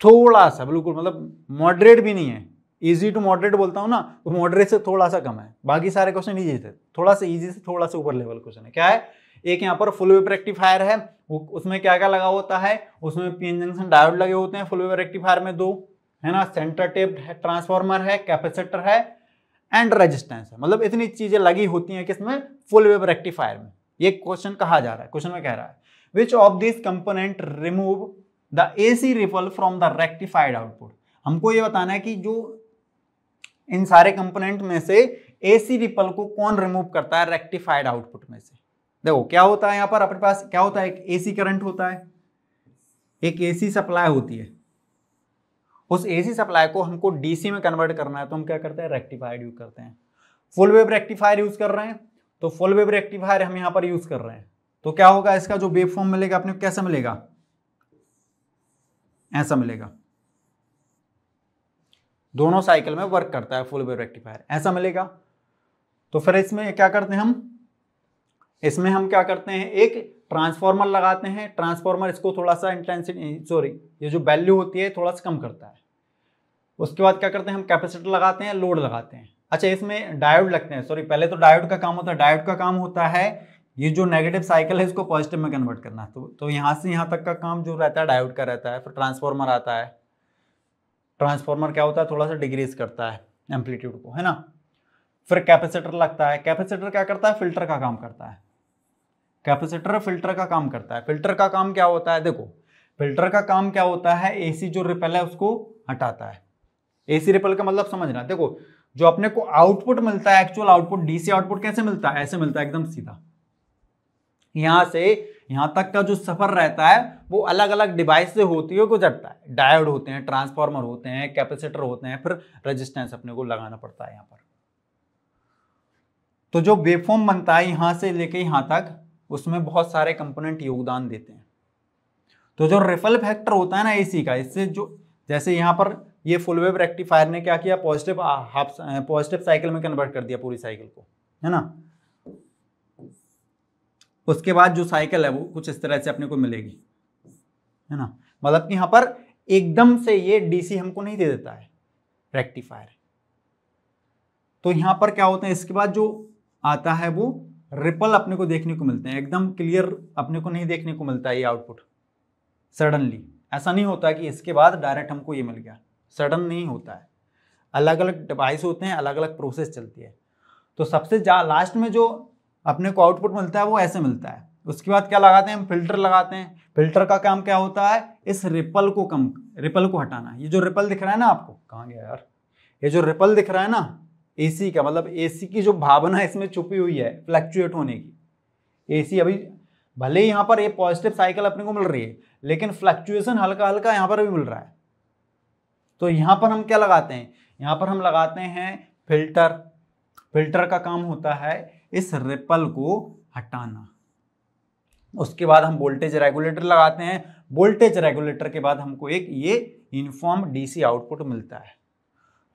थोड़ा सा बिल्कुल मतलब मॉडरेट भी नहीं है इजी टू मॉडरेट बोलता हूँ ना तो मॉडरेट से थोड़ा सा कम है बाकी सारे क्वेश्चन इजी थे थोड़ा सा इजी से थोड़ा सा ऊपर लेवल क्वेश्चन है क्या है एक यहाँ पर फुल वेब रेक्टिफायर है उसमें क्या क्या लगा होता है उसमें पीएन जंक्शन डायोड लगे होते हैं फुल वेब रेक्टिफायर में दो है ना सेंटर टेप्ड है ट्रांसफार्मर है कैपेसिटर है एंड रेजिस्टेंस है मतलब इतनी चीजें लगी होती हैं किसमें फुल वेब रेक्टिफायर में ये क्वेश्चन कहा जा रहा है क्वेश्चन में कह रहा है which of this component remove the A C ripple from the rectified output हमको ये बताना है कि जो इन सारे कंपोनेंट में से ए सी रिपल को कौन रिमूव करता है रेक्टिफाइड आउटपुट में से देखो क्या होता है यहां पर अपने पास क्या होता है एक ए सी करंट होता है एक ए सी सप्लाई होती है उस ए सी सप्लाई को हमको डीसी में कन्वर्ट करना है तो हम क्या करते हैं रेक्टिफाइड यूज करते हैं फुल वेव रेक्टिफायर यूज कर रहे हैं तो फुल वेव रेक्टिफायर हम यहां पर यूज कर रहे हैं तो क्या होगा इसका जो वेब फॉर्म मिलेगा अपने कैसा मिलेगा ऐसा मिलेगा दोनों साइकिल में वर्क करता है फुल वेव रेक्टिफायर ऐसा मिलेगा तो फिर इसमें क्या करते हैं हम इसमें हम क्या करते हैं एक ट्रांसफॉर्मर लगाते हैं ट्रांसफॉर्मर इसको थोड़ा सा इंटेंसिटी सॉरी ये जो वैल्यू होती है थोड़ा सा कम करता है उसके बाद क्या करते हैं हम कैपेसिटर लगाते हैं लोड लगाते हैं अच्छा इसमें डायोड लगते हैं सॉरी पहले तो डायोड का काम होता है डायोड का काम होता है ये जो नेगेटिव साइकिल है इसको पॉजिटिव में कन्वर्ट करना तो तो यहाँ से यहाँ तक का काम जो रहता है डायोड का रहता है फिर ट्रांसफॉर्मर आता है ट्रांसफॉर्मर क्या होता है थोड़ा सा डिग्रीज करता है एम्पलीट्यूड को है ना फिर कैपेसिटर लगता है कैपेसिटर क्या करता है फिल्टर का काम करता है कैपेसिटर फिल्टर का काम करता है फिल्टर का काम क्या होता है देखो फिल्टर का काम क्या होता है एसी जो रिपेल है उसको हटाता है एसी रिपेल का मतलब समझना देखो जो अपने को आउटपुट मिलता है एक्चुअल आउटपुट डीसी आउटपुट कैसे मिलता है ऐसे मिलता है एकदम सीधा यहां से यहां तक का जो सफर रहता है वो अलग अलग डिवाइस से होती है गुजरता है डायोड होते हैं ट्रांसफॉर्मर होते हैं कैपेसिटर होते हैं फिर रजिस्टेंस अपने को लगाना पड़ता है यहां पर तो जो वेबफॉर्म बनता है यहां से लेके यहां तक उसमें बहुत सारे कंपोनेंट योगदान देते हैं तो जो रिफल फैक्टर होता है ना एसी का इससे जो जैसे यहां पर ये फुल वेव रेक्टिफायर ने क्या किया पॉजिटिव हाफ पॉजिटिव साइकिल में कन्वर्ट कर दिया पूरी साइकिल को है ना उसके बाद जो साइकिल है वो कुछ इस तरह से अपने को मिलेगी है ना मतलब कि यहां पर एकदम से ये डीसी हमको नहीं दे देता है रेक्टिफायर तो यहां पर क्या होता है इसके बाद जो आता है वो रिपल अपने को देखने को मिलते हैं एकदम क्लियर अपने को नहीं देखने को मिलता है ये आउटपुट सडनली ऐसा नहीं होता कि इसके बाद डायरेक्ट हमको ये मिल गया सडन नहीं होता है अलग अलग डिवाइस होते हैं अलग अलग प्रोसेस चलती है तो सबसे लास्ट में जो अपने को आउटपुट मिलता है वो ऐसे मिलता है उसके बाद क्या लगाते हैं हम फिल्टर लगाते हैं फिल्टर का काम क्या होता है इस रिपल को कम रिपल को हटाना ये जो रिपल दिख रहा है ना आपको कहाँ गया यार ये जो रिपल दिख रहा है ना एसी का मतलब एसी की जो भावना इसमें छुपी हुई है फ्लैक्चुएट होने की एसी अभी भले ही यहाँ पर ये पॉजिटिव साइकिल अपने को मिल रही है लेकिन फ्लक्चुएसन हल्का हल्का यहाँ पर भी मिल रहा है तो यहाँ पर हम क्या लगाते हैं यहाँ पर हम लगाते हैं फिल्टर फिल्टर का काम होता है इस रिपल को हटाना उसके बाद हम वोल्टेज रेगुलेटर लगाते हैं वोल्टेज रेगुलेटर के बाद हमको एक ये यूनिफॉर्म डीसी आउटपुट मिलता है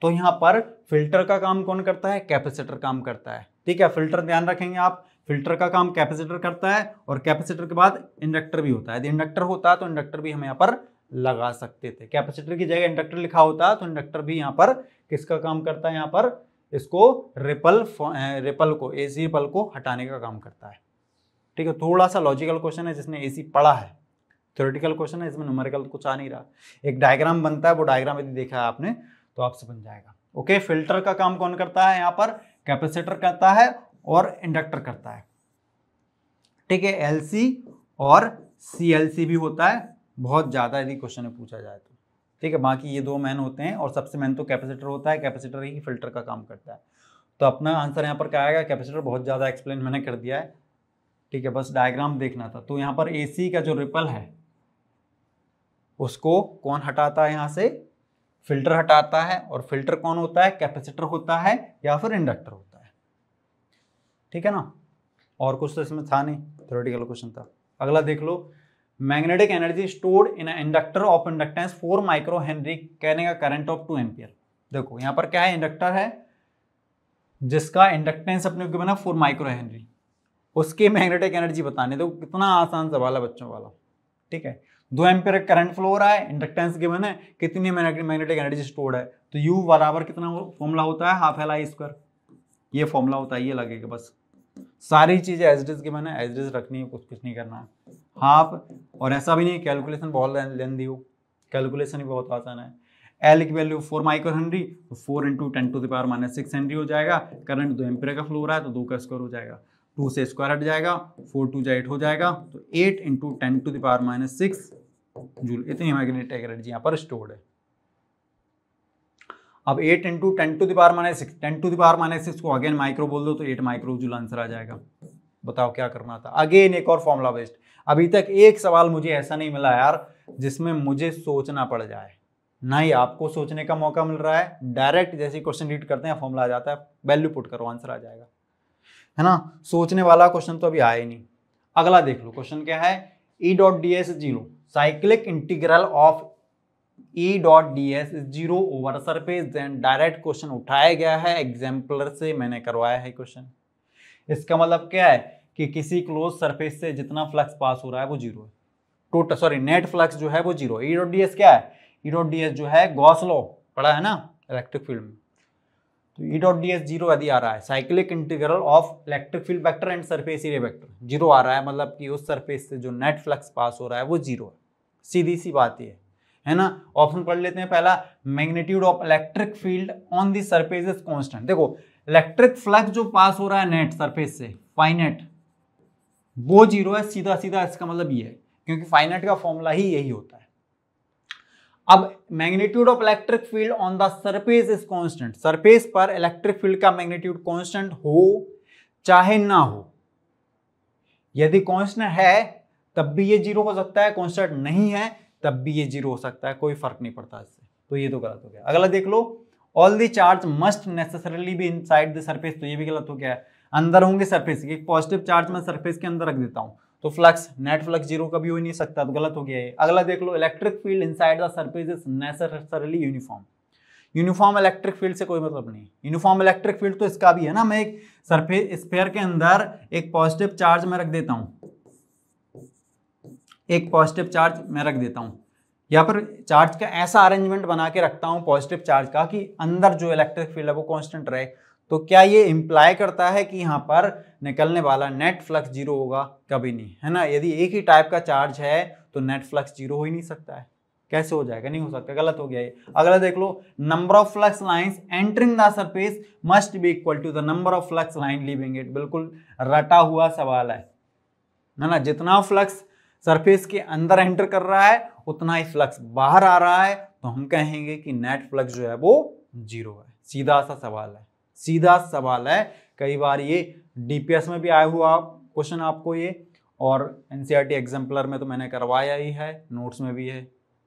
तो यहाँ पर फिल्टर का काम कौन करता है कैपेसिटर काम करता है ठीक है फिल्टर ध्यान रखेंगे आप फिल्टर का काम कैपेसिटर करता है और कैपेसिटर के बाद इंडक्टर भी होता है यदि इंडक्टर होता है तो इंडक्टर भी हम यहाँ पर लगा सकते थे कैपेसिटर की जगह इंडक्टर लिखा होता तो इंडक्टर भी यहाँ पर किसका काम करता है यहाँ पर इसको रिपल रिपल को एसी रिपल को हटाने का काम करता है ठीक है थोड़ा सा लॉजिकल क्वेश्चन है जिसने एसी पढ़ा है थ्योरेटिकल क्वेश्चन है इसमें नंबरिकल कुछ आ नहीं रहा एक डायग्राम बनता है वो डायग्राम यदि देखा है आपने तो आपसे बन जाएगा ओके फिल्टर का काम कौन करता है यहाँ पर कैपेसिटर करता है और इंडक्टर करता है ठीक है एल और सी भी होता है बहुत ज़्यादा यदि क्वेश्चन में पूछा जाए तो ठीक है बाकी ये दो मैन होते हैं और सबसे मैन तो कैपेसिटर होता है कैपेसिटर ही फिल्टर का काम करता है तो अपना आंसर यहाँ पर क्या आएगा कैपेसिटर बहुत ज़्यादा एक्सप्लेन मैंने कर दिया है ठीक है बस डायग्राम देखना था तो यहाँ पर ए का जो रिपल है उसको कौन हटाता है यहाँ से फिल्टर हटाता है और फिल्टर कौन होता है कैपेसिटर होता है या फिर इंडक्टर होता है ठीक है ना और कुछ तो इसमें था नहीं थ्योरेटिकल क्वेश्चन था अगला देख लो magnetic energy stored in inductor of inductance four micro henry कहने का करंट ऑफ टू एम्पियर देखो यहां पर क्या है इंडक्टर है जिसका इंडक्टेंस अपने को बना फोर माइक्रो हेनरी उसकी मैग्नेटिक एनर्जी बताने देखो कितना आसान सवाल है बच्चों वाला ठीक है दो एम्पियर करंट फ्लो रहा है इंडक्टेंस गिवन है कितनी मैग्नेटिक एनर्जी स्टोर्ड है तो यू बराबर कितना फॉर्मूला होता है हाफ एल आई स्क्वायर ये फॉर्मूला होता है ये लगेगा बस सारी चीज़ें एज इट इज़ की मैंने एज इज रखनी है कुछ कुछ नहीं करना है हाफ और ऐसा भी नहीं कैलकुलेशन बहुत लेंदी हो कैलकुलेशन भी बहुत आसान है एल की वैल्यू फोर माइक्रो हेनरी तो four into ten to the power minus six henry हो जाएगा करंट दो एम्पेयर का फ्लो रहा है तो दो का स्क्वायर हो जाएगा टू से स्क्वायर हट जाएगा फोर टू जा हो जाएगा तो eight into ten to the power minus six joule इतनी मैग्नेटिक एनर्जी यहाँ पर स्टोर्ड है अब eight into ten to the power minus six ten to the power minus six को अगेन माइक्रो बोल दो तो एट माइक्रो जूल आंसर आ जाएगा बताओ क्या करना था अगेन एक और फॉर्मुला बेस्ट अभी तक एक सवाल मुझे ऐसा नहीं मिला यार जिसमें मुझे सोचना पड़ जाए ना ही आपको सोचने का मौका मिल रहा है डायरेक्ट जैसे क्वेश्चन रीड करते हैं फॉर्मुला आ जाता है वैल्यू पुट करो आंसर आ जाएगा है ना सोचने वाला क्वेश्चन तो अभी आया ही नहीं अगला देख लो क्वेश्चन क्या है E dot D S zero cyclic integral of E dot D S zero over surface then direct question उठाया गया है एग्जाम्पलर से मैंने करवाया है क्वेश्चन इसका मतलब क्या है कि किसी क्लोज सरफेस से जितना फ्लक्स पास हो रहा है वो जीरो है टोटल सॉरी नेट फ्लक्स जो है वो zero E dot D S क्या है ई डॉट डी एस जो है गौसलो पढ़ा है ना इलेक्ट्रिक फील्ड में तो E dot D S zero यदि आ रहा है cyclic integral of electric field vector and surface area vector zero आ रहा है मतलब कि उस सरफेस से जो नेट फ्लक्स पास हो रहा है वो जीरो है सीधी सी बात यह है है ना ऑप्शन पढ़ लेते हैं पहला magnitude of electric field on the surface is constant देखो इलेक्ट्रिक फ्लक्स जो पास हो रहा है नेट सरफेस से फाइनेट वो जीरो है सीधा सीधा इसका मतलब ये है क्योंकि फाइनेट का फॉर्मूला ही यही होता है अब magnitude of electric field on the surface is constant surface पर इलेक्ट्रिक फील्ड का मैग्नीट्यूड कांस्टेंट हो चाहे ना हो यदि कांस्टेंट है तब भी ये जीरो हो सकता है कांस्टेंट नहीं है तब भी ये जीरो हो सकता है कोई फर्क नहीं पड़ता इससे तो ये तो गलत हो गया अगला देख लो all the charge must necessarily भी इन साइड द सर्फेस तो ये भी गलत हो गया है अंदर होंगे सर्फेस एक पॉजिटिव चार्ज मैं सर्फेस के अंदर रख देता हूँ तो फ्लक्स नेट फ्लक्स जीरो कभी हो ही नहीं सकता तो गलत हो गया है अगला देख लो electric field inside the surface is necessarily uniform uniform electric field से कोई मतलब नहीं यूनिफॉर्म इलेक्ट्रिक फील्ड तो इसका भी है ना मैं एक सरफेस स्पेयर के अंदर एक पॉजिटिव चार्ज में रख देता हूँ एक पॉजिटिव चार्ज मैं रख देता हूँ या पर चार्ज का ऐसा अरेंजमेंट बना के रखता हूँ पॉजिटिव चार्ज का कि अंदर जो इलेक्ट्रिक फील्ड है वो कॉन्स्टेंट रहे तो क्या ये इम्प्लाई करता है कि यहाँ पर निकलने वाला नेट फ्लक्स जीरो होगा कभी नहीं है ना यदि एक ही टाइप का चार्ज है तो नेट फ्लक्स जीरो हो ही नहीं सकता है कैसे हो जाएगा नहीं हो सकता गलत हो गया ये अगला देख लो number of flux lines entering the surface must be equal to the number of flux line leaving it बिल्कुल रटा हुआ सवाल है ना ना जितना फ्लक्स सरफेस के अंदर एंटर कर रहा है उतना ही फ्लक्स बाहर आ रहा है तो हम कहेंगे कि नेट फ्लक्स जो है वो जीरो है सीधा सा सवाल है सीधा सवाल है कई बार ये डीपीएस में भी आया हुआ क्वेश्चन आपको ये और एनसीईआरटी एग्जाम्पलर e में तो मैंने करवाया ही है नोट्स में भी है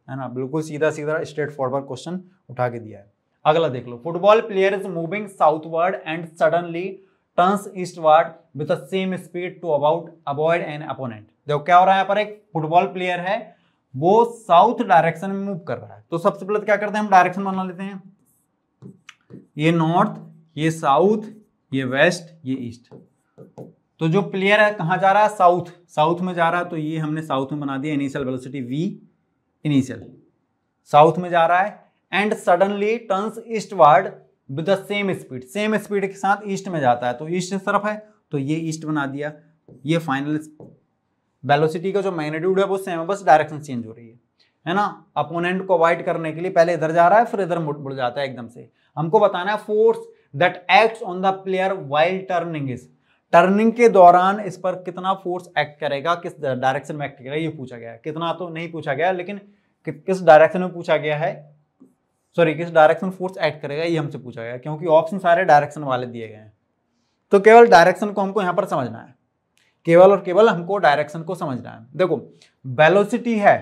है ना बिल्कुल सीधा सीधा स्ट्रेट फॉरवर्ड क्वेश्चन उठा के दिया है अगला देख लो football player is moving southward and suddenly turns eastward with the same speed to about avoid an opponent देखो क्या हो रहा है यहाँ पर एक फुटबॉल प्लेयर है वो साउथ डायरेक्शन में मूव कर रहा है तो सबसे पहले तो क्या करते हैं हम डायरेक्शन बना लेते हैं ये नॉर्थ ये साउथ ये वेस्ट ये ईस्ट तो जो प्लेयर है कहां जा रहा है साउथ साउथ में जा रहा है तो ये हमने साउथ में बना दिया initial velocity V initial south में जा रहा है and suddenly turns eastward with the same speed same speed के साथ ईस्ट में जाता है तो ईस्ट इस तरफ है तो ये ईस्ट बना दिया ये फाइनल वेलोसिटी का जो मैग्नेट्यूड है वो सेम है बस डायरेक्शन चेंज हो रही है है ना अपोनेंट को अवॉइड करने के लिए पहले इधर जा रहा है फिर इधर मुड़ मुड़ जाता है एकदम से हमको बताना है force that acts on the player while turning is turning के दौरान इस पर कितना फोर्स एक्ट करेगा किस डायरेक्शन में एक्ट करेगा ये पूछा गया है कितना तो नहीं पूछा गया लेकिन कि, किस डायरेक्शन में पूछा गया है सॉरी किस डायरेक्शन फोर्स एक्ट करेगा ये हमसे पूछा गया क्योंकि ऑप्शन सारे डायरेक्शन वाले दिए गए हैं तो केवल डायरेक्शन को हमको यहाँ पर समझना है केवल और केवल हमको डायरेक्शन को समझना है देखो वेलोसिटी है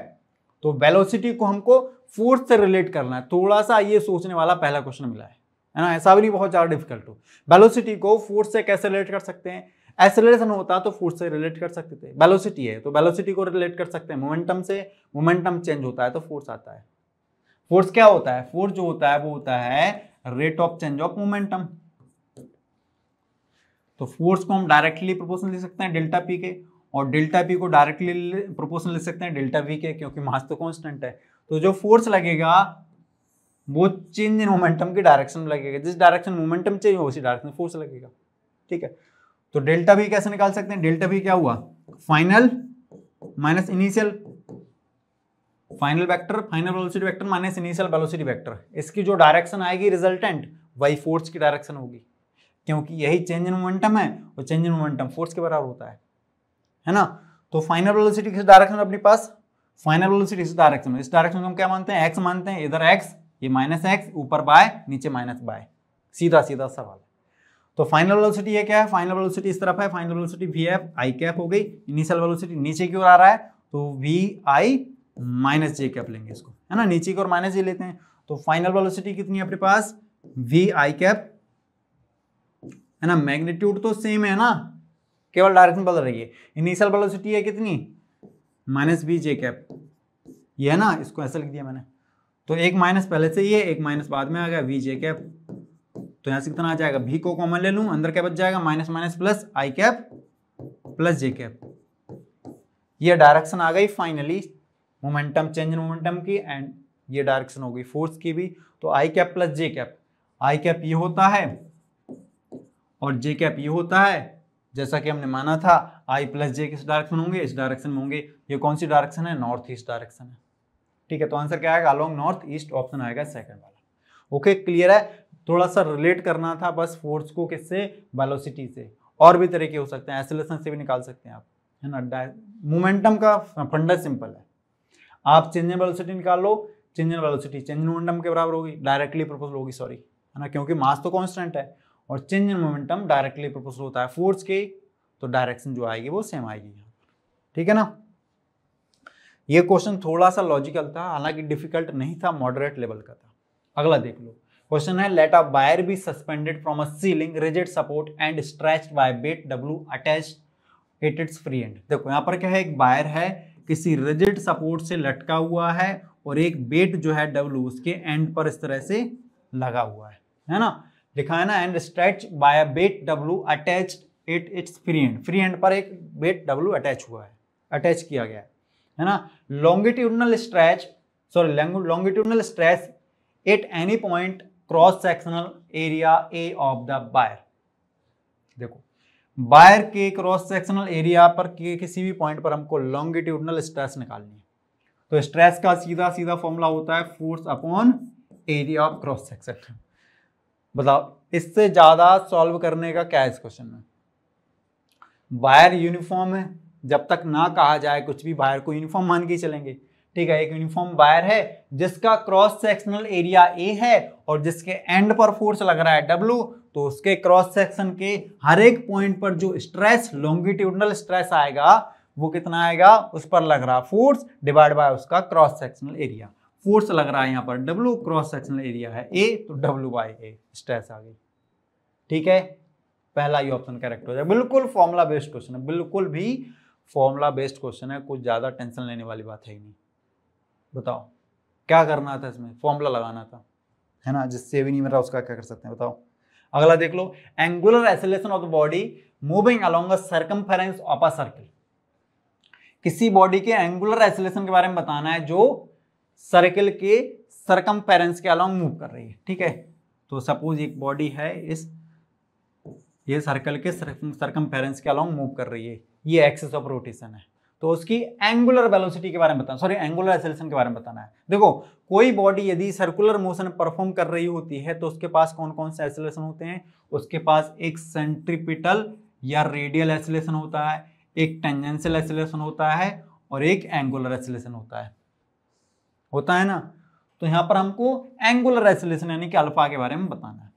तो वेलोसिटी को हमको फोर्स से रिलेट करना है थोड़ा सा ये सोचने वाला पहला क्वेश्चन मिला है है ना ऐसा भी नहीं बहुत ज़्यादा डिफिकल्ट हो वेलोसिटी को फोर्स से कैसे रिलेट कर सकते हैं एसेलरेशन होता तो फोर्स से रिलेट कर सकते थे वेलोसिटी है तो वेलोसिटी को रिलेट कर सकते हैं मोमेंटम से मोमेंटम चेंज होता है तो फोर्स आता है फोर्स क्या होता है फोर्स जो होता है वो होता है rate of change of momentum तो फोर्स को हम डायरेक्टली प्रोपोर्शनल ले सकते हैं डेल्टा पी के और डेल्टा पी को डायरेक्टली प्रोपोर्शनल ले सकते हैं डेल्टा वी के क्योंकि मास तो कांस्टेंट है तो जो फोर्स लगेगा वो चेंज इन मोमेंटम की डायरेक्शन में लगेगा जिस डायरेक्शन मोमेंटम चेंज हो उसी डायरेक्शन फोर्स लगेगा ठीक है तो डेल्टा भी कैसे निकाल सकते हैं डेल्टा भी क्या हुआ final minus initial final vector final velocity vector minus initial velocity vector इसकी जो डायरेक्शन आएगी रिजल्टेंट वही फोर्स की डायरेक्शन होगी क्योंकि यही चेंज इन मोमेंटम है और चेंज इन मोमेंटम फोर्स के बराबर होता है है ना तो फाइनल वेलोसिटी किस डायरेक्शन में अपने पास फाइनल वेलोसिटी इस डायरेक्शन में इस डायरेक्शन को हम क्या मानते हैं एक्स मानते हैं इधर एक्स ये माइनस एक्स ऊपर बाय नीचे माइनस बाय सीधा सीधा सवाल तो फाइनल वेलोसिटी ये क्या है फाइनल वेलोसिटी इस तरफ है final velocity V F I cap हो गई इनिशियल वेलोसिटी नीचे की ओर आ रहा है तो V I minus J cap लेंगे इसको है ना नीचे की और माइनस जे लेते हैं तो फाइनल वेलोसिटी कितनी है अपने पास वी आई कैप है ना मैग्नीट्यूड तो सेम है ना केवल डायरेक्शन बदल रही है इनिशियल वेलोसिटी है कितनी माइनस वी जे कैप ये है ना इसको ऐसा लिख दिया मैंने तो एक माइनस पहले से ही है एक माइनस बाद में आ गया वी जे कैप तो यहां से कितना आ जाएगा वी को कॉमन ले लू अंदर क्या बच जाएगा minus minus plus I cap plus J cap ये डायरेक्शन आ गई finally momentum change in momentum की एंड ये डायरेक्शन हो गई फोर्स की भी तो I cap plus J cap I cap ये होता है और जे कैप ये होता है जैसा कि हमने माना था आई प्लस जे किस डायरेक्शन होंगे इस डायरेक्शन में होंगे ये कौन सी डायरेक्शन है नॉर्थ ईस्ट डायरेक्शन है ठीक है तो आंसर क्या आएगा अलोंग नॉर्थ ईस्ट ऑप्शन आएगा सेकंड वाला ओके क्लियर है थोड़ा सा रिलेट करना था बस फोर्स को किससे वेलोसिटी से और भी तरीके हो सकते हैं एसलेसन से भी निकाल सकते हैं आप है ना मोमेंटम का फंडा सिंपल है आप चेंज इन वेलोसिटी निकाल लो change in velocity change in momentum के बराबर होगी डायरेक्टली प्रपोजल होगी सॉरी है ना क्योंकि मास तो कॉन्स्टेंट है और change in momentum directly proportional होता है फोर्स के तो डायरेक्शन जो आएगी वो सेम आएगी यहाँ ठीक है ना ये क्वेश्चन थोड़ा सा लॉजिकल था हालांकि डिफिकल्ट नहीं था मॉडरेट लेवल का था अगला देख लो क्वेश्चन है let a wire be suspended from a ceiling rigid support and stretched by weight W attach at its free end देखो यहाँ पर क्या है एक वायर है किसी रिजिड सपोर्ट से लटका हुआ है और एक बेट जो है डब्लू उसके एंड पर इस तरह से लगा हुआ है है ना लिखा है ना and stretch by weight W attach it its free end free end पर एक बेट डब्लू अटैच हुआ है अटैच किया गया है है ना longitudinal stretch sorry longitudinal stretch at any point cross sectional area A of the wire wire के क्रॉस सेक्शनल एरिया पर के किसी भी पॉइंट पर हमको लॉन्गिट्यूडनल स्ट्रेस निकालनी है तो स्ट्रेस का सीधा सीधा फॉर्मूला होता है force upon area of cross section बताओ इससे ज़्यादा सॉल्व करने का क्या है इस क्वेश्चन में वायर यूनिफॉर्म है जब तक ना कहा जाए कुछ भी वायर को यूनिफॉर्म मान के चलेंगे ठीक है एक यूनिफॉर्म वायर है जिसका क्रॉस सेक्शनल एरिया ए है और जिसके एंड पर फोर्स लग रहा है डब्लू तो उसके क्रॉस सेक्शन के हर एक पॉइंट पर जो स्ट्रेस लॉन्गिट्यूडनल स्ट्रेस आएगा वो कितना आएगा उस पर लग रहा फोर्स डिवाइड बाय उसका क्रॉस सेक्शनल एरिया फोर्स लग रहा है यहाँ पर डब्ल्यू क्रॉस सेक्शनल एरिया है ए तो डब्ल्यू बाई ए स्ट्रेस आ गई ठीक है पहला ये ऑप्शन करेक्ट हो जाए बिल्कुल फॉर्मुला बेस्ड क्वेश्चन है बिल्कुल भी फॉर्मुला बेस्ड क्वेश्चन है कुछ ज़्यादा टेंशन लेने वाली बात है ही नहीं बताओ क्या करना था इसमें फॉर्मूला लगाना था है ना जिससे भी नहीं मेरा उसका क्या कर सकते हैं बताओ अगला देख लो angular acceleration of the body moving along circumference of a circle किसी बॉडी के एंगुलर एसिलेशन के बारे में बताना है जो सर्कल के सर्कमफेरेंस के अलोंग मूव कर रही है ठीक है तो सपोज एक बॉडी है इस ये सर्कल के सर्कमफेरेंस के अलोंग मूव कर रही है ये एक्सेस ऑफ रोटेशन है तो उसकी एंगुलर वेलोसिटी के बारे में बताना सॉरी एंगुलर एक्सेलेरेशन के बारे में बताना है देखो कोई बॉडी यदि सर्कुलर मोशन परफॉर्म कर रही होती है तो उसके पास कौन कौन से एक्सेलेरेशन होते हैं उसके पास एक सेंट्रिपिटल या रेडियल एक्सेलेरेशन होता है एक टेंजेंशियल एक्सेलेरेशन होता है और एक एंगुलर एक्सेलेरेशन होता है होता है ना तो यहां पर हमको एंगुलर एक्सेलेरेशन यानी कि अल्फा के बारे में बताना है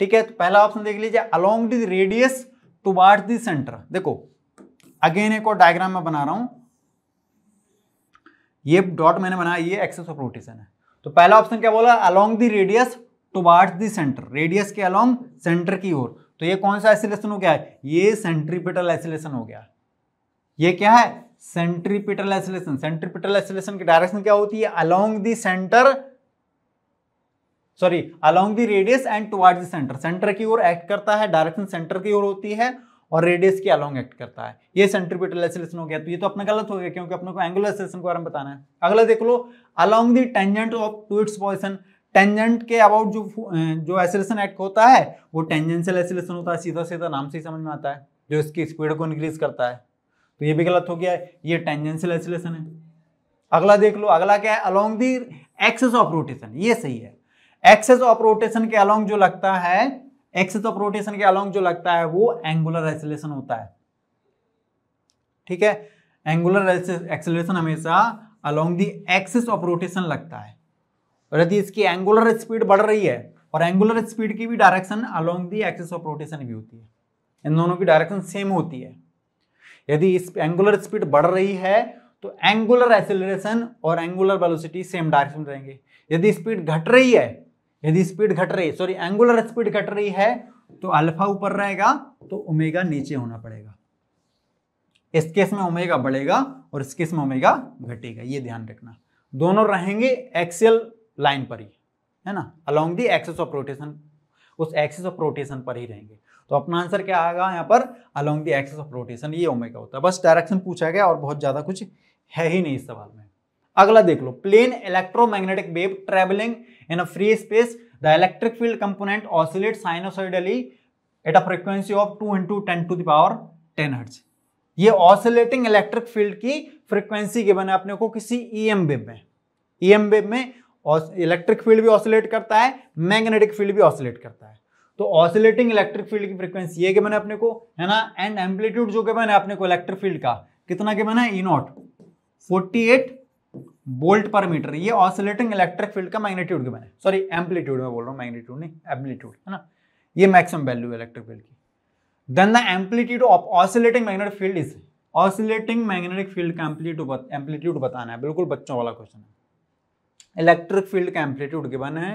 ठीक है तो पहला ऑप्शन देख लीजिए along the radius toward the centre देखो अगेन एक और डायग्राम में बना रहा हूं ये डॉट मैंने बनाया ये एक्सेस ऑफ रोटेशन है तो पहला ऑप्शन क्या बोला along the radius towards the centre radius के अलोंग सेंटर की ओर तो ये कौन सा एसिलेशन हो गया है ये सेंट्रीपिटल एसिलेशन हो गया ये क्या है सेंट्रीपिटल एसिलेशन सेंट्रीपिटल एसिलेशन की डायरेक्शन क्या होती है along the centre sorry along the radius and towards the centre centre की ओर एक्ट करता है डायरेक्शन सेंटर की ओर होती है और रेडियस के अलॉन्ग एक्ट करता है ये सेंट्रीपिटल एसिलेशन हो गया तो ये तो अपना गलत हो गया क्योंकि अपने को एंगुलर एसिलेशन के बारे में बताना है अगला देख लो along the tangent of to its position tangent के अबाउट जो जो एसिलेशन एक्ट होता है वो टेंजेंशियल एसिलेशन होता है सीधा सीधा नाम से ही समझ में आता है जो इसकी स्पीड को इंक्रीज करता है तो ये भी गलत हो गया है ये टेंजेंशियल एसिलेशन है अगला देख लो अगला क्या है along the axis of rotation ये सही है एक्सेस ऑफ रोटेशन के अलॉन्ग जो लगता है एक्सेस ऑफ रोटेशन के अलोंग जो लगता है वो एंगुलर एक्सेलेशन होता है ठीक है एंगुलर एक्सेलेशन हमेशा along the axis of rotation लगता है और यदि इसकी एंगुलर स्पीड बढ़ रही है और एंगुलर स्पीड की भी direction along the axis of rotation भी होती है इन दोनों की डायरेक्शन सेम होती है यदि इस एंगुलर स्पीड बढ़ रही है तो एंगुलर एक्सेलरेशन और एंगुलर वेलोसिटी सेम डायरेक्शन रहेंगे यदि स्पीड घट रही है यदि स्पीड घट रही सॉरी एंगुलर स्पीड घट रही है तो अल्फा ऊपर रहेगा तो ओमेगा नीचे होना पड़ेगा इस केस में ओमेगा बढ़ेगा और इस केस में ओमेगा घटेगा ये ध्यान रखना दोनों रहेंगे एक्सेल लाइन पर ही है ना along the axis of rotation उस एक्सेस ऑफ रोटेशन पर ही रहेंगे तो अपना आंसर क्या आएगा यहाँ पर along the axis of rotation ये ओमेगा होता है बस डायरेक्शन पूछा गया और बहुत ज़्यादा कुछ है ही नहीं इस सवाल में अगला देख लो plane electromagnetic wave travelling in a free space the electric field component oscillates sinusoidally at a frequency of 2 into 10 to the power 10 hertz ये ऑसिलेटिंग इलेक्ट्रिक फील्ड की फ्रीक्वेंसी के बने अपने को किसी ईएम e वेव में ईएम e वेव में इलेक्ट्रिक फील्ड भी ऑसिलेट करता है मैग्नेटिक फील्ड भी ऑसिलेट करता है तो ऑसिलेटिंग इलेक्ट्रिक फील्ड की फ्रीक्वेंसी ये के बने अपने को है ना एंड एम्पलीट्यूड जो के बने अपने को इलेक्ट्रिक फील्ड का कितना के बना है E naught forty eight volt per metre ये ऑसिलेटिंग इलेक्ट्रिक फील्ड का मैग्नीट्यूड के मैंने सॉरी एम्पलीट्यूड में बोल रहा हूँ मैग्नीट्यूड नहीं एम्पलीट्यूड है ना ये मैक्सिमम वैल्यू इलेक्ट्रिक फील्ड की then the amplitude of oscillating magnetic field is oscillating magnetic field का एम्पलीट्यूड एम्पलीट्यूड बताना है बिल्कुल बच्चों वाला क्वेश्चन है इलेक्ट्रिक फील्ड का एम्पलीट्यूड गिवन है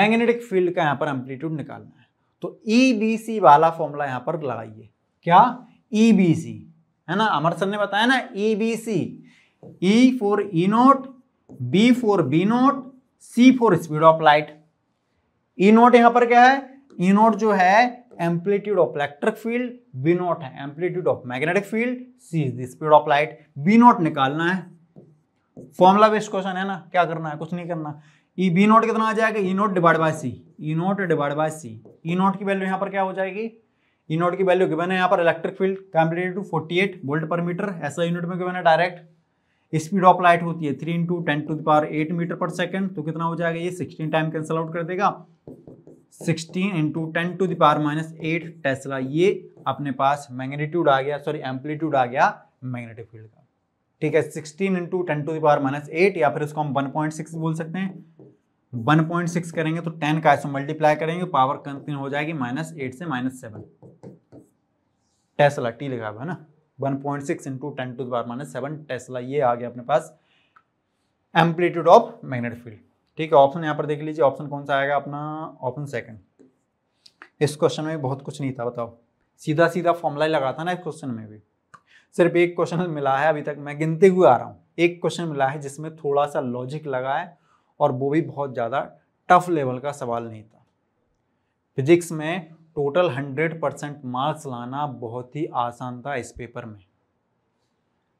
मैग्नेटिक फील्ड का यहाँ पर एम्पलीट्यूड निकालना है तो ई e वाला फॉर्मूला यहाँ पर लगाइए क्या ई e है ना अमर सर ने बताया ना E e E for E naught, B for B naught, C for speed of light E naught यहां पर क्या है E नोट जो है amplitude of electric field B naught है amplitude of magnetic field C is the speed of light B naught निकालना है फॉर्मुला बेस्ड क्वेश्चन है ना क्या करना है कुछ नहीं करना ई बी नोट कितना आ जाएगा E naught divide by C E naught divide by C E naught की वैल्यू यहां पर क्या हो जाएगी ई e नोट की वैल्यू गिवन है यहां पर इलेक्ट्रिक फील्ड कैम्पलीटेड टू 48 वोल्ट पर मीटर ऐसा यूनिट में गिवन है डायरेक्ट स्पीड ऑफ लाइट होती है three into ten to the power eight metre पर सेकेंड तो कितना हो जाएगा ये सिक्सटीन टाइम कैंसल आउट कर देगा sixteen into ten to the power minus eight tesla ये अपने पास मैग्नीट्यूड आ गया सॉरी एम्पलीट्यूड आ गया मैग्नेटिक फील्ड का ठीक है sixteen into ten to the power minus eight या फिर इसको हम वन पॉइंट सिक्स बोल सकते हैं वन पॉइंट सिक्स करेंगे तो टेन का ऐसा मल्टीप्लाई करेंगे पावर कंटिन्यू हो जाएगी माइनस एट से माइनस सेवन टेस्ला टी लगा हुआ है ना one point six into ten to the minus seven tesla ये आ गया अपने पास एम्पलीट्यूड ऑफ मैग्नेट फील्ड ठीक है ऑप्शन यहाँ पर देख लीजिए ऑप्शन कौन सा आएगा अपना ऑप्शन सेकंड इस क्वेश्चन में बहुत कुछ नहीं था बताओ सीधा सीधा फॉर्मूला ही लगा था ना इस क्वेश्चन में भी सिर्फ एक क्वेश्चन मिला है अभी तक मैं गिनते हुए आ रहा हूँ एक क्वेश्चन मिला है जिसमें थोड़ा सा लॉजिक लगा है और वो भी बहुत ज़्यादा टफ लेवल का सवाल नहीं था फिजिक्स में टोटल 100 परसेंट मार्क्स लाना बहुत ही आसान था इस पेपर में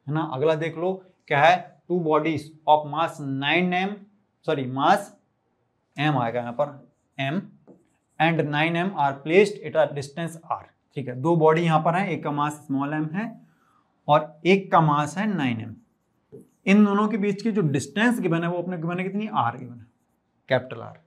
है ना अगला देख लो क्या है two bodies of mass nine M sorry mass M आएगा यहाँ पर M and nine M are placed at R distance R ठीक है दो बॉडी यहाँ पर है एक का मास स्मॉल एम है और एक का मास है नाइन एम इन दोनों के बीच की जो डिस्टेंस गिवन है वो अपने गिवन है कितनी आर गिवन है कैपिटल आर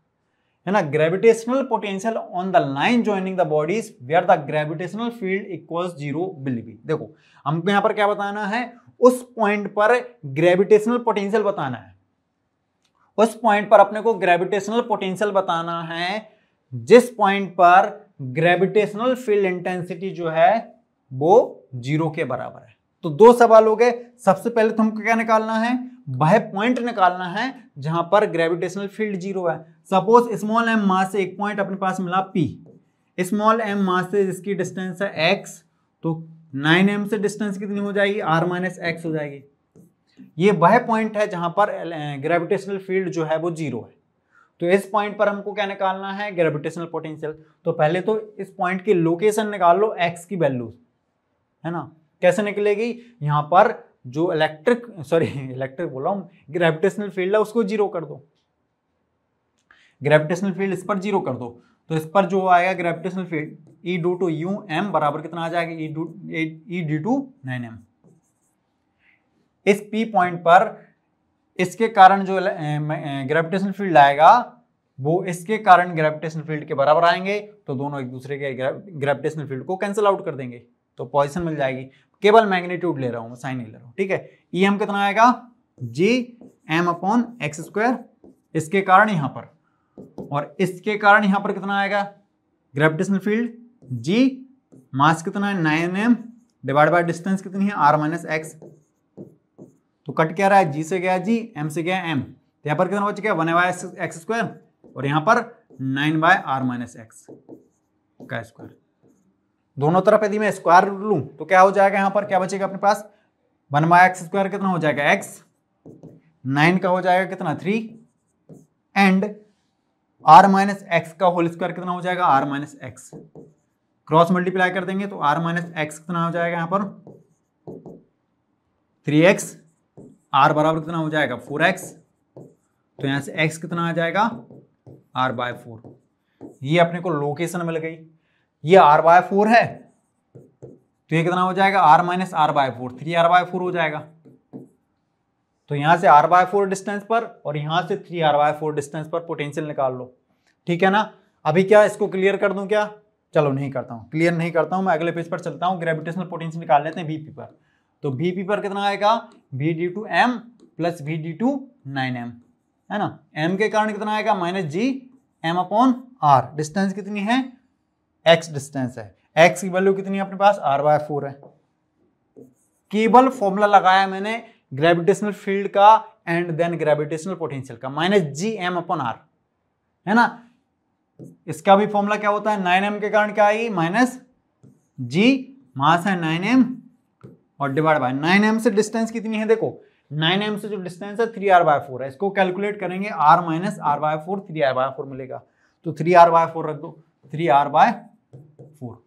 है ना gravitational potential on the line joining the bodies where the gravitational field equals zero will be देखो हमको यहां पर क्या बताना है उस पॉइंट पर ग्रेविटेशनल पोटेंशियल बताना है उस पॉइंट पर अपने को ग्रेविटेशनल पोटेंशियल बताना है जिस पॉइंट पर ग्रेविटेशनल फील्ड इंटेंसिटी जो है वो जीरो के बराबर है तो दो सवाल हो गए सबसे पहले तो हमको क्या निकालना है वह पॉइंट निकालना है जहां पर ग्रेविटेशनल फील्ड जीरो है सपोज स्मॉल एम मास से एक पॉइंट अपने पास मिला पी स्मॉल एम मास से जिसकी डिस्टेंस है एक्स तो नाइन एम से डिस्टेंस कितनी हो जाएगी आर माइनस एक्स हो जाएगी ये वह पॉइंट है जहां पर ग्रेविटेशनल फील्ड जो है वो जीरो है तो इस पॉइंट पर हमको क्या निकालना है ग्रेविटेशनल पोटेंशियल तो पहले तो इस पॉइंट की लोकेशन निकाल लो एक्स की वैल्यू है ना कैसे निकलेगी यहां पर जो इलेक्ट्रिक सॉरी इलेक्ट्रिक बोला हूं ग्रेविटेशनल फील्ड है उसको जीरो कर दो ग्रेविटेशनल फील्ड इस पर जीरो कर दो तो इस पर जो आएगा gravitational field E due to you M बराबर कितना आ जाएगा E due E D to nine M इस पी पॉइंट पर इसके कारण जो ग्रेविटेशनल फील्ड आएगा वो इसके कारण ग्रेविटेशनल फील्ड के बराबर आएंगे तो दोनों एक दूसरे के ग्रेविटेशनल फील्ड को कैंसिल आउट कर देंगे तो पॉजिशन मिल जाएगी केवल मैग्नीट्यूड ले रहा हूं साइन नहीं ले रहा हूं ठीक है ई e एम कितना आएगा G M upon X square इसके कारण यहां पर और इसके कारण यहां पर कितना आएगा ग्रेविटेशनल फील्ड जी मास कितना है nine M divide by distance कितनी है आर माइनस एक्स तो कट क्या रहा है जी से गया जी एम से गया एम तो यहां पर कितना बच गया वन बाय एक्स स्क्वायर और यहां पर nine by R minus X का स्क्वायर दोनों तरफ यदि मैं स्क्वायर लूँ तो क्या हो जाएगा यहां पर क्या बचेगा अपने पास वन बाय एक्स स्क्वायर कितना हो जाएगा एक्स नाइन का हो जाएगा कितना three and R minus X का होल स्क्वायर कितना हो जाएगा R minus X cross multiply कर देंगे तो आर माइनस एक्स कितना हो जाएगा यहां पर थ्री एक्स आर बराबर कितना हो जाएगा फोर एक्स तो यहां से एक्स कितना आ जाएगा आर बाय फोर ये अपने को लोकेशन मिल गई ये आर बाय फोर है तो ये कितना हो जाएगा R minus R by four three R by four हो जाएगा तो यहां से आर बाय फोर डिस्टेंस पर और यहाँ से three R by four distance पर पोटेंशियल निकाल लो ठीक है ना अभी क्या इसको क्लियर कर दूं क्या चलो नहीं करता हूँ क्लियर नहीं करता हूं मैं अगले पेज पर चलता हूँ ग्रेविटेशनल पोटेंशियल निकाल लेते हैं बीपी पर तो बीपी पर कितना आएगा V D to M plus V D to nine M है ना एम के कारण कितना आएगा minus G M upon R distance कितनी है एक्स डिस्टेंस है एक्स की वैल्यू कितनी है अपने पास आर बाय फोर है केवल फॉर्मूला लगाया मैंने ग्रेविटेशनल फील्ड का एंड देन ग्रेविटेशनल पोटेंशियल का minus G M upon R है ना इसका भी फॉर्मूला क्या होता है नाइन एम के कारण क्या आई माइनस जी मास है नाइन एम और डिवाइड बाय नाइन एम से डिस्टेंस कितनी है देखो नाइन एम से जो डिस्टेंस है थ्री आर बाय फोर है इसको कैलकुलेट करेंगे R minus R by four three R by four मिलेगा तो थ्री आर बाय फोर रख दो three R by four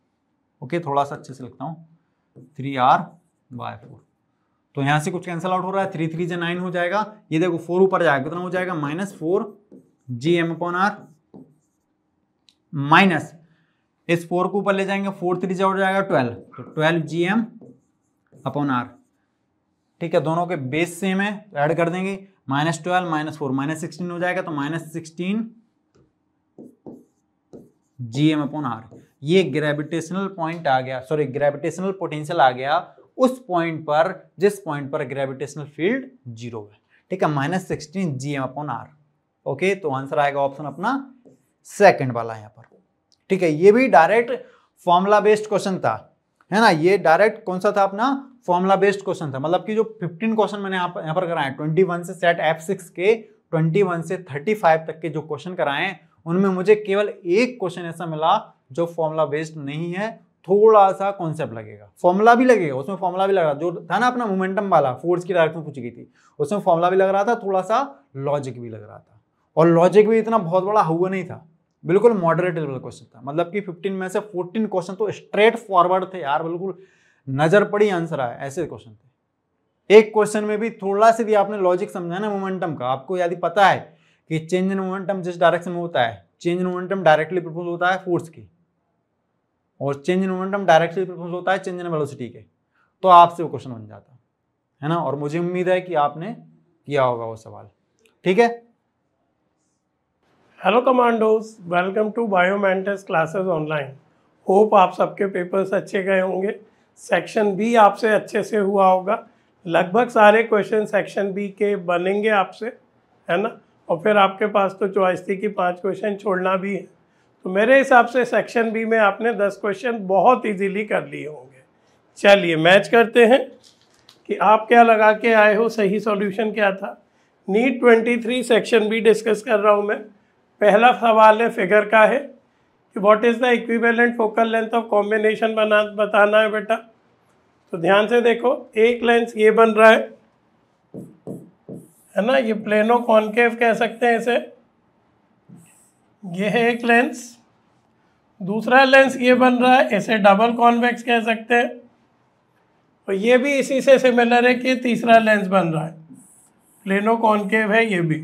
okay थोड़ा सा अच्छे से लिखता हूँ थ्री आर बाय फोर तो यहाँ से कुछ कैंसिल आउट हो रहा है थ्री थ्री जे नाइन हो जाएगा ये देखो फोर ऊपर जाएगा कितना हो जाएगा minus four G M upon R minus इस फोर को ऊपर ले जाएंगे फोर थ्री जो जाएगा ट्वेल्व तो twelve G M upon R ठीक है दोनों के बेस सेम है ऐड कर देंगे minus twelve minus four minus sixteen हो जाएगा तो minus sixteen G M upon R ये ग्रेविटेशनल पॉइंट आ गया सॉरी ग्रेविटेशनल पोटेंशियल आ गया उस पॉइंट पर जिस पॉइंट पर ग्रेविटेशनल फील्ड जीरो है ठीक है minus sixteen G M upon R okay तो आंसर आएगा ऑप्शन अपना सेकंड वाला यहां पर ठीक है ये भी डायरेक्ट फॉर्मूला बेस्ड क्वेश्चन था है ना ये डायरेक्ट कौन सा था अपना फॉर्मूला बेस्ड क्वेश्चन था मतलब कि जो 15 क्वेश्चन मैंने यहाँ पर पर कराए 21 से सेट एफ सिक्स के 21 से 35 तक के जो क्वेश्चन कराए उनमें मुझे केवल एक क्वेश्चन ऐसा मिला जो फॉर्मूला बेस्ड नहीं है थोड़ा सा कॉन्सेप्ट लगेगा फॉर्मूला भी लगेगा उसमें फॉर्मूला भी लग रहा जो था ना अपना मोमेंटम वाला फोर्स की डायरेक्ट में पूछी गई थी उसमें फॉर्मूला भी लग रहा था थोड़ा सा लॉजिक भी लग रहा था और लॉजिक भी इतना बहुत बड़ा हुआ नहीं था बिल्कुल मॉडरेट लेवल क्वेश्चन था मतलब कि 15 में से 14 क्वेश्चन तो स्ट्रेट फॉरवर्ड थे यार बिल्कुल नजर पड़ी आंसर आया ऐसे क्वेश्चन थे एक क्वेश्चन में भी थोड़ा सा भी आपने लॉजिक समझा ना मोमेंटम का आपको यदि पता है कि चेंज इन मोमेंटम जिस डायरेक्शन में होता है change in momentum directly propose होता है फोर्स की और change in momentum directly propose होता है चेंज इन वेलोसिटी के तो आपसे वो क्वेश्चन बन जाता है ना और मुझे उम्मीद है कि आपने किया होगा वो सवाल ठीक है hello commandos welcome to Biomentors classes online hope आप सबके पेपर्स अच्छे गए होंगे सेक्शन बी आपसे अच्छे से हुआ होगा लगभग सारे क्वेश्चन सेक्शन बी के बनेंगे आपसे है ना और फिर आपके पास तो चॉइस थी कि पांच क्वेश्चन छोड़ना भी है तो मेरे हिसाब से सेक्शन बी में आपने दस क्वेश्चन बहुत इजीली कर लिए होंगे चलिए मैच करते हैं कि आप क्या लगा के आए हो सही सॉल्यूशन क्या था NEET three section B discuss कर रहा हूँ मैं पहला सवाल है फिगर का है कि what is the equivalent focal length of combination बना बताना है बेटा तो ध्यान से देखो एक लेंस ये बन रहा है है ना ये प्लेनो कॉन्केव कह सकते हैं इसे ये है एक लेंस दूसरा लेंस ये बन रहा है इसे डबल कॉन्वेक्स कह सकते हैं और ये भी इसी से सिमिलर है कि तीसरा लेंस बन रहा है प्लेनो कॉन्केव है ये भी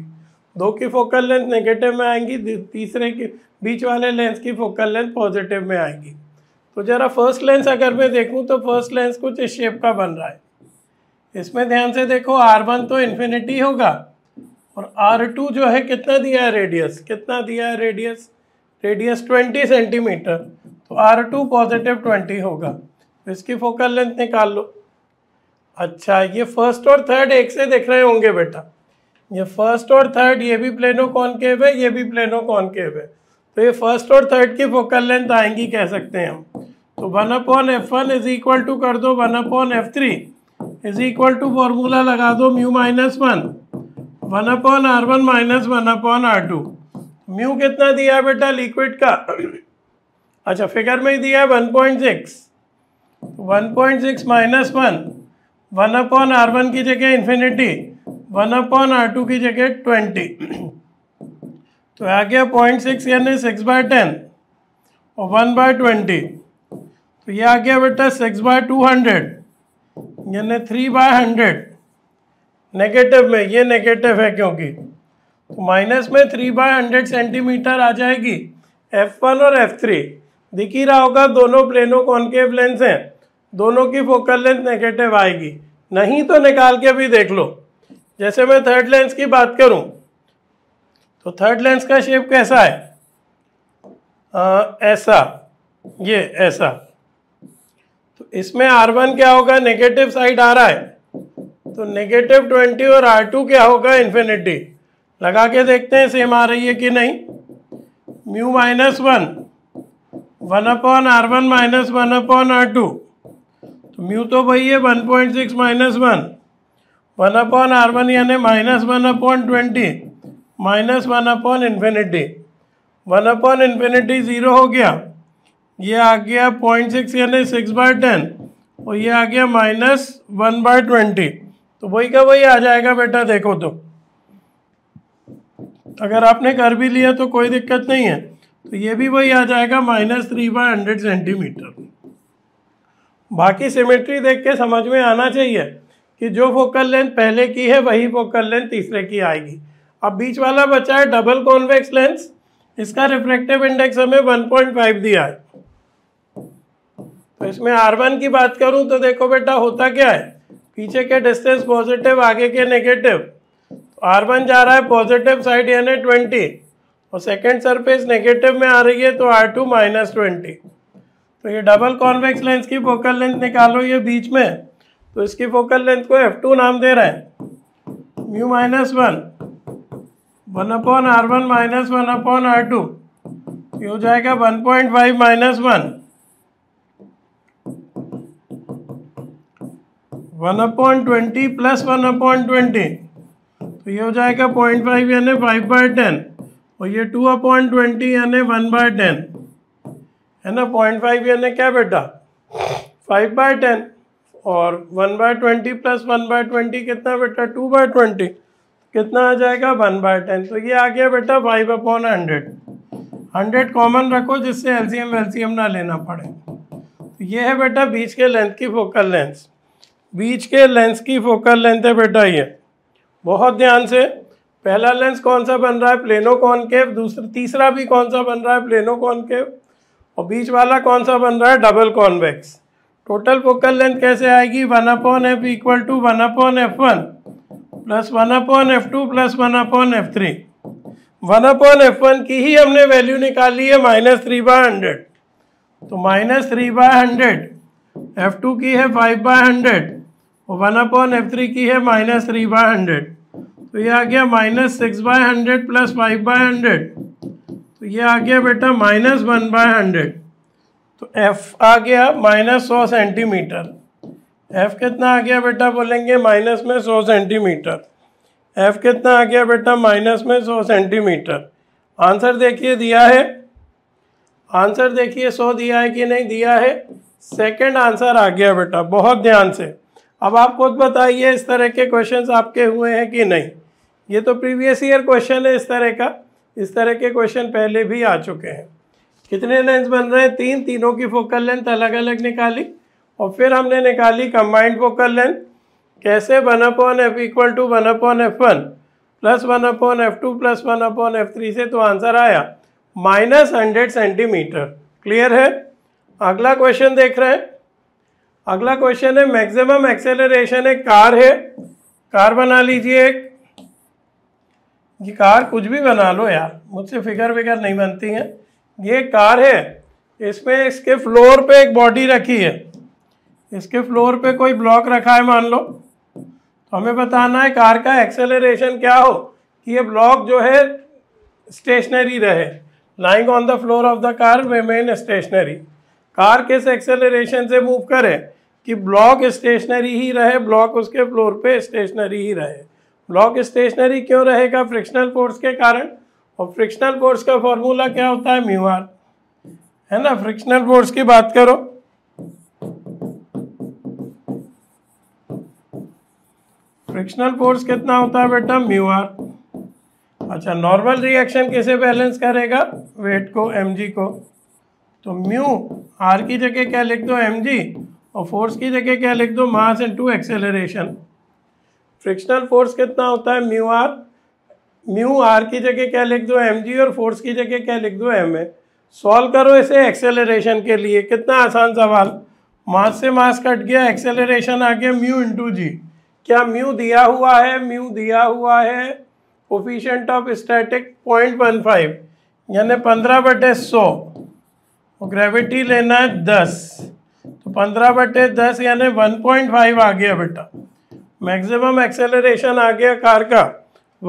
दो की फोकल लेंथ नेगेटिव में आएंगी तीसरे के बीच वाले लेंस की फोकल लेंथ पॉजिटिव में आएगी तो ज़रा फर्स्ट लेंस अगर मैं देखूँ तो फर्स्ट लेंस कुछ इस शेप का बन रहा है इसमें ध्यान से देखो आर वन तो इन्फिनिटी होगा और R2 जो है कितना दिया है रेडियस कितना दिया है रेडियस रेडियस 20 सेंटीमीटर तो R2 पॉजिटिव 20 होगा तो इसकी फोकल लेंथ निकाल लो अच्छा ये फर्स्ट और थर्ड एक से देख रहे होंगे बेटा ये फर्स्ट और थर्ड ये भी प्लेनो के है ये भी प्लेनो के है तो ये फर्स्ट और थर्ड की फोकल लेंथ आएंगी कह सकते हैं हम तो one upon F one is equal to कर दो one upon F three is equal to formula लगा दो mu minus one one upon R one minus one upon R two mu कितना दिया है बेटा लिक्विड का अच्छा फिगर में ही दिया है one point six one point six minus one one upon R one की जगह infinity one upon R two की जगह ट्वेंटी तो आ गया पॉइंट सिक्स यानी सिक्स बाय टेन और वन बाय ट्वेंटी तो ये आ गया बेटा सिक्स बाय टू हंड्रेड यानी थ्री बाय हंड्रेड नेगेटिव में ये नेगेटिव है क्योंकि माइनस तो में थ्री बाय हंड्रेड सेंटीमीटर आ जाएगी एफ वन और एफ थ्री दिख ही रहा होगा दोनों प्लेनों कॉन्केव लेंस हैं दोनों की फोकल लेंथ नेगेटिव आएगी नहीं तो निकाल के भी देख लो जैसे मैं थर्ड लेंस की बात करूं तो थर्ड लेंस का शेप कैसा है आ, ऐसा ये ऐसा तो इसमें आर वन क्या होगा नेगेटिव साइड आ रहा है तो नेगेटिव ट्वेंटी और आर टू क्या होगा इन्फिनिटी लगा के देखते हैं सेम आ रही है कि नहीं mu minus one one upon R one minus one upon R two तो म्यू तो वही है one point six minus one one upon R one यानी minus one upon twenty minus one upon infinity one upon infinity zero हो गया ये आ गया पॉइंट सिक्स यानी सिक्स बाय टेन और ये आ गया माइनस वन बाय ट्वेंटी तो वही का वही आ जाएगा बेटा देखो तो अगर आपने कर भी लिया तो कोई दिक्कत नहीं है तो ये भी वही आ जाएगा minus three by hundred centimetre बाकी सिमेट्री देख के समझ में आना चाहिए कि जो फोकल लेंथ पहले की है वही फोकल लेंथ तीसरे की आएगी अब बीच वाला बचा है डबल कॉन्वेक्स लेंस इसका रिफ्रेक्टिव इंडेक्स हमें 1.5 दिया है तो इसमें वन की बात करूं तो देखो बेटा होता क्या है पीछे के डिस्टेंस पॉजिटिव आगे के नेगेटिव आर वन जा रहा है पॉजिटिव साइड यानी ट्वेंटी और सेकेंड सरफेस नेगेटिव में आ रही है तो आर टू माइनस ट्वेंटी तो ये डबल कॉन्वेक्स लेंस की फोकल लेंथ निकालो ये बीच में तो इसकी फोकल लेंथ को एफ टू नाम दे रहे हैं mu minus one one upon R one minus one upon R two ये हो जाएगा one point five minus one one upon twenty plus one upon twenty तो ये हो जाएगा पॉइंट फाइव यानी फाइव बाई टेन और ये टू अपॉइंट ट्वेंटी यानी वन बाय टेन है ना पॉइंट फाइव यानी क्या बेटा फाइव बाय टेन और one by twenty plus one by twenty कितना बेटा टू बाय ट्वेंटी कितना आ जाएगा वन बाय टेन तो ये आ गया बेटा five upon hundred hundred common रखो जिससे एलसीएम वेलसीएम ना लेना पड़े तो ये है बेटा बीच के लेंथ की फोकल लेंथ बीच के लेंस की फोकल लेंथ है बेटा ये बहुत ध्यान से पहला लेंस कौन सा बन रहा है प्लेनो कॉनकेव दूसरा तीसरा भी कौन सा बन रहा है प्लेनो कॉनकेव और बीच वाला कौन सा बन रहा है double convex total focal length कैसे आएगी one upon F equal to one upon F one plus one upon F two plus one upon F three one upon F one की ही हमने वैल्यू निकाली है माइनस थ्री बाय हंड्रेड तो minus three by hundred F two की है five by hundred one upon F three की है माइनस थ्री बाय हंड्रेड तो ये आ गया minus six by hundred plus five by hundred तो ये आ गया बेटा माइनस वन बाय हंड्रेड तो एफ आ गया माइनस सौ सेंटीमीटर एफ कितना आ गया बेटा बोलेंगे माइनस में सौ सेंटीमीटर एफ कितना आ गया बेटा माइनस में सौ सेंटीमीटर आंसर देखिए दिया है आंसर देखिए सौ दिया है कि नहीं दिया है सेकेंड आंसर आ गया बेटा बहुत ध्यान से अब आप खुद बताइए इस तरह के क्वेश्चंस आपके हुए हैं कि नहीं ये तो प्रीवियस ईयर क्वेश्चन है इस तरह का इस तरह के क्वेश्चन पहले भी आ चुके हैं कितने लेंस बन रहे हैं तीन तीनों की फोकल लेंथ अलग अलग निकाली और फिर हमने निकाली कंबाइंड फोकल लेंथ कैसे one upon F equal to one upon F one plus one upon F two plus one upon F three से तो आंसर आया माइनस हंड्रेड सेंटीमीटर क्लियर है अगला क्वेश्चन देख रहे हैं अगला क्वेश्चन है मैक्सिमम एक्सेलरेशन एक कार है कार बना लीजिए एक ये कार कुछ भी बना लो यार मुझसे फिगर विगर नहीं बनती है ये कार है इसमें इसके फ्लोर पे एक बॉडी रखी है इसके फ्लोर पे कोई ब्लॉक रखा है मान लो तो हमें बताना है कार का एक्सेलरेशन क्या हो कि ये ब्लॉक जो है स्टेशनरी रहे lying on the floor of the car remain stationary car किस एक्सेलरेशन से मूव करे कि ब्लॉक स्टेशनरी ही रहे ब्लॉक उसके फ्लोर पे स्टेशनरी ही रहे ब्लॉक स्टेशनरी क्यों रहेगा फ्रिक्शनल फोर्स के कारण और फ्रिक्शनल फोर्स का फॉर्मूला क्या होता है म्यू आर है ना फ्रिक्शनल फोर्स की बात करो फ्रिक्शनल फोर्स कितना होता है बेटा म्यू आर अच्छा नॉर्मल रिएक्शन कैसे बैलेंस करेगा वेट को एम को तो म्यू आर की जगह क्या लिख दो एम और फोर्स की जगह क्या लिख दो mass into acceleration frictional force कितना होता है म्यू आर म्यू आर की जगह क्या लिख दो एम जी और फोर्स की जगह क्या लिख दो एम ए सॉल्व करो इसे एक्सेलरेशन के लिए कितना आसान सवाल मास से मास कट गया एक्सेलरेशन आ गया म्यू इंटू जी क्या म्यू दिया हुआ है म्यू दिया हुआ है coefficient of static point one five यानी पंद्रह बटे सौ और ग्रेविटी लेना है दस तो पंद्रह बटे दस यानी वन पॉइंट फाइव आ गया बेटा मैक्सिमम एक्सेलरेशन आ गया कार का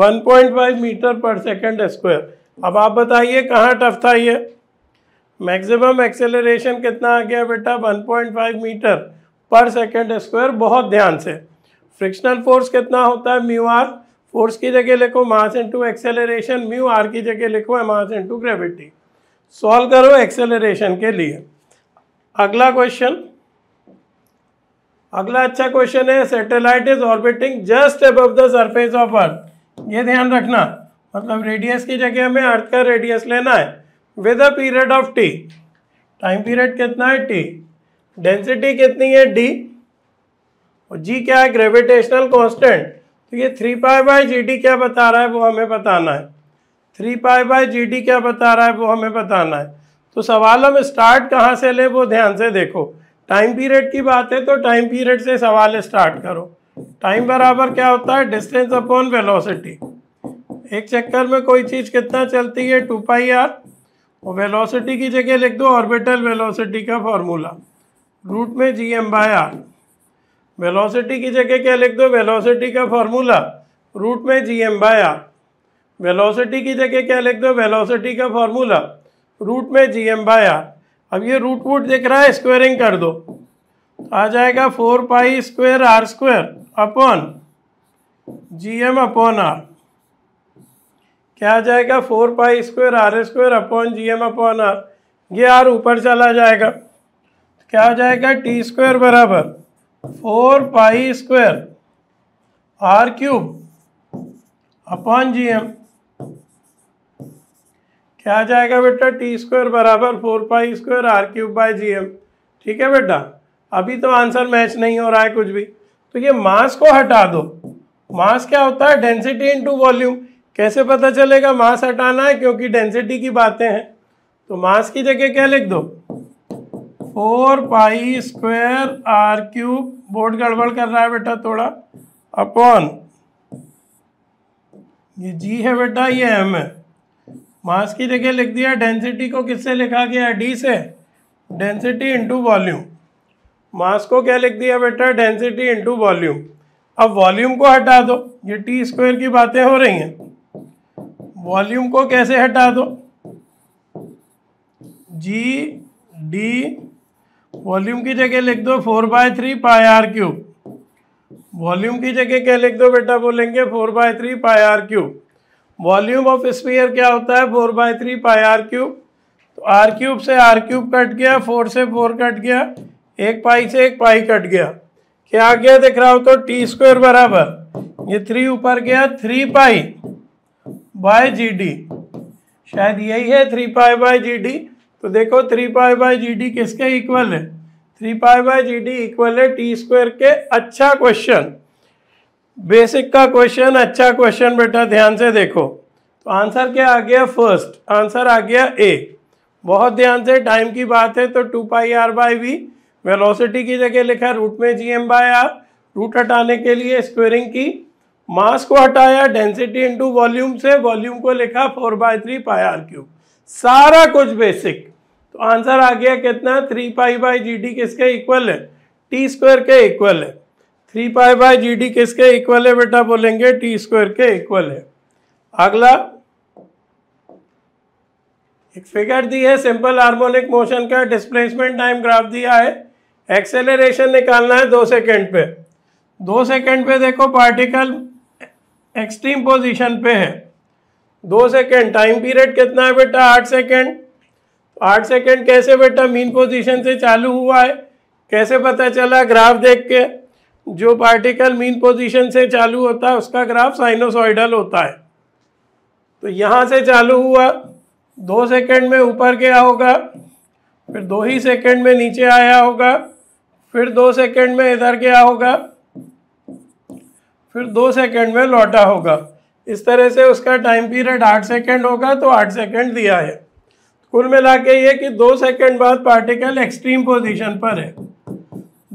वन पॉइंट फाइव मीटर पर सेकेंड स्क्वायर अब आप बताइए कहाँ टफ था ये मैक्सिमम एक्सेलरेशन कितना आ गया बेटा 1.5 मीटर पर सेकेंड स्क्वायर बहुत ध्यान से फ्रिक्शनल फोर्स कितना होता है म्यू आर फोर्स की जगह लिखो mass into acceleration mu R की जगह लिखो मास इंटू ग्रेविटी सॉल्व करो एक्सेलरेशन के लिए अगला क्वेश्चन अगला अच्छा क्वेश्चन है satellite is orbiting just above the surface of earth ये ध्यान रखना मतलब रेडियस की जगह हमें अर्थ का रेडियस लेना है with a period of T time period कितना है टी डेंसिटी कितनी है डी और जी क्या है ग्रेविटेशनल कांस्टेंट तो ये three pi by G D क्या बता रहा है वो हमें बताना है three pi by G D क्या बता रहा है वो हमें बताना है तो सवालों में स्टार्ट कहाँ से ले वो ध्यान से देखो टाइम पीरियड की बात है तो टाइम पीरियड से सवाल स्टार्ट करो टाइम बराबर क्या होता है डिस्टेंस अपॉन वेलोसिटी एक चक्कर में कोई चीज़ कितना चलती है टू पाई आर और वेलोसिटी की जगह लिख दो ऑर्बिटल वेलोसिटी का फॉर्मूला रूट में G M by R velocity की जगह क्या लिख दो वेलोसिटी का फॉर्मूला रूट में G M by R velocity की जगह क्या लिख दो वेलोसिटी का फॉर्मूला रूट में जी एम बाय आर अब ये रूट वूट दिख रहा है स्क्वेयरिंग कर दो आ जाएगा four pi square R square upon G M upon R क्या आ जाएगा four pi square R square upon G M upon R ये आर ऊपर चला जाएगा क्या आ जाएगा टी स्क्वेयर बराबर four pi square R cube upon G M क्या आ जाएगा बेटा टी स्क्वायर बराबर four pi square R cube by G M ठीक है बेटा अभी तो आंसर मैच नहीं हो रहा है कुछ भी तो ये मास को हटा दो मास क्या होता है डेंसिटी टू वॉल्यूम कैसे पता चलेगा मास हटाना है क्योंकि डेंसिटी की बातें हैं तो मास की जगह क्या लिख दो four pi square R cube board गड़बड़ कर रहा है बेटा थोड़ा अपॉन ये जी है बेटा ये एम है मास की जगह लिख दिया डेंसिटी को किससे लिखा गया डी से डेंसिटी इंटू वॉल्यूम मास को क्या लिख दिया बेटा डेंसिटी इंटू वॉल्यूम अब वॉल्यूम को हटा दो ये टी स्क्वायर की बातें हो रही हैं वॉल्यूम को कैसे हटा दो जी डी वॉल्यूम की जगह लिख दो four by three pi R cube volume की जगह क्या लिख दो बेटा बोलेंगे four by three pi R cube volume of sphere क्या होता है four by three pi R cube तो आर क्यूब से आर क्यूब कट गया फोर से फोर कट गया एक पाई से एक पाई कट गया क्या गया दिख रहा हो तो टी स्क्वायर बराबर ये थ्री ऊपर गया three pi by G D शायद यही है three pi by G D तो देखो three pi by G D किसके इक्वल है three pi by G D equal है टी स्क्वायर के अच्छा क्वेश्चन बेसिक का क्वेश्चन अच्छा क्वेश्चन बेटा ध्यान से देखो तो आंसर क्या आ गया फर्स्ट आंसर आ गया ए बहुत ध्यान से टाइम की बात है तो two pi R by V velocity की जगह लिखा रूट में G M by R root हटाने के लिए स्क्वेयरिंग की मास को हटाया डेंसिटी इनटू वॉल्यूम से वॉल्यूम को लिखा four by three pi R cube सारा कुछ बेसिक तो आंसर आ गया कितना three pi by G D किसके इक्वल है टी स्क्वेयर के इक्वल है three pi by G D किसके इक्वल है बेटा बोलेंगे टी स्क्वायर के इक्वल है अगला एक फिगर दी है सिंपल हार्मोनिक मोशन का डिस्प्लेसमेंट टाइम ग्राफ दिया है एक्सेलरेशन निकालना है दो सेकंड पे दो सेकंड पे देखो पार्टिकल एक्सट्रीम पोजीशन पे है दो सेकंड टाइम पीरियड कितना है बेटा आठ सेकंड आठ सेकंड कैसे बेटा मीन पोजीशन से चालू हुआ है कैसे पता चला ग्राफ देख के जो पार्टिकल मीन पोजीशन से चालू होता है उसका ग्राफ साइनोसॉइडल होता है तो यहाँ से चालू हुआ दो सेकंड में ऊपर गया होगा फिर दो ही सेकंड में नीचे आया होगा फिर दो सेकंड में इधर गया होगा फिर दो सेकंड में लौटा होगा इस तरह से उसका टाइम पीरियड आठ सेकंड होगा तो आठ सेकंड दिया है कुल मिला के ये कि दो सेकंड बाद पार्टिकल एक्सट्रीम पोजीशन पर है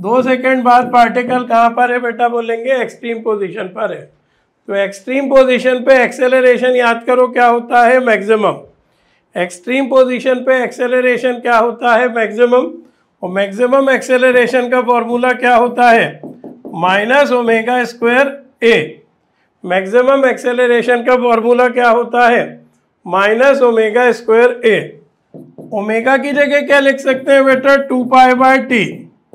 दो सेकंड बाद पार्टिकल कहाँ पर है बेटा बोलेंगे एक्सट्रीम पोजीशन पर है तो एक्सट्रीम पोजीशन पे एक्सेलरेशन याद करो क्या होता है मैक्सिमम एक्सट्रीम पोजीशन पे एक्सेलरेशन क्या होता है मैक्सिमम और मैक्सिमम एक्सेलरेशन का फॉर्मूला क्या होता है minus omega square A maximum acceleration का फॉर्मूला क्या होता है minus omega square A omega की जगह क्या लिख सकते हैं बेटा two pi by T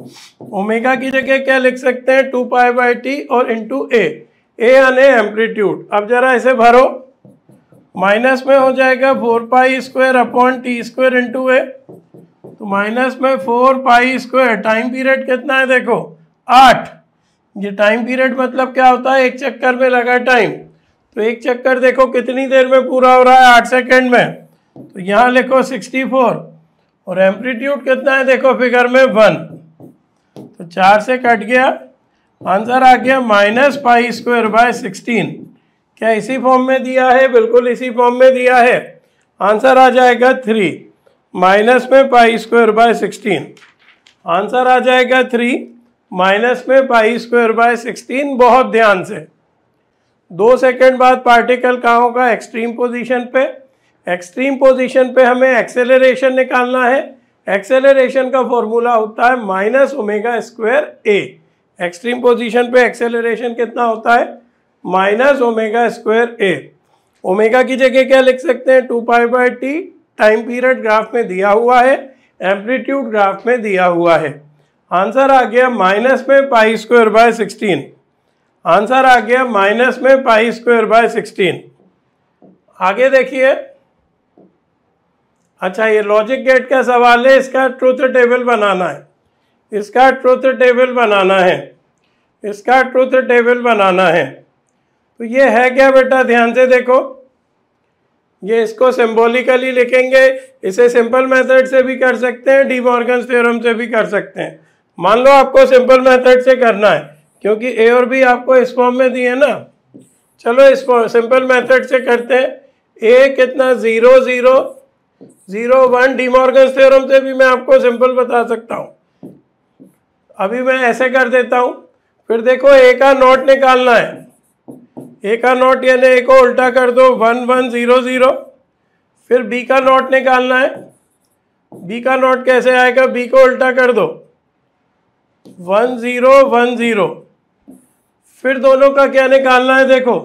omega की जगह क्या लिख सकते हैं टू पाई बाई टी और इंटू ए ए एम्पलीट्यूड अब जरा इसे भरो माइनस में हो जाएगा four pi square upon T square into A तो माइनस में four pi square time period कितना है देखो आठ ये टाइम पीरियड मतलब क्या होता है एक चक्कर में लगा टाइम तो एक चक्कर देखो कितनी देर में पूरा हो रहा है आठ सेकेंड में तो यहाँ लिखो सिक्सटी फोर और एम्पलीट्यूड कितना है देखो फिगर में वन तो चार से कट गया आंसर आ गया minus pi square by sixteen क्या इसी फॉर्म में दिया है बिल्कुल इसी फॉर्म में दिया है आंसर आ जाएगा थ्री माइनस में pi square by sixteen answer आ जाएगा थ्री माइनस में पाई स्क्वायर बाय सिक्सटीन बहुत ध्यान से दो सेकंड बाद पार्टिकल कहाँ होगा एक्सट्रीम पोजीशन पे एक्सट्रीम पोजीशन पे हमें एक्सेलरेशन निकालना है एक्सेलरेशन का फॉर्मूला होता है minus omega square A extreme position पे एक्सेलरेशन कितना होता है minus omega square A omega की जगह क्या लिख सकते हैं two pi by T time period graph में दिया हुआ है एम्पलीट्यूड ग्राफ में दिया हुआ है आंसर आ गया माइनस में pi square by sixteen answer आ गया माइनस में पाई स्क्वायर बाय सिक्सटीन आगे देखिए अच्छा ये लॉजिक गेट का सवाल है इसका ट्रूथ टेबल बनाना है इसका ट्रूथ टेबल बनाना है इसका ट्रूथ टेबल बनाना है तो ये है क्या बेटा ध्यान से देखो ये इसको सिंबॉलिकली लिखेंगे इसे सिंपल मेथड से भी कर सकते हैं डी मॉर्गन थ्योरम से भी कर सकते हैं मान लो आपको सिंपल मेथड से करना है क्योंकि ए और बी आपको इस फॉर्म में दिए ना चलो इस सिंपल मेथड से करते हैं ए कितना zero zero zero one De Morgan theorem से भी मैं आपको सिंपल बता सकता हूँ अभी मैं ऐसे कर देता हूँ फिर देखो ए का नोट निकालना है ए का नोट यानी ए को उल्टा कर दो वन वन ज़ीरो ज़ीरो फिर बी का नोट निकालना है बी का नोट कैसे आएगा बी को उल्टा कर दो वन ज़ीरो वन ज़ीरो फिर दोनों का क्या निकालना है देखो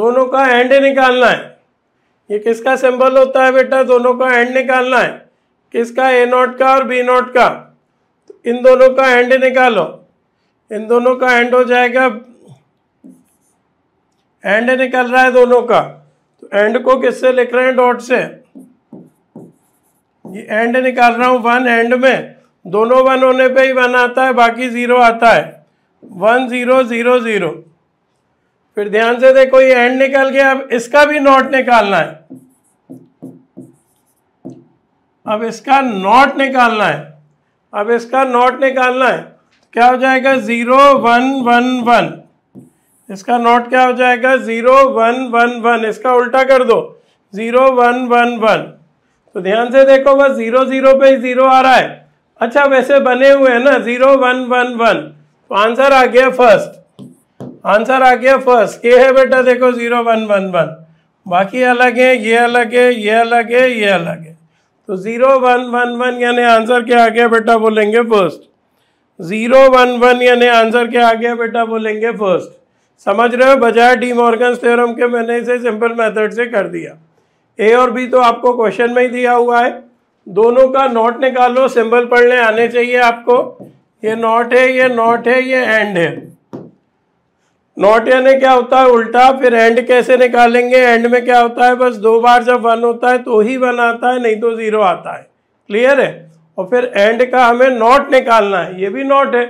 दोनों का एंड निकालना है ये किसका सिंबल होता है बेटा दोनों का एंड निकालना है किसका ए नॉट का और बी नॉट का तो इन दोनों का एंड निकालो इन दोनों का एंड हो जाएगा एंड निकल रहा है दोनों का तो एंड को किससे लिख रहे हैं डॉट से ये एंड निकाल रहा हूँ वन एंड में दोनों वन होने पे ही वन आता है बाकी ज़ीरो आता है वन ज़ीरो ज़ीरो ज़ीरो फिर ध्यान से देखो ये एंड निकल गया अब इसका भी नॉट निकालना है अब इसका नॉट निकालना है अब इसका नॉट निकालना है तो क्या हो जाएगा ज़ीरो वन वन वन इसका नॉट क्या हो जाएगा ज़ीरो वन वन वन इसका उल्टा कर दो ज़ीरो वन वन वन तो ध्यान से देखो बस ज़ीरो ज़ीरो पे ज़ीरो आ रहा है अच्छा वैसे बने हुए हैं ना ज़ीरो वन वन वन तो आंसर आ गया फर्स्ट आंसर आ गया फर्स्ट ये है बेटा देखो ज़ीरो वन वन वन बाकी अलग है ये अलग है ये अलग है ये अलग है तो ज़ीरो वन वन वन यानी आंसर क्या आ गया बेटा बोलेंगे फर्स्ट ज़ीरो वन वन यानी आंसर क्या आ गया बेटा बोलेंगे फर्स्ट समझ रहे हो बजाय डी मॉर्गन थ्योरम के मैंने इसे सिंपल मेथड से कर दिया ए और बी तो आपको क्वेश्चन में ही दिया हुआ है दोनों का नॉट निकालो सिंबल पढ़ने आने चाहिए आपको ये नॉट है ये नॉट है ये एंड है नॉट यानी क्या होता है उल्टा फिर एंड कैसे निकालेंगे एंड में क्या होता है बस दो बार जब वन होता है तो ही वन आता है नहीं तो ज़ीरो आता है क्लियर है और फिर एंड का हमें नॉट निकालना है ये भी नॉट है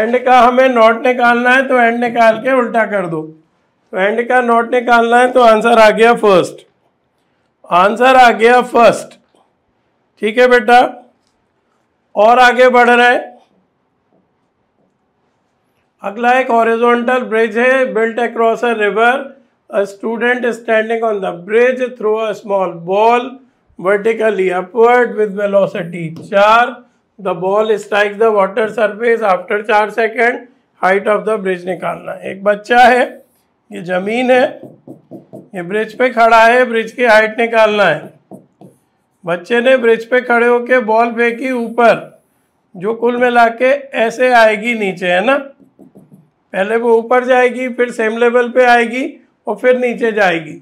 एंड का हमें नॉट निकालना है तो एंड निकाल के उल्टा कर दो तो एंड का नॉट निकालना है तो आंसर आ गया फर्स्ट आंसर आ गया फर्स्ट ठीक है बेटा और आगे बढ़ रहे हैं अगला एक हॉरिजॉन्टल ब्रिज है built across a river a student standing on the bridge threw a small ball vertically upward with velocity चार the ball strike the water surface after चार second height of the bridge निकालना एक बच्चा है ये जमीन है ये ब्रिज पे खड़ा है ब्रिज की हाइट निकालना है बच्चे ने ब्रिज पे खड़े होके बॉल फेंकी ऊपर जो कुल मिला के ऐसे आएगी नीचे है ना पहले वो ऊपर जाएगी फिर सेम लेवल पे आएगी और फिर नीचे जाएगी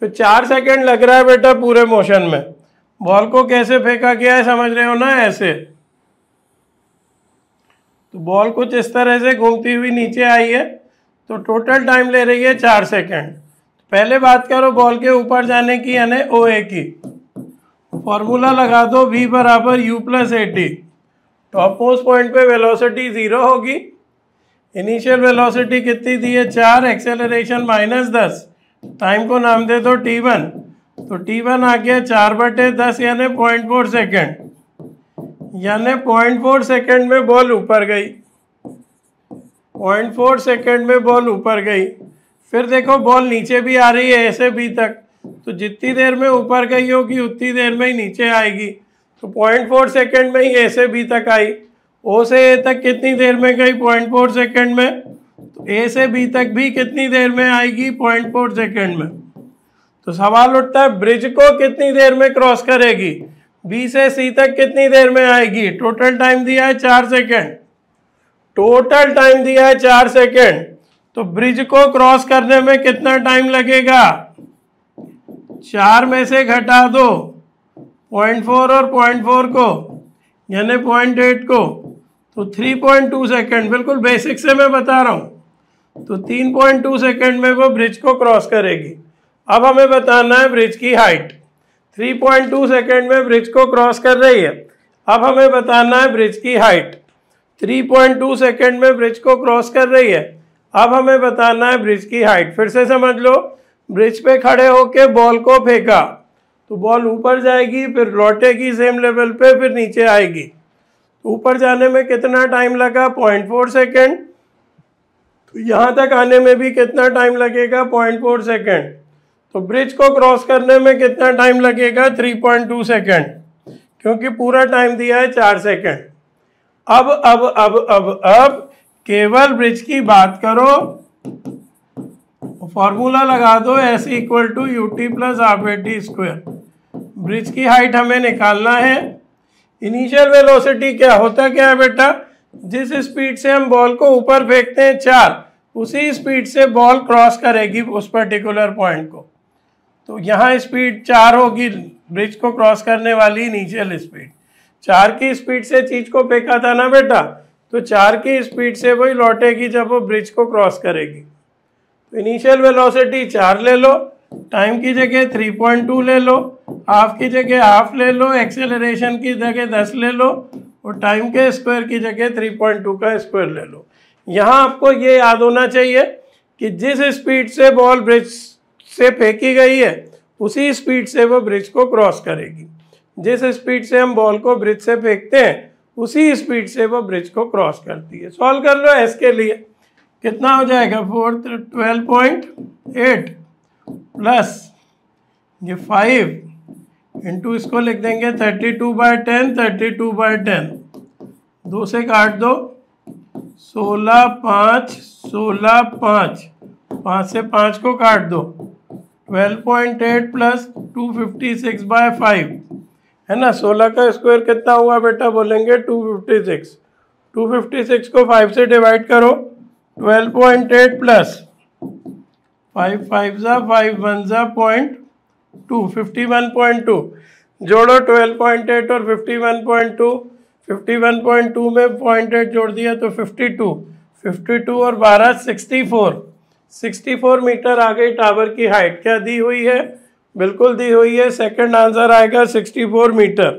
तो चार सेकंड लग रहा है बेटा पूरे मोशन में बॉल को कैसे फेंका गया है समझ रहे हो ना ऐसे तो बॉल कुछ इस तरह से घूमती हुई नीचे आई है तो टोटल टाइम ले रही है चार सेकेंड पहले बात करो बॉल के ऊपर जाने की यानी ओ ए की फॉर्मूला लगा दो वी बराबर U plus A T top most point पे वेलोसिटी ज़ीरो होगी इनिशियल वेलोसिटी कितनी दी है चार एक्सेलरेशन माइनस दस टाइम को नाम दे दो टी वन तो टी वन आ गया चार बटे दस यानी पॉइंट फोर सेकेंड यानी पॉइंट फोर सेकेंड में बॉल ऊपर गई पॉइंट फोर सेकेंड में बॉल ऊपर गई फिर देखो बॉल नीचे भी आ रही है ऐसे बी तक तो जितनी देर में ऊपर गई होगी उतनी देर में ही नीचे आएगी तो पॉइंट फोर सेकेंड में ही ऐसे बी तक आई ओ से ए तक कितनी देर में गई पॉइंट फोर सेकेंड में तो ए से बी तक भी कितनी देर में आएगी पॉइंट फोर सेकेंड में तो सवाल उठता है ब्रिज को कितनी देर में क्रॉस करेगी बी से सी तक कितनी देर में आएगी टोटल टाइम दिया है चार सेकेंड टोटल टाइम दिया है चार सेकेंड तो ब्रिज को क्रॉस करने में कितना टाइम लगेगा चार में से घटा दो पॉइंट फोर और पॉइंट फोर को यानी पॉइंट एट को तो 3.2 सेकेंड बिल्कुल बेसिक से मैं बता रहा हूँ तो 3.2 सेकेंड में वो ब्रिज को क्रॉस करेगी अब हमें बताना है ब्रिज की हाइट 3.2 सेकेंड में ब्रिज को क्रॉस कर रही है अब हमें बताना है ब्रिज की हाइट 3.2 सेकेंड में ब्रिज को क्रॉस कर रही है अब हमें बताना है ब्रिज की हाइट फिर से समझ लो ब्रिज पे खड़े होके बॉल को फेंका तो बॉल ऊपर जाएगी फिर लौटेगी सेम लेवल पे फिर नीचे आएगी ऊपर जाने में कितना टाइम लगा पॉइंट फोर सेकेंड तो यहाँ तक आने में भी कितना टाइम लगेगा पॉइंट फोर सेकेंड तो ब्रिज को क्रॉस करने में कितना टाइम लगेगा थ्री पॉइंट टू सेकेंड क्योंकि पूरा टाइम दिया है चार सेकेंड अब अब अब अब अब केवल ब्रिज की बात करो फॉर्मूला लगा दो S equal to U T plus half A T bridge की हाइट हमें निकालना है इनिशियल वेलोसिटी क्या होता क्या है बेटा जिस स्पीड से हम बॉल को ऊपर फेंकते हैं चार उसी स्पीड से बॉल क्रॉस करेगी उस पर्टिकुलर पॉइंट को तो यहाँ स्पीड चार होगी ब्रिज को क्रॉस करने वाली इनिशियल स्पीड चार की स्पीड से चीज़ को फेंका था ना बेटा तो चार की स्पीड से वही लौटेगी जब वो ब्रिज को क्रॉस करेगी तो इनिशियल वेलोसिटी चार ले लो टाइम की जगह थ्री पॉइंट टू ले लो हाफ की जगह हाफ ले लो एक्सेलरेशन की जगह दस ले लो और टाइम के स्क्वायर की जगह थ्री पॉइंट टू का स्क्वायर ले लो यहाँ आपको ये याद होना चाहिए कि जिस स्पीड से बॉल ब्रिज से फेंकी गई है उसी स्पीड से वो ब्रिज को क्रॉस करेगी जिस स्पीड से हम बॉल को ब्रिज से फेंकते हैं उसी स्पीड से वो ब्रिज को क्रॉस करती है सॉल्व कर लो एस के लिए कितना हो जाएगा fourth twelve point eight plus ये फाइव इंटू इसको लिख देंगे thirty two by ten thirty two by ten दो से काट दो सोलह पाँच सोलह पाँच पाँच से पाँच को काट दो twelve point eight plus two fifty six by five है ना सोलह का स्क्वायर कितना हुआ बेटा बोलेंगे two fifty six two fifty six को फाइव से डिवाइड करो twelve point eight plus five five ज़ा फाइव वन ज़ा point two fifty one point two जोड़ो ट्वेल्व पॉइंट एट और fifty one point two fifty one point two में पॉइंट एट जोड़ दिया तो फिफ्टी टू फिफ्टी टू और बारह sixty four sixty four metre आ गई टावर की हाइट क्या दी हुई है बिल्कुल दी हुई है सेकेंड आंसर आएगा सिक्सटी फोर मीटर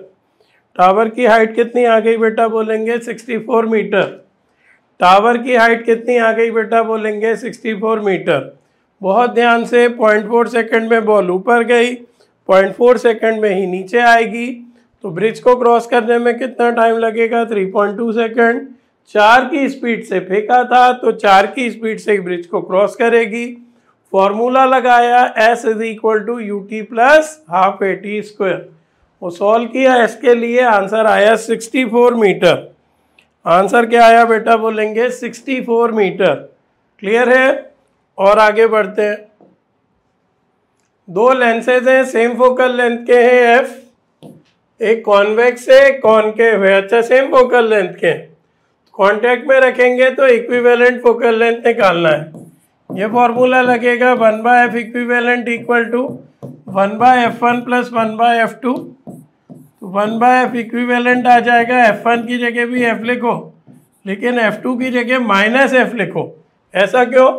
टावर की हाइट कितनी आ गई बेटा बोलेंगे सिक्सटी फोर मीटर टावर की हाइट कितनी आ गई बेटा बोलेंगे सिक्सटी फोर मीटर बहुत ध्यान से पॉइंट फोर सेकेंड में बॉल ऊपर गई पॉइंट फोर सेकेंड में ही नीचे आएगी तो ब्रिज को क्रॉस करने में कितना टाइम लगेगा थ्री पॉइंट टू सेकेंड चार की स्पीड से फेंका था तो चार की स्पीड से ब्रिज को क्रॉस करेगी फॉर्मूला लगाया S is equal to U T plus half A T square वो सॉल्व किया इसके लिए आंसर आया 64 मीटर आंसर क्या आया बेटा बोलेंगे 64 मीटर क्लियर है और आगे बढ़ते हैं दो लेंसेज हैं सेम फोकल लेंथ के हैं एफ एक कॉन्वेक्स है एक कॉनकेव है अच्छा सेम फोकल लेंथ के कांटेक्ट में रखेंगे तो इक्विवेलेंट फोकल लेंथ निकालना है ये फॉर्मूला लगेगा one by F equivalent equal to one by F one plus one by F two तो वन बाय एफ इक्विवेलेंट आ जाएगा एफ वन की जगह भी एफ लिखो लेकिन एफ टू की जगह माइनस एफ लिखो ऐसा क्यों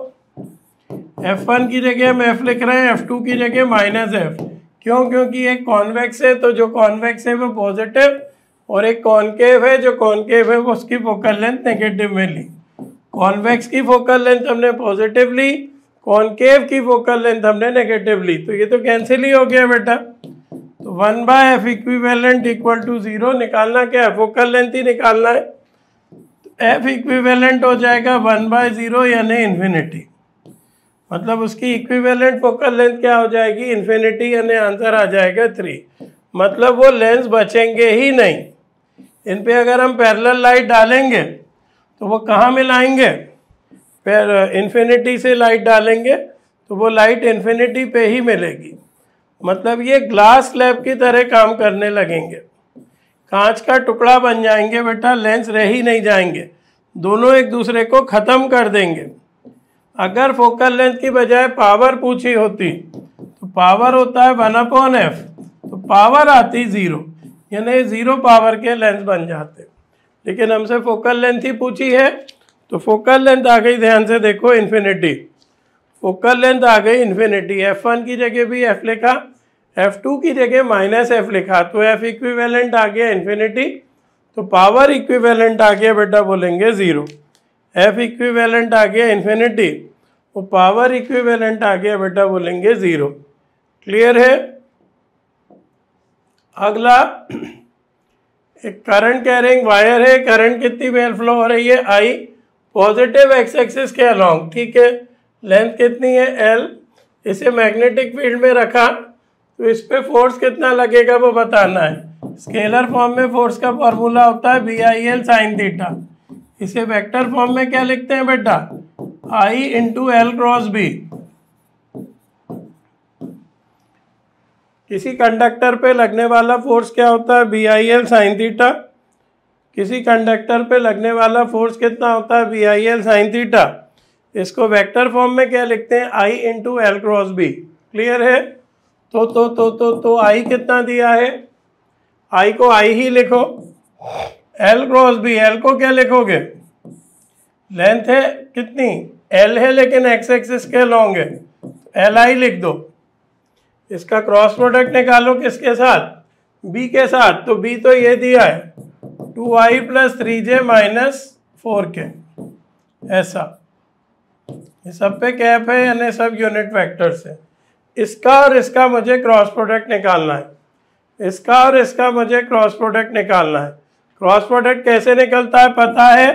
एफ वन की जगह हम एफ लिख रहे हैं एफ टू की जगह माइनस एफ क्यों क्योंकि एक कॉन्वेक्स है तो जो कॉन्वेक्स है वो पॉजिटिव और एक कॉनकेव है जो कॉनकेव है वो उसकी फोकल लेंथ नेगेटिव में ली कॉन्वेक्स की फोकल लेंथ हमने पॉजिटिव ली कॉनकेव की फोकल लेंथ हमने नेगेटिव ली तो ये तो कैंसिल ही हो गया बेटा तो one by F equivalent equal to zero निकालना क्या है फोकल लेंथ ही निकालना है एफ इक्विवेलेंट हो जाएगा वन बाय ज़ीरो यानी इन्फिनिटी मतलब उसकी इक्विवेलेंट फोकल लेंथ क्या हो जाएगी इन्फिनिटी यानी आंसर आ जाएगा थ्री मतलब वो लेंस बचेंगे ही नहीं इन पे अगर हम पैरेलल लाइट डालेंगे तो वो कहाँ मिलाएंगे फिर इन्फिनिटी uh, से लाइट डालेंगे तो वो लाइट इन्फिनिटी पे ही मिलेगी मतलब ये ग्लास लैब की तरह काम करने लगेंगे कांच का टुकड़ा बन जाएंगे बेटा लेंस रह ही नहीं जाएंगे दोनों एक दूसरे को ख़त्म कर देंगे अगर फोकल लेंथ की बजाय पावर पूछी होती तो पावर होता है वन अपॉन एफ तो पावर आती ज़ीरो यानी ज़ीरो पावर के लेंथ बन जाते लेकिन हमसे फोकल लेंथ ही पूछी है तो फोकल लेंथ आ गई ध्यान से देखो इन्फिनिटी फोकल लेंथ आ गई इन्फिनिटी एफ वन की जगह भी एफ लिखा एफ टू की जगह माइनस एफ लिखा तो एफ इक्विवेलेंट आ गया इन्फिनिटी तो पावर इक्विवेलेंट आ गया बेटा बोलेंगे ज़ीरो एफ इक्विवेलेंट आ गया इन्फिनिटी वो पावर इक्विवेलेंट आ गया बेटा बोलेंगे ज़ीरो क्लियर है अगला एक करंट कैरिंग वायर है करंट कितनी वेयर फ्लो हो रही है आई पॉजिटिव एक्स एक्सिस के अलॉन्ग ठीक है लेंथ कितनी है एल इसे मैग्नेटिक फील्ड में रखा तो इस पर फोर्स कितना लगेगा वो बताना है स्केलर फॉर्म में फोर्स का फॉर्मूला होता है B I L sine theta इसे वेक्टर फॉर्म में क्या लिखते हैं बेटा I into L cross B किसी कंडक्टर पे लगने वाला फोर्स क्या होता है B I L sine theta किसी कंडक्टर पे लगने वाला फोर्स कितना होता है B I L sine theta इसको वेक्टर फॉर्म में क्या लिखते हैं I into L cross B clear है तो तो तो तो तो आई कितना दिया है आई को आई ही लिखो एल क्रॉस बी एल को क्या लिखोगे लेंथ है कितनी एल है लेकिन एक्स एक्सिस के लॉन्ग है एल आई लिख दो इसका क्रॉस प्रोडक्ट निकालो किसके साथ बी के साथ तो बी तो ये दिया है two I plus three J minus four K ऐसा ये सब पे कैप है यानी सब यूनिट वेक्टर्स है इसका और इसका मुझे क्रॉस प्रोडक्ट निकालना है इसका और इसका मुझे क्रॉस प्रोडक्ट निकालना है क्रॉस प्रोडक्ट कैसे निकलता है पता है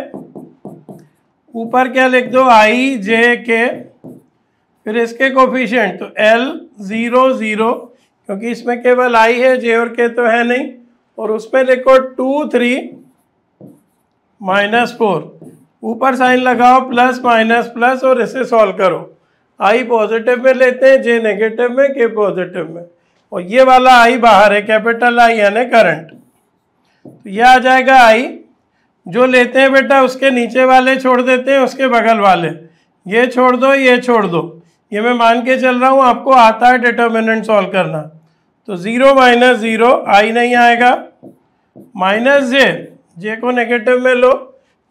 ऊपर क्या लिख दो आई जे के फिर इसके कोफिशियंट तो एल ज़ीरो ज़ीरो क्योंकि इसमें केवल आई है जे और के तो है नहीं और उसमें लिखो टू थ्री माइनस फोर ऊपर साइन लगाओ प्लस माइनस प्लस और इसे सॉल्व करो आई पॉजिटिव में लेते हैं जे नेगेटिव में के पॉजिटिव में और ये वाला आई बाहर है कैपिटल आई यानी करंट तो ये आ जाएगा आई जो लेते हैं बेटा उसके नीचे वाले छोड़ देते हैं उसके बगल वाले ये छोड़ दो ये छोड़ दो ये मैं मान के चल रहा हूँ आपको आता है डिटर्मिनेंट सॉल्व करना तो ज़ीरो माइनस ज़ीरो आई नहीं आएगा माइनस जे जे को नेगेटिव में लो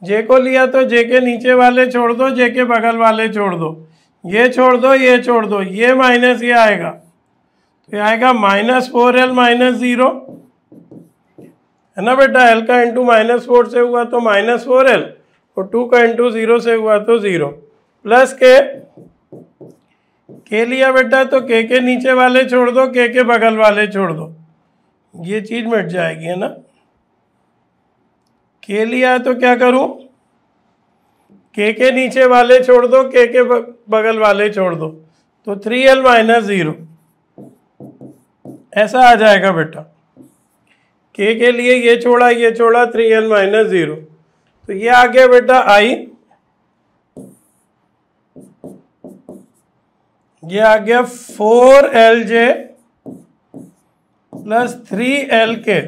जे को लिया तो जे के नीचे वाले छोड़ दो जे के बगल वाले छोड़ दो ये छोड़ दो ये छोड़ दो ये माइनस ये आएगा तो ये आएगा minus four L minus zero है ना बेटा एल का इंटू माइनस फोर से हुआ तो माइनस फोर एल और टू का इंटू ज़ीरो से हुआ तो ज़ीरो प्लस के के लिया बेटा तो के के नीचे वाले छोड़ दो के के बगल वाले छोड़ दो ये चीज़ मिट जाएगी है ना के लिया तो क्या करूं के के नीचे वाले छोड़ दो के के बगल वाले छोड़ दो तो थ्री एल माइनस ज़ीरो ऐसा आ जाएगा बेटा के के लिए ये छोड़ा ये छोड़ा थ्री एन माइनस ज़ीरो तो ये आ गया बेटा आई ये आ गया four L J plus three L K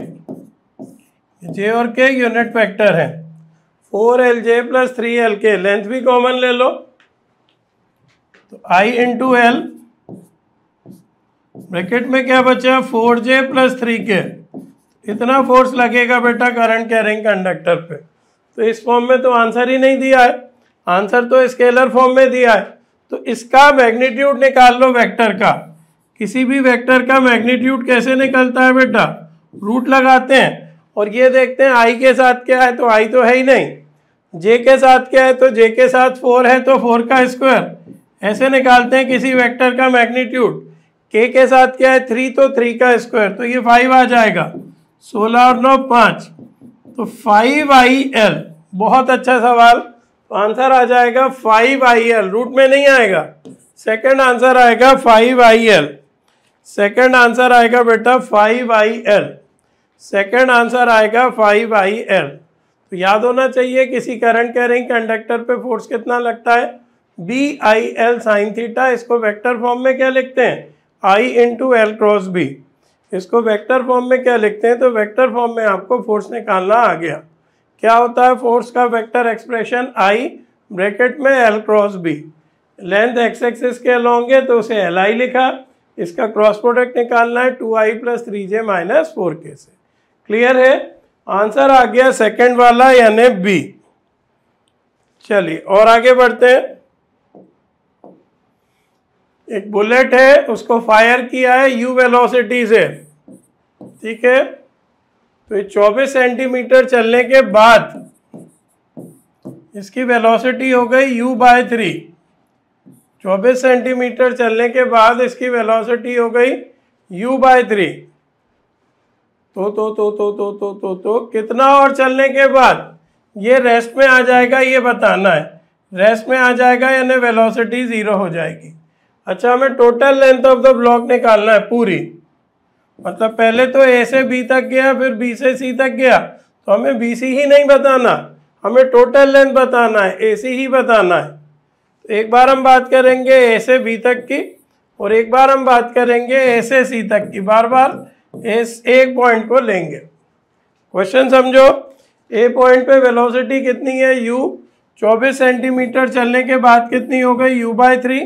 J और के यूनिट फैक्टर है four L J plus three L K length भी कॉमन ले लो तो आई इंटू एल ब्रैकेट में क्या बचा फोर जे प्लस थ्री के कितना फोर्स लगेगा बेटा करंट कैरिंग कंडक्टर पे तो इस फॉर्म में तो आंसर ही नहीं दिया है आंसर तो स्केलर फॉर्म में दिया है तो इसका मैग्नीट्यूड निकाल लो वेक्टर का किसी भी वेक्टर का मैग्नीट्यूड कैसे निकलता है बेटा रूट लगाते हैं और ये देखते हैं आई के साथ क्या है तो आई तो है ही नहीं जे के साथ क्या है तो जे के साथ फोर है तो फोर का स्क्वायर ऐसे निकालते हैं किसी वेक्टर का मैग्नीट्यूड के के साथ क्या है थ्री तो थ्री का स्क्वायर तो ये फाइव आ जाएगा सोलह और नौ पाँच तो फाइव आई एल बहुत अच्छा सवाल तो आंसर आ जाएगा फाइव आई एल रूट में नहीं आएगा सेकंड आंसर आएगा five I L second answer आएगा बेटा five I L second answer आएगा फाइव आई एल तो याद होना चाहिए किसी करंट कैरिंग कंडक्टर पे फोर्स कितना लगता है B I L sine theta इसको वेक्टर फॉर्म में क्या लिखते हैं I into L cross B इसको वेक्टर फॉर्म में क्या लिखते हैं तो वेक्टर फॉर्म में आपको फोर्स निकालना आ गया क्या होता है फोर्स का वेक्टर एक्सप्रेशन आई ब्रैकेट में L cross B length X axis के लॉन्ग है तो उसे एल आई लिखा इसका क्रॉस प्रोडक्ट निकालना है two I plus three J minus four K से क्लियर है आंसर आ गया सेकेंड वाला यानी बी चलिए और आगे बढ़ते हैं एक बुलेट है उसको फायर किया है यू वेलोसिटी से ठीक है तो ये 24 सेंटीमीटर चलने के बाद इसकी वेलोसिटी हो गई यू बाय थ्री चौबीस सेंटीमीटर चलने के बाद इसकी वेलोसिटी हो गई यू बाय थ्री तो तो तो तो तो तो तो तो कितना और चलने के बाद ये रेस्ट में आ जाएगा ये बताना है रेस्ट में आ जाएगा यानी वेलोसिटी ज़ीरो हो जाएगी अच्छा हमें total length of the block निकालना है पूरी मतलब पहले तो ए से बी तक गया फिर बी से सी तक गया तो हमें बी सी ही नहीं बताना हमें टोटल लेंथ बताना है ए सी ही बताना है तो एक बार हम बात करेंगे ए से बी तक की और एक बार हम बात करेंगे ए से सी तक की बार बार एस एक पॉइंट को लेंगे क्वेश्चन समझो ए पॉइंट पे वेलोसिटी कितनी है यू 24 सेंटीमीटर चलने के बाद कितनी हो गई यू बाय थ्री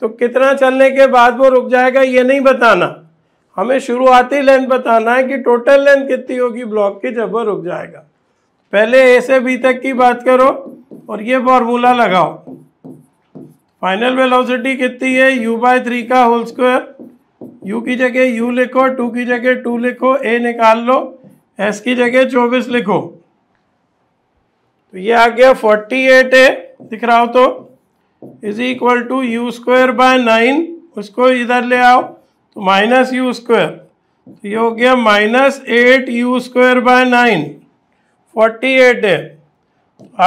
तो कितना चलने के बाद वो रुक जाएगा ये नहीं बताना हमें शुरुआती लेंथ बताना है कि टोटल लेंथ कितनी होगी ब्लॉक की जब वो रुक जाएगा पहले ए से बी तक की बात करो और ये फॉर्मूला लगाओ फाइनल वेलोसिटी कितनी है यू बाय थ्री का होल स्क्वायर यू की जगह यू लिखो टू की जगह टू लिखो ए निकाल लो एस की जगह चौबीस लिखो तो ये आ गया फोर्टी एट है दिख रहा हो तो is equal to U square by nine उसको इधर ले आओ तो माइनस यू स्क्वायर तो ये हो गया minus eight U square by nine forty eight है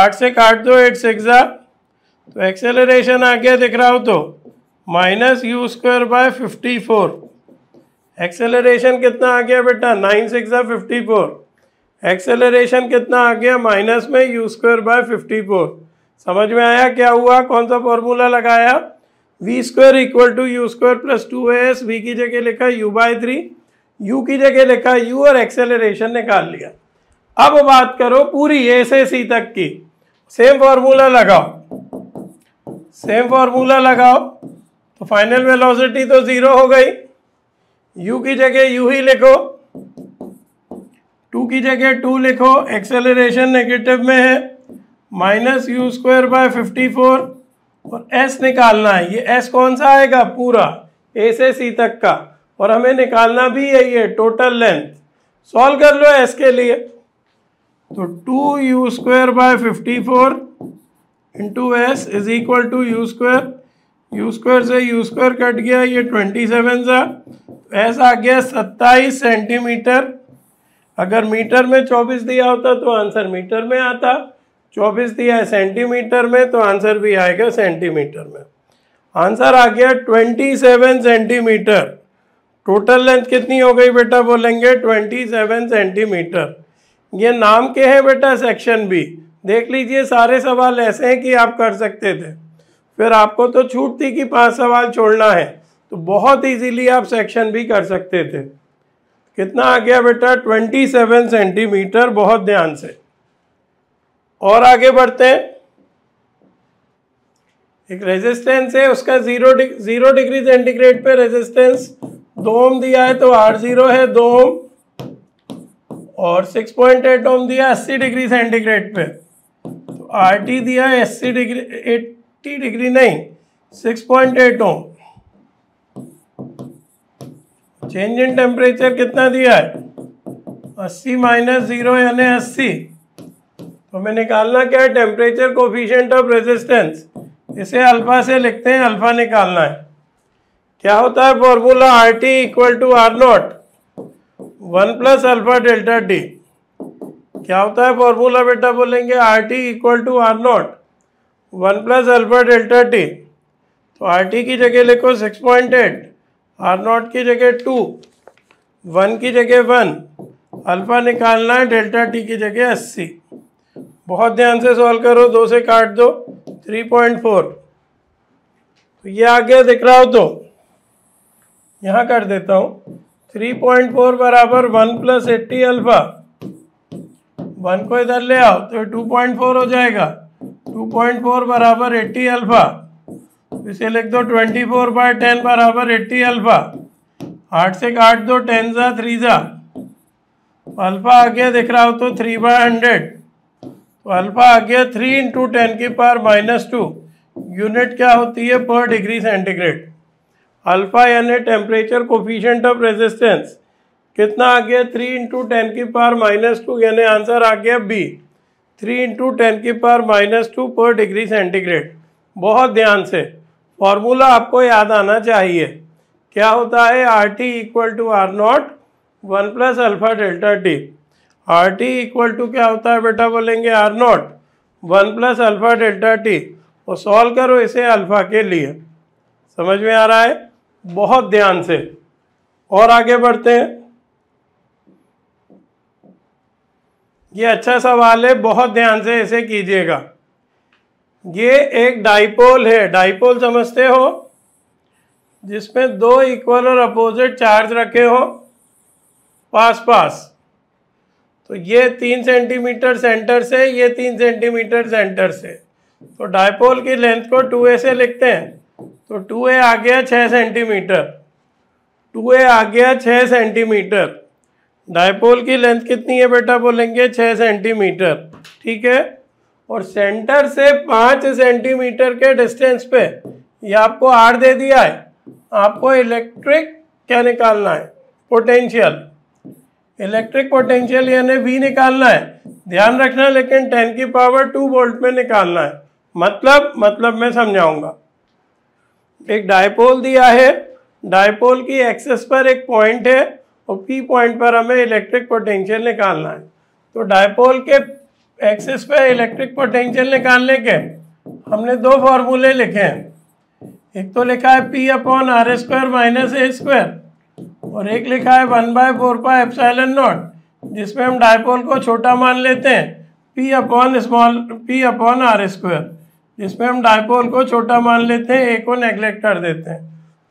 आठ से काट दो एट सिक्स तो एक्सेलरेशन आ गया दिख रहा हो तो minus U square by fifty four acceleration कितना आ गया बेटा nine six fifty four acceleration कितना आ गया माइनस में U square by fifty four समझ में आया क्या हुआ कौन सा फॉर्मूला लगाया V square equal to U square plus to S V की जगह लिखा यू बाई थ्री यू की जगह लिखा यू और एक्सेलरेशन निकाल लिया अब बात करो पूरी ए से सी तक की सेम फॉर्मूला लगाओ सेम फॉर्मूला लगाओ तो फाइनल वेलोसिटी तो ज़ीरो हो गई यू की जगह यू ही लिखो टू की जगह टू लिखो एक्सेलरेशन नेगेटिव में है minus U square by fifty four और एस निकालना है ये एस कौन सा आएगा पूरा ए से सी तक का और हमें निकालना भी है ये टोटल लेंथ सॉल्व कर लो एस के लिए तो two U square by fifty four into S is equal to U square U square से यू स्क्वायर कट गया ये ट्वेंटी सेवन सा एस आ गया सत्ताईस सेंटीमीटर अगर मीटर में चौबीस दिया होता तो आंसर मीटर में आता चौबीस दिया है सेंटीमीटर में तो आंसर भी आएगा सेंटीमीटर में आंसर आ गया twenty seven centimetre total length कितनी हो गई बेटा बोलेंगे ट्वेंटी सेवन सेंटीमीटर ये नाम के हैं बेटा सेक्शन बी देख लीजिए सारे सवाल ऐसे हैं कि आप कर सकते थे फिर आपको तो छूट थी कि पांच सवाल छोड़ना है तो बहुत इजीली आप सेक्शन भी कर सकते थे कितना आ गया बेटा ट्वेंटी सेवन सेंटीमीटर बहुत ध्यान से और आगे बढ़ते हैं एक रेजिस्टेंस है उसका जीरो डिग, जीरो डिग्री सेंटीग्रेड पे रेजिस्टेंस दो ओम दिया है तो आर जीरो है दो ओम और सिक्स पॉइंट एट ओम दिया अस्सी डिग्री सेंटीग्रेड पे तो आर टी दिया है अस्सी डिग्री तो एट्टी डिग्री नहीं six point eight ohm change in temperature कितना दिया है अस्सी माइनस जीरो यानी अस्सी तो हमें निकालना क्या है टेम्परेचर कोफिशियंट ऑफ रेजिस्टेंस इसे अल्फा से लिखते हैं अल्फा निकालना है क्या होता है formula R T equal to R naught one plus alpha delta T क्या होता है फॉर्मूला बेटा बोलेंगे R T equal to R naught one plus alpha delta T तो आर टी की जगह लिखो six point eight R naught की जगह टू वन की जगह वन अल्फा निकालना है डेल्टा टी की जगह अस्सी बहुत ध्यान से सॉल्व करो दो से काट दो थ्री पॉइंट फोर तो ये आगे दिख रहा हो तो यहाँ कर देता हूँ थ्री पॉइंट फोर बराबर one plus eighty alpha one को इधर ले आओ तो टू पॉइंट फोर हो जाएगा टू पॉइंट फोर बराबर एट्टी अल्फा इसे लिख दो ट्वेंटी फोर बाय टेन बराबर एट्टी अल्फा आठ से काट दो टेन ज़ा थ्री ज़ा अल्फा आगे दिख रहा हो तो थ्री बाय हंड्रेड तो अल्फा आ गया थ्री इंटू टेन की पावर माइनस टू यूनिट क्या होती है पर डिग्री सेंटीग्रेड अल्फा यानी टेम्परेचर कोफिशेंट ऑफ रेजिस्टेंस कितना आ गया थ्री इंटू टेन की पावर माइनस टू यानी आंसर आ गया बी थ्री इंटू टेन की power minus two per degree centigrade बहुत ध्यान से फॉर्मूला आपको याद आना चाहिए क्या होता है R T equal to R naught one plus alpha delta T R T equal to क्या होता है बेटा बोलेंगे R naught one plus alpha delta T और सॉल्व करो इसे अल्फ़ा के लिए समझ में आ रहा है बहुत ध्यान से और आगे बढ़ते हैं ये अच्छा सवाल है बहुत ध्यान से इसे कीजिएगा ये एक डाइपोल है डाइपोल समझते हो जिसमें दो इक्वल और अपोजिट चार्ज रखे हो पास पास तो ये तीन सेंटीमीटर सेंटर से ये तीन सेंटीमीटर सेंटर से तो डायपोल की लेंथ को टू ए से लिखते हैं तो टू ए आ गया छः सेंटीमीटर टू ए आ गया छः सेंटीमीटर डायपोल की लेंथ कितनी है बेटा बोलेंगे छः सेंटीमीटर ठीक है और सेंटर से पाँच सेंटीमीटर के डिस्टेंस पे ये आपको आर दे दिया है आपको इलेक्ट्रिक क्या निकालना है पोटेंशियल इलेक्ट्रिक पोटेंशियल यानी वी निकालना है ध्यान रखना लेकिन टेन की पावर टू वोल्ट में निकालना है मतलब मतलब मैं समझाऊंगा एक डायपोल दिया है डायपोल की एक्सेस पर एक पॉइंट है और पी पॉइंट पर हमें इलेक्ट्रिक पोटेंशियल निकालना है तो डायपोल के एक्सेस पर इलेक्ट्रिक पोटेंशियल निकालने के हमने दो फार्मूले लिखे हैं एक तो लिखा है P upon R square minus A square और एक लिखा है one by four pi epsilon naught जिसमें हम डायपोल को छोटा मान लेते हैं P upon small P upon R square जिसमें हम डायपोल को छोटा मान लेते हैं ए को नेग्लेक्ट कर देते हैं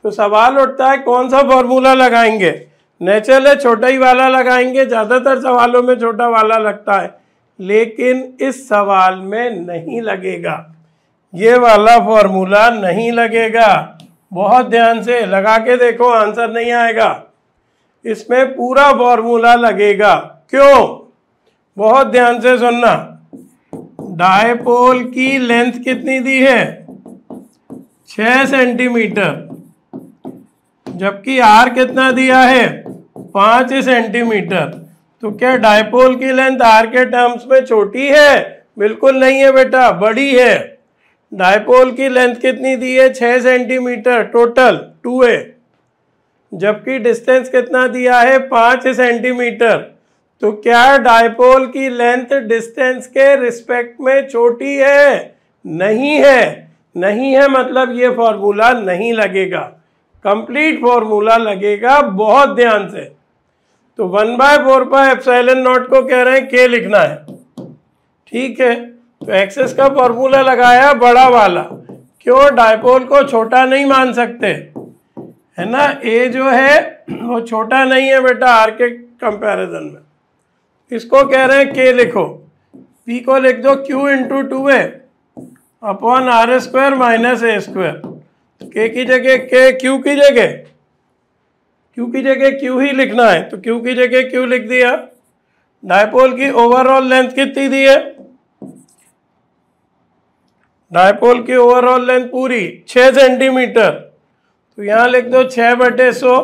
तो सवाल उठता है कौन सा फॉर्मूला लगाएंगे नेचुरल है छोटा ही वाला लगाएंगे ज़्यादातर सवालों में छोटा वाला लगता है लेकिन इस सवाल में नहीं लगेगा ये वाला फॉर्मूला नहीं लगेगा बहुत ध्यान से लगा के देखो आंसर नहीं आएगा इसमें पूरा फॉर्मूला लगेगा क्यों बहुत ध्यान से सुनना डायपोल की लेंथ कितनी दी है छ सेंटीमीटर जबकि आर कितना दिया है पाँच सेंटीमीटर तो क्या डायपोल की लेंथ आर के टर्म्स में छोटी है बिल्कुल नहीं है बेटा बड़ी है डायपोल की लेंथ कितनी दी है छः सेंटीमीटर टोटल टू है जबकि डिस्टेंस कितना दिया है पाँच सेंटीमीटर तो क्या डायपोल की लेंथ डिस्टेंस के रिस्पेक्ट में छोटी है नहीं है नहीं है मतलब ये फॉर्मूला नहीं लगेगा कंप्लीट फॉर्मूला लगेगा बहुत ध्यान से तो one by four pi epsilon naught को कह रहे हैं के लिखना है ठीक है तो एक्सेस का फॉर्मूला लगाया बड़ा वाला क्यों डायपोल को छोटा नहीं मान सकते है ना ए जो है वो छोटा नहीं है बेटा आर के कंपैरिजन में इसको कह रहे हैं के लिखो पी को लिख दो Q into two A upon R square minus A square K की जगह के क्यू की जगह क्यू की जगह क्यू ही लिखना है तो क्यू की जगह क्यू लिख दिया डायपोल की ओवरऑल लेंथ कितनी दी है डायपोल की ओवरऑल लेंथ पूरी छः सेंटीमीटर तो यहाँ लिख दो छः बटे सो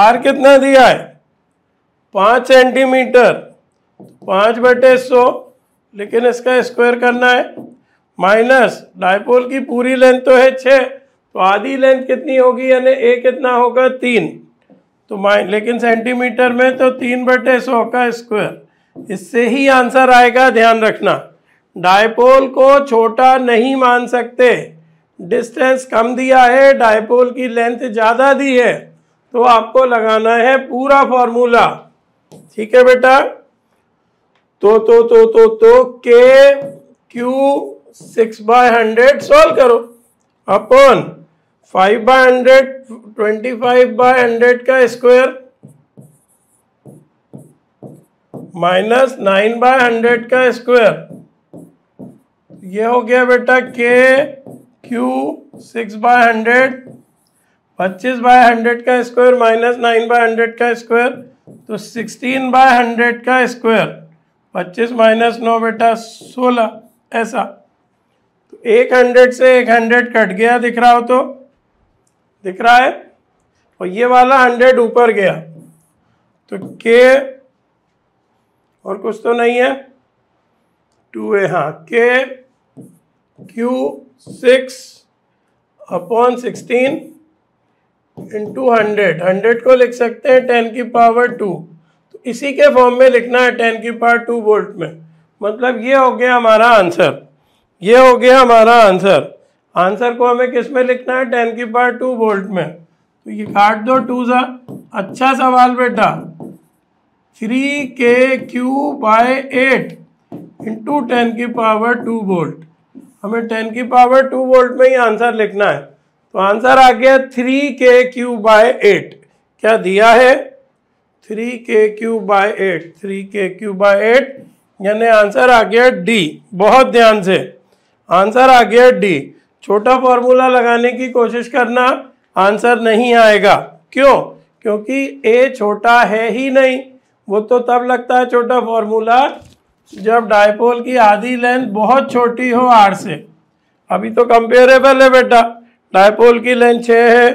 आर कितना दिया है पाँच सेंटीमीटर पाँच बटे सौ लेकिन इसका स्क्वायर करना है माइनस डायपोल की पूरी लेंथ तो है छः तो आधी लेंथ कितनी होगी यानी ए कितना होगा तीन तो माइन लेकिन सेंटीमीटर में तो तीन बटे सौ का स्क्वायर इससे ही आंसर आएगा ध्यान रखना डायपोल को छोटा नहीं मान सकते डिस्टेंस कम दिया है डायपोल की लेंथ ज़्यादा दी है तो आपको लगाना है पूरा फॉर्मूला ठीक है बेटा तो तो तो तो तो K Q six by hundred solve करो upon five by hundred twenty five by hundred का square minus nine by hundred का स्क्वायर ये हो गया बेटा K Q six by hundred पच्चीस बाय हंड्रेड का square minus nine by hundred का स्क्वायर तो सिक्सटीन बाय हंड्रेड का स्क्वायर पच्चीस माइनस नौ बेटा सोलह ऐसा तो एक हंड्रेड से एक हंड्रेड कट गया दिख रहा हो तो दिख रहा है और ये वाला हंड्रेड ऊपर गया तो के और कुछ तो नहीं है टू ए हाँ K Q six upon sixteen into hundred hundred को लिख सकते हैं टेन की पावर टू तो इसी के फॉर्म में लिखना है टेन की पावर टू वोल्ट में मतलब ये हो गया हमारा आंसर ये हो गया हमारा आंसर आंसर को हमें किस में लिखना है टेन की पावर टू वोल्ट में तो ये काट दो टू सा अच्छा सवाल बेटा three K Q by eight into ten की पावर टू वोल्ट हमें टेन की पावर टू वोल्ट में ही आंसर लिखना है तो आंसर आ गया three K Q by eight क्या दिया है three K Q by eight three K Q by eight यानी आंसर आ गया डी बहुत ध्यान से आंसर आ गया डी छोटा फॉर्मूला लगाने की कोशिश करना आंसर नहीं आएगा क्यों क्योंकि ए छोटा है ही नहीं वो तो तब लगता है छोटा फॉर्मूला जब डायपोल की आधी लेंथ बहुत छोटी हो आर से अभी तो कंपेरेबल है बेटा डायपोल की लेंथ छः है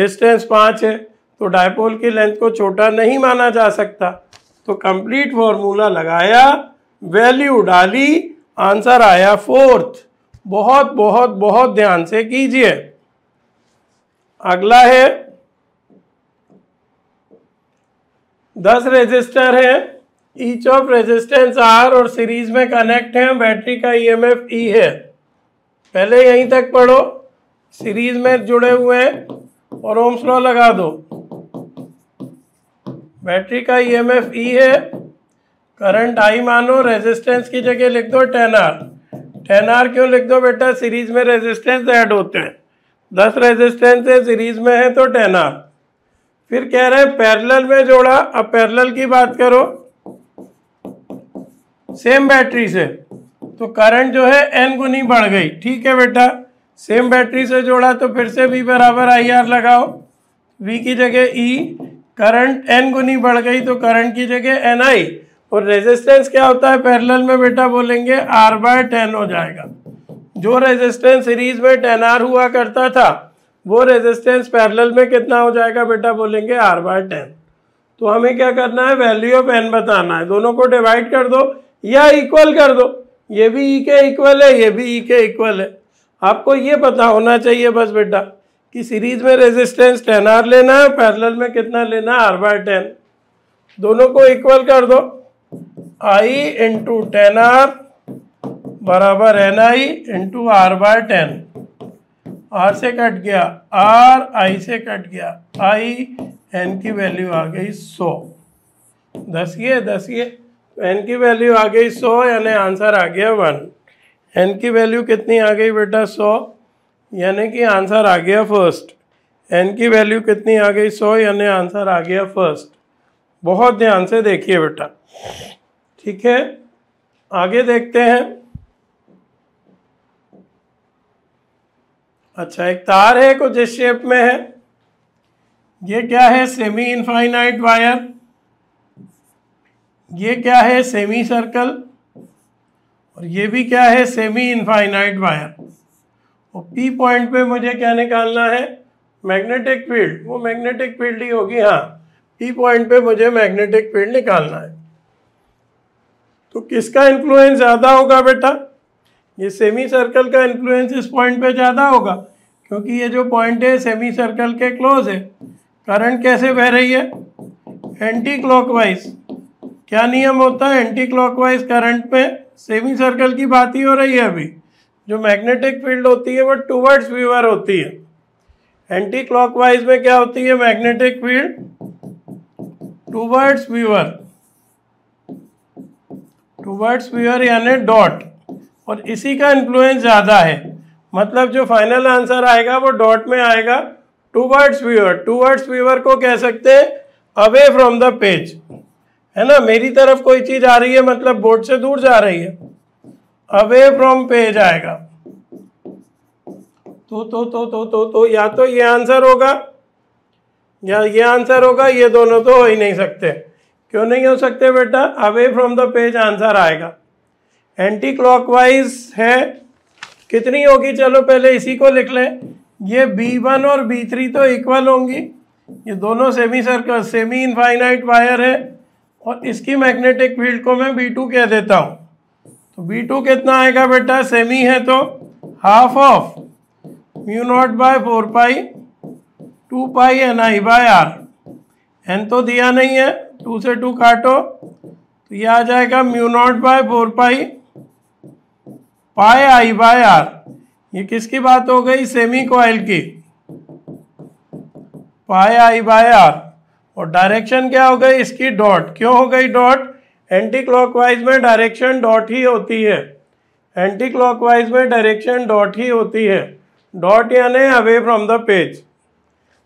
डिस्टेंस पाँच है तो डायपोल की लेंथ को छोटा नहीं माना जा सकता तो कंप्लीट फॉर्मूला लगाया वैल्यू डाली आंसर आया फोर्थ बहुत बहुत बहुत ध्यान से कीजिए अगला है दस रेजिस्टर हैं ईच ऑफ रेजिस्टेंस आर और सीरीज में कनेक्ट है बैटरी का ईएमएफ e ई e है पहले यहीं तक पढ़ो सीरीज में जुड़े हुए हैं और ओम स्लो लगा दो बैटरी का ईएमएफ e ई e है करंट आई मानो रेजिस्टेंस की जगह लिख दो टेन आर टेन आर क्यों लिख दो बेटा सीरीज में रेजिस्टेंस ऐड होते हैं दस रेजिस्टेंस है सीरीज में है तो टेन आर फिर कह रहे हैं पैरेलल में जोड़ा अब पैरेलल की बात करो सेम बैटरी से तो करंट जो है एन गुनी बढ़ गई ठीक है बेटा सेम बैटरी से जोड़ा तो फिर से भी बराबर आई आर लगाओ वी की जगह ई e, करंट एन गुनी बढ़ गई तो करंट की जगह एन आई और रेजिस्टेंस क्या होता है पैरेलल में बेटा बोलेंगे आर बाय टेन हो जाएगा जो रेजिस्टेंस सीरीज में टेन आर हुआ करता था वो रेजिस्टेंस पैरेलल में कितना हो जाएगा बेटा बोलेंगे आर बाय टेन तो हमें क्या करना है वैल्यू ऑफ एन बताना है दोनों को डिवाइड कर दो या इक्वल कर दो ये भी ई e के इक्वल है ये भी ई e के इक्वल है आपको ये पता होना चाहिए बस बेटा कि सीरीज में रेजिस्टेंस टेन आर लेना है पैरेलल में कितना लेना है आर बाय टेन दोनों को इक्वल कर दो आई इंटू टेन आर बराबर N I into R by ten R से कट गया आर आई से कट गया आई एन की वैल्यू आ गई सौ दस ये दस ये तो एन की वैल्यू आ गई सौ यानी आंसर आ गया वन एन की वैल्यू कितनी आ गई बेटा सौ यानी कि आंसर आ गया फर्स्ट एन की वैल्यू कितनी आ गई सौ यानी आंसर आ गया फर्स्ट बहुत ध्यान से देखिए बेटा ठीक है आगे देखते हैं अच्छा एक तार है कुछ इस शेप में है ये क्या है सेमी इनफाइनाइट वायर ये क्या है सेमी सर्कल और ये भी क्या है सेमी इनफाइनाइट वायर और पी पॉइंट पे मुझे क्या निकालना है मैग्नेटिक फील्ड वो मैग्नेटिक फील्ड ही होगी हाँ पी पॉइंट पे मुझे मैग्नेटिक फील्ड निकालना है तो किसका इन्फ्लुएंस ज़्यादा होगा बेटा ये सेमी सर्कल का इन्फ्लुएंस इस पॉइंट पे ज़्यादा होगा क्योंकि ये जो पॉइंट है सेमी सर्कल के क्लोज है करंट कैसे बह रही है एंटी क्लॉकवाइज क्या नियम होता है एंटी क्लॉकवाइज करंट में सेमी सर्कल की बात ही हो रही है अभी जो मैग्नेटिक फील्ड होती है वो टूवर्ड्स व्यूअर होती है एंटी क्लॉकवाइज में क्या होती है magnetic field towards viewer towards viewer यानी डॉट और इसी का इन्फ्लुएंस ज़्यादा है मतलब जो फाइनल आंसर आएगा वो डॉट में आएगा टूवर्ड्स व्यूअर टूवर्ड्स व्यूअर को कह सकते हैं अवे फ्रॉम द पेज है ना मेरी तरफ कोई चीज आ रही है मतलब बोर्ड से दूर जा रही है अवे फ्रॉम पेज आएगा तो तो तो तो तो तो या तो ये आंसर होगा या ये आंसर होगा ये दोनों तो हो ही नहीं सकते क्यों नहीं हो सकते बेटा away from the page answer आएगा एंटी क्लॉकवाइज है कितनी होगी चलो पहले इसी को लिख लें ये B1 और B3 तो इक्वल होंगी ये दोनों semi circle semi infinite wire है और इसकी मैग्नेटिक फील्ड को मैं बी टू कह देता हूँ तो बी टू कितना आएगा बेटा सेमी है तो half of mu naught by four pi two pi N I by R N तो दिया नहीं है टू से टू काटो तो ये आ जाएगा mu naught by four pi pi I by are ये किसकी बात हो गई सेमी कॉयल की पाए आई बाय आर और डायरेक्शन क्या हो गई इसकी डॉट क्यों हो गई डॉट एंटी क्लॉकवाइज में डायरेक्शन डॉट ही होती है एंटी क्लॉकवाइज में डायरेक्शन डॉट ही होती है डॉट यानी अवे फ्रॉम द पेज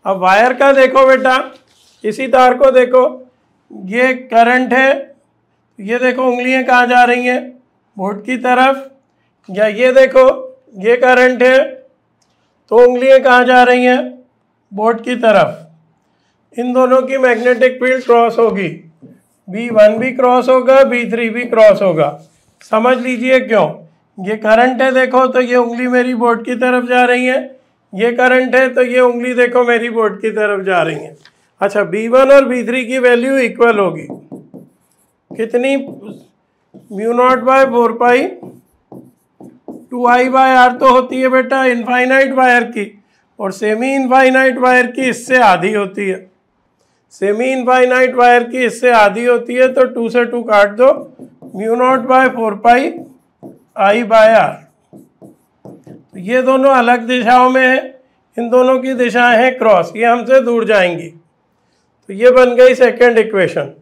अब वायर का देखो बेटा इसी तार को देखो ये करंट है ये देखो उंगलियां कहाँ जा रही हैं बोर्ड की तरफ या ये देखो ये करंट है तो उंगलियां कहाँ जा रही हैं बोर्ड की तरफ इन दोनों की मैग्नेटिक फील्ड क्रॉस होगी बी वन भी क्रॉस होगा बी थ्री भी क्रॉस होगा समझ लीजिए क्यों ये करंट है देखो तो ये उंगली मेरी बोर्ड की तरफ जा रही है ये करंट है तो ये उंगली देखो मेरी बोर्ड की तरफ जा रही है अच्छा बी वन और बी थ्री की वैल्यू इक्वल होगी कितनी mu naught by four pi two I by R तो होती है बेटा इनफाइनाइट वायर की और सेमी इनफाइनाइट वायर की इससे आधी होती है सेमी इनफाइनाइट वायर की इससे आधी होती है तो टू से टू काट दो mu naught by four pi I by R तो ये दोनों अलग दिशाओं में है इन दोनों की दिशाएं हैं क्रॉस ये हमसे दूर जाएंगी तो ये बन गई सेकेंड इक्वेशन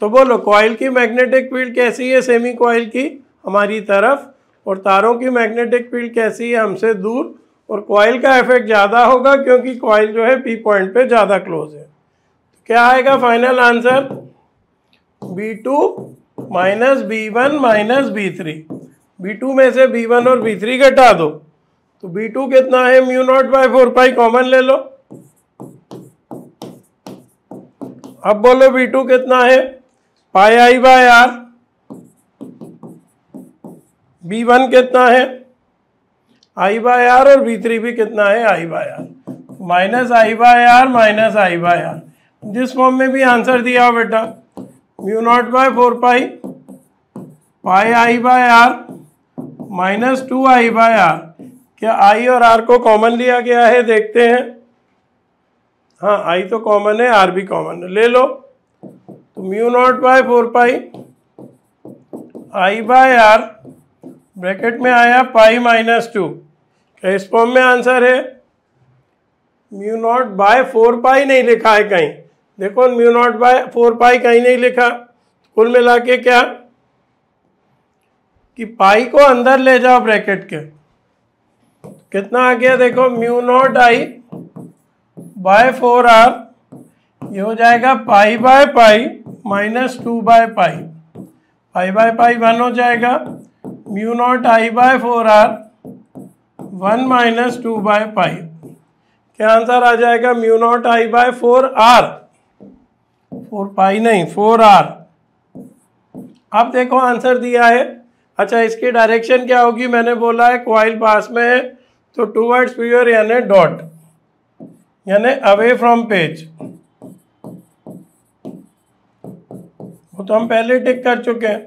तो बोलो कॉयल की मैग्नेटिक फील्ड कैसी है सेमी कॉयल की हमारी तरफ और तारों की मैग्नेटिक फील्ड कैसी है हमसे दूर और कॉयल का इफेक्ट ज़्यादा होगा क्योंकि कॉयल जो है पी पॉइंट पे ज़्यादा क्लोज है क्या आएगा final answer B two minus B one minus B three B two में से बी वन और बी थ्री घटा दो तो बी टू कितना है mu naught by four pi common ले लो अब बोलो बी टू कितना है pi I by R B one कितना है आई बाय आर और बी थ्री भी कितना है I by R minus I by R minus I by R जिस फॉर्म में भी आंसर दिया बेटा mu naught by four pi pi I by R minus two I by R क्या आई और आर को कॉमन लिया गया है देखते हैं हाँ आई तो कॉमन है आर भी कॉमन है ले लो तो mu naught by four pi I by R bracket में आया पाई माइनस टू क्या इस फॉर्म में आंसर है mu naught by four pi नहीं लिखा है कहीं देखो mu naught by four pi कहीं नहीं लिखा कुल मिला के क्या कि पाई को अंदर ले जाओ ब्रैकेट के कितना आ गया देखो mu naught I by four R ये हो जाएगा pi by pi minus two by pi pi by pi one हो जाएगा mu naught I by four R one minus two by pi क्या आंसर आ जाएगा mu naught I by four R four pi नहीं फोर आर अब देखो आंसर दिया है अच्छा इसकी डायरेक्शन क्या होगी मैंने बोला है क्वाइल पास में है तो टूवर्ड्स प्योर यानी डॉट यानी अवे फ्रॉम पेज वो तो हम पहले टिक कर चुके हैं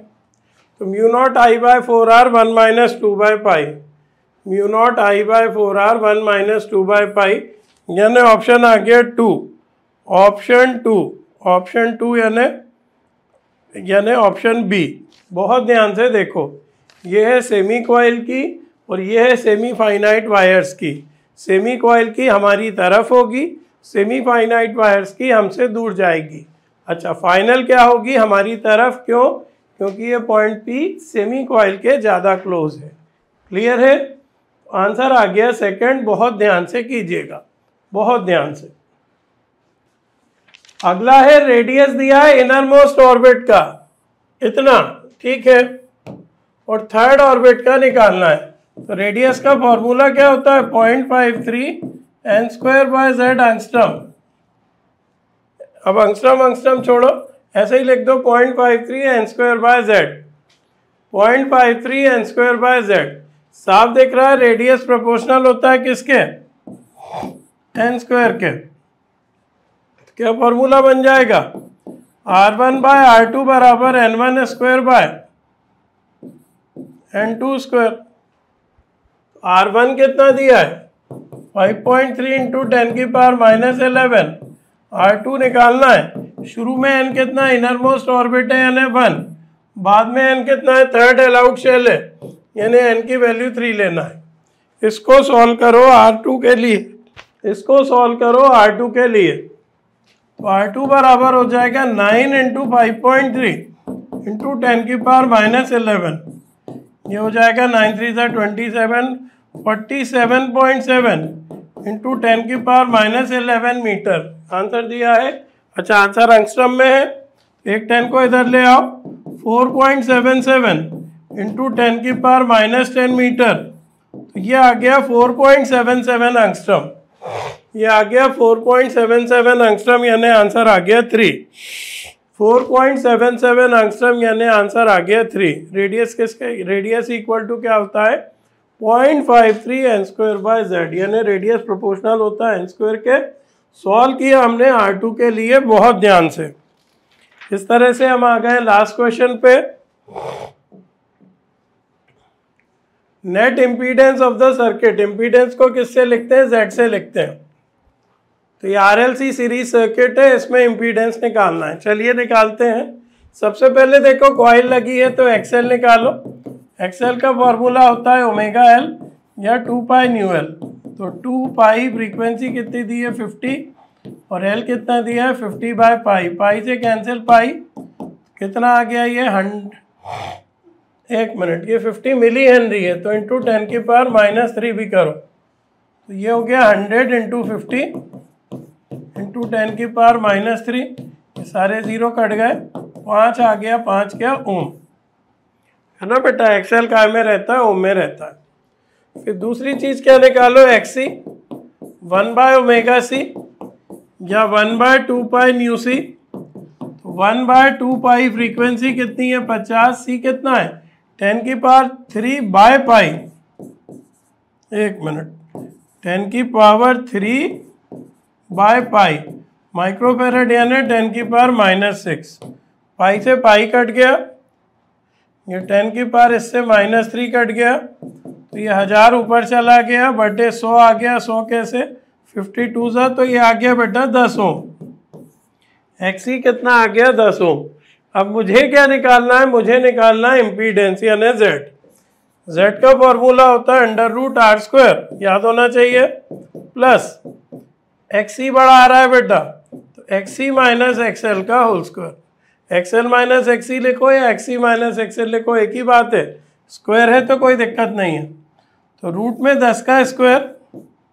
तो mu naught I by four R one minus two by pi mu naught I by four R one minus two by pi यानी ऑप्शन आ गया two option two option two यानी यानी ऑप्शन बी बहुत ध्यान से देखो ये है सेमी कॉयल की और ये है सेमी फाइनाइट वायर्स की सेमी क्वाइल की हमारी तरफ होगी सेमी फाइनाइट वायर्स की हमसे दूर जाएगी अच्छा फाइनल क्या होगी हमारी तरफ क्यों क्योंकि ये पॉइंट पी सेमी कोयल के ज़्यादा क्लोज है क्लियर है आंसर आ गया सेकंड बहुत ध्यान से कीजिएगा बहुत ध्यान से अगला है रेडियस दिया है इनर मोस्ट ऑर्बिट का इतना ठीक है और थर्ड ऑर्बिट का निकालना है तो रेडियस का फॉर्मूला क्या होता है point five three N square by Z angstrom अब अंगस्ट्रम अंगस्ट्रम छोड़ो ऐसे ही लिख दो point five three N square by Z point five three N square by Z साफ देख रहा है रेडियस प्रोपोर्शनल होता है किसके एन स्क्वायर के क्या फॉर्मूला बन जाएगा R one by R two बराबर N one square by N two square R one कितना दिया है five point three into ten की power minus eleven R two निकालना है शुरू में एन कितना है इनर मोस्ट ऑर्बिट है एन वन बाद में एन कितना है थर्ड अलाउड शेल है यानी एन की वैल्यू थ्री लेना है इसको सॉल्व करो आर टू के लिए इसको सॉल्व करो आर टू के लिए तो आर टू बराबर हो जाएगा nine into five point three into ten की पावर माइनस इलेवन ये हो जाएगा नाइन थ्री सा twenty seven forty seven point seven into ten की power minus eleven metre answer दिया है अच्छा आंसर अंगस्ट्रम में है एक टेन को इधर ले आओ four point seven seven into ten की पावर माइनस टेन मीटर तो ये आ गया four point seven seven angstrom ये आ गया 4.77 पॉइंट अंगस्ट्रम यानी आंसर आ गया थ्री 4.77 पॉइंट अंगस्ट्रम यानी आंसर आ गया थ्री रेडियस किसके रेडियस इक्वल टू क्या होता है point five three N square by Z यानी रेडियस प्रोपोर्शनल होता है एन स्क्वायर के सॉल्व किया हमने आर टू के लिए बहुत ध्यान से इस तरह से हम आ गए लास्ट क्वेश्चन पे net impedance of the circuit impedance को किससे लिखते हैं जेड से लिखते हैं तो ये R L C series circuit है इसमें इम्पीडेंस निकालना है चलिए निकालते हैं सबसे पहले देखो कॉइल लगी है तो एक्सएल निकालो एक्सएल का फॉर्मूला होता है ओमेगा एल या टू पाई न्यू एल तो टू पाई फ्रीक्वेंसी कितनी दी है फिफ्टी और एल कितना दिया है फिफ्टी बाय पाई पाई से कैंसिल पाई कितना आ गया ये हंड एक मिनट ये फिफ्टी मिली हेनरी है तो इंटू टेन की पावर माइनस थ्री भी करो तो ये हो गया hundred into fifty into ten की पावर माइनस थ्री ये सारे ज़ीरो कट गए पाँच आ गया पाँच क्या ओम है ना बेटा एक्सएल काय में रहता है ओम में रहता है फिर दूसरी चीज़ क्या निकालो X C one by omega C या one by two pi nu C तो one by two pi frequency कितनी है पचास सी कितना है टेन की पावर थ्री बाय पाई एक मिनट टेन की power three by pi microfarad यानी टेन की पार माइनस सिक्स पाई से पाई कट गया ये टेन की पार इससे माइनस थ्री कट गया तो ये हज़ार ऊपर चला गया बटे सौ आ गया सौ कैसे फिफ्टी टू सा तो ये आ गया बेटा दस ओम एक्स ही कितना आ गया दस ओम अब मुझे क्या निकालना है मुझे निकालना है इम्पीडेंस यानी जेड जेड का फॉर्मूला होता है अंडर रूट आर स्क्वायर याद होना चाहिए प्लस एक्स ही e बड़ा आ रहा है बेटा तो एक्स ही माइनस एक्सएल का whole square X L minus X ही लिखो या एक्स ही माइनस एक्सएल लिखो एक ही बात है स्क्वायर है तो कोई दिक्कत नहीं है तो रूट में दस का स्क्वायर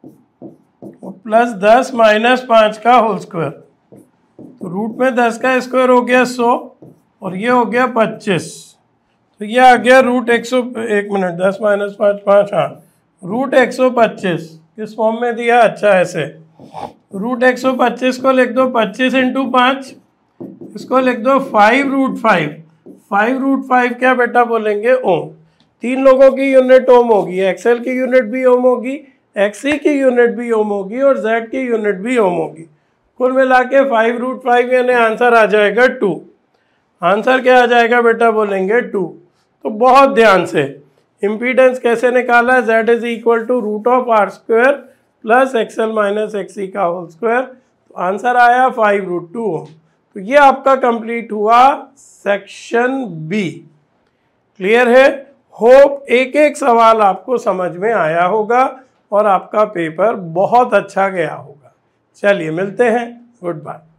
प्लस दस माइनस पाँच का होल स्क्वायर तो रूट में दस का स्क्वायर हो गया सौ और ये हो गया पच्चीस तो ये आ गया रूट एक सौ एक मिनट दस माइनस पाँच पाँच हाँ रूट एक सौ पच्चीस किस फॉर्म में दिया अच्छा ऐसे रूट एक सौ पच्चीस को लिख दो पच्चीस इंटू पाँच इसको लिख दो five root five five root five क्या बेटा बोलेंगे ओम तीन लोगों की यूनिट ओम होगी एक्सएल की यूनिट भी ओम होगी एक्सी की यूनिट भी ओम होगी और जेड की यूनिट भी ओम होगी कुल मिला के फाइव रूट फाइव यानी आंसर आ जाएगा टू आंसर क्या आ जाएगा बेटा बोलेंगे टू तो बहुत ध्यान से इम्पीडेंस कैसे निकाला Z is equal to root of R square plus X L minus X E का होल स्क्वायर तो आंसर आया फाइव रूट टू ओम तो ये आपका कंप्लीट हुआ सेक्शन बी क्लियर है होप एक एक सवाल आपको समझ में आया होगा और आपका पेपर बहुत अच्छा गया होगा चलिए मिलते हैं गुड बाय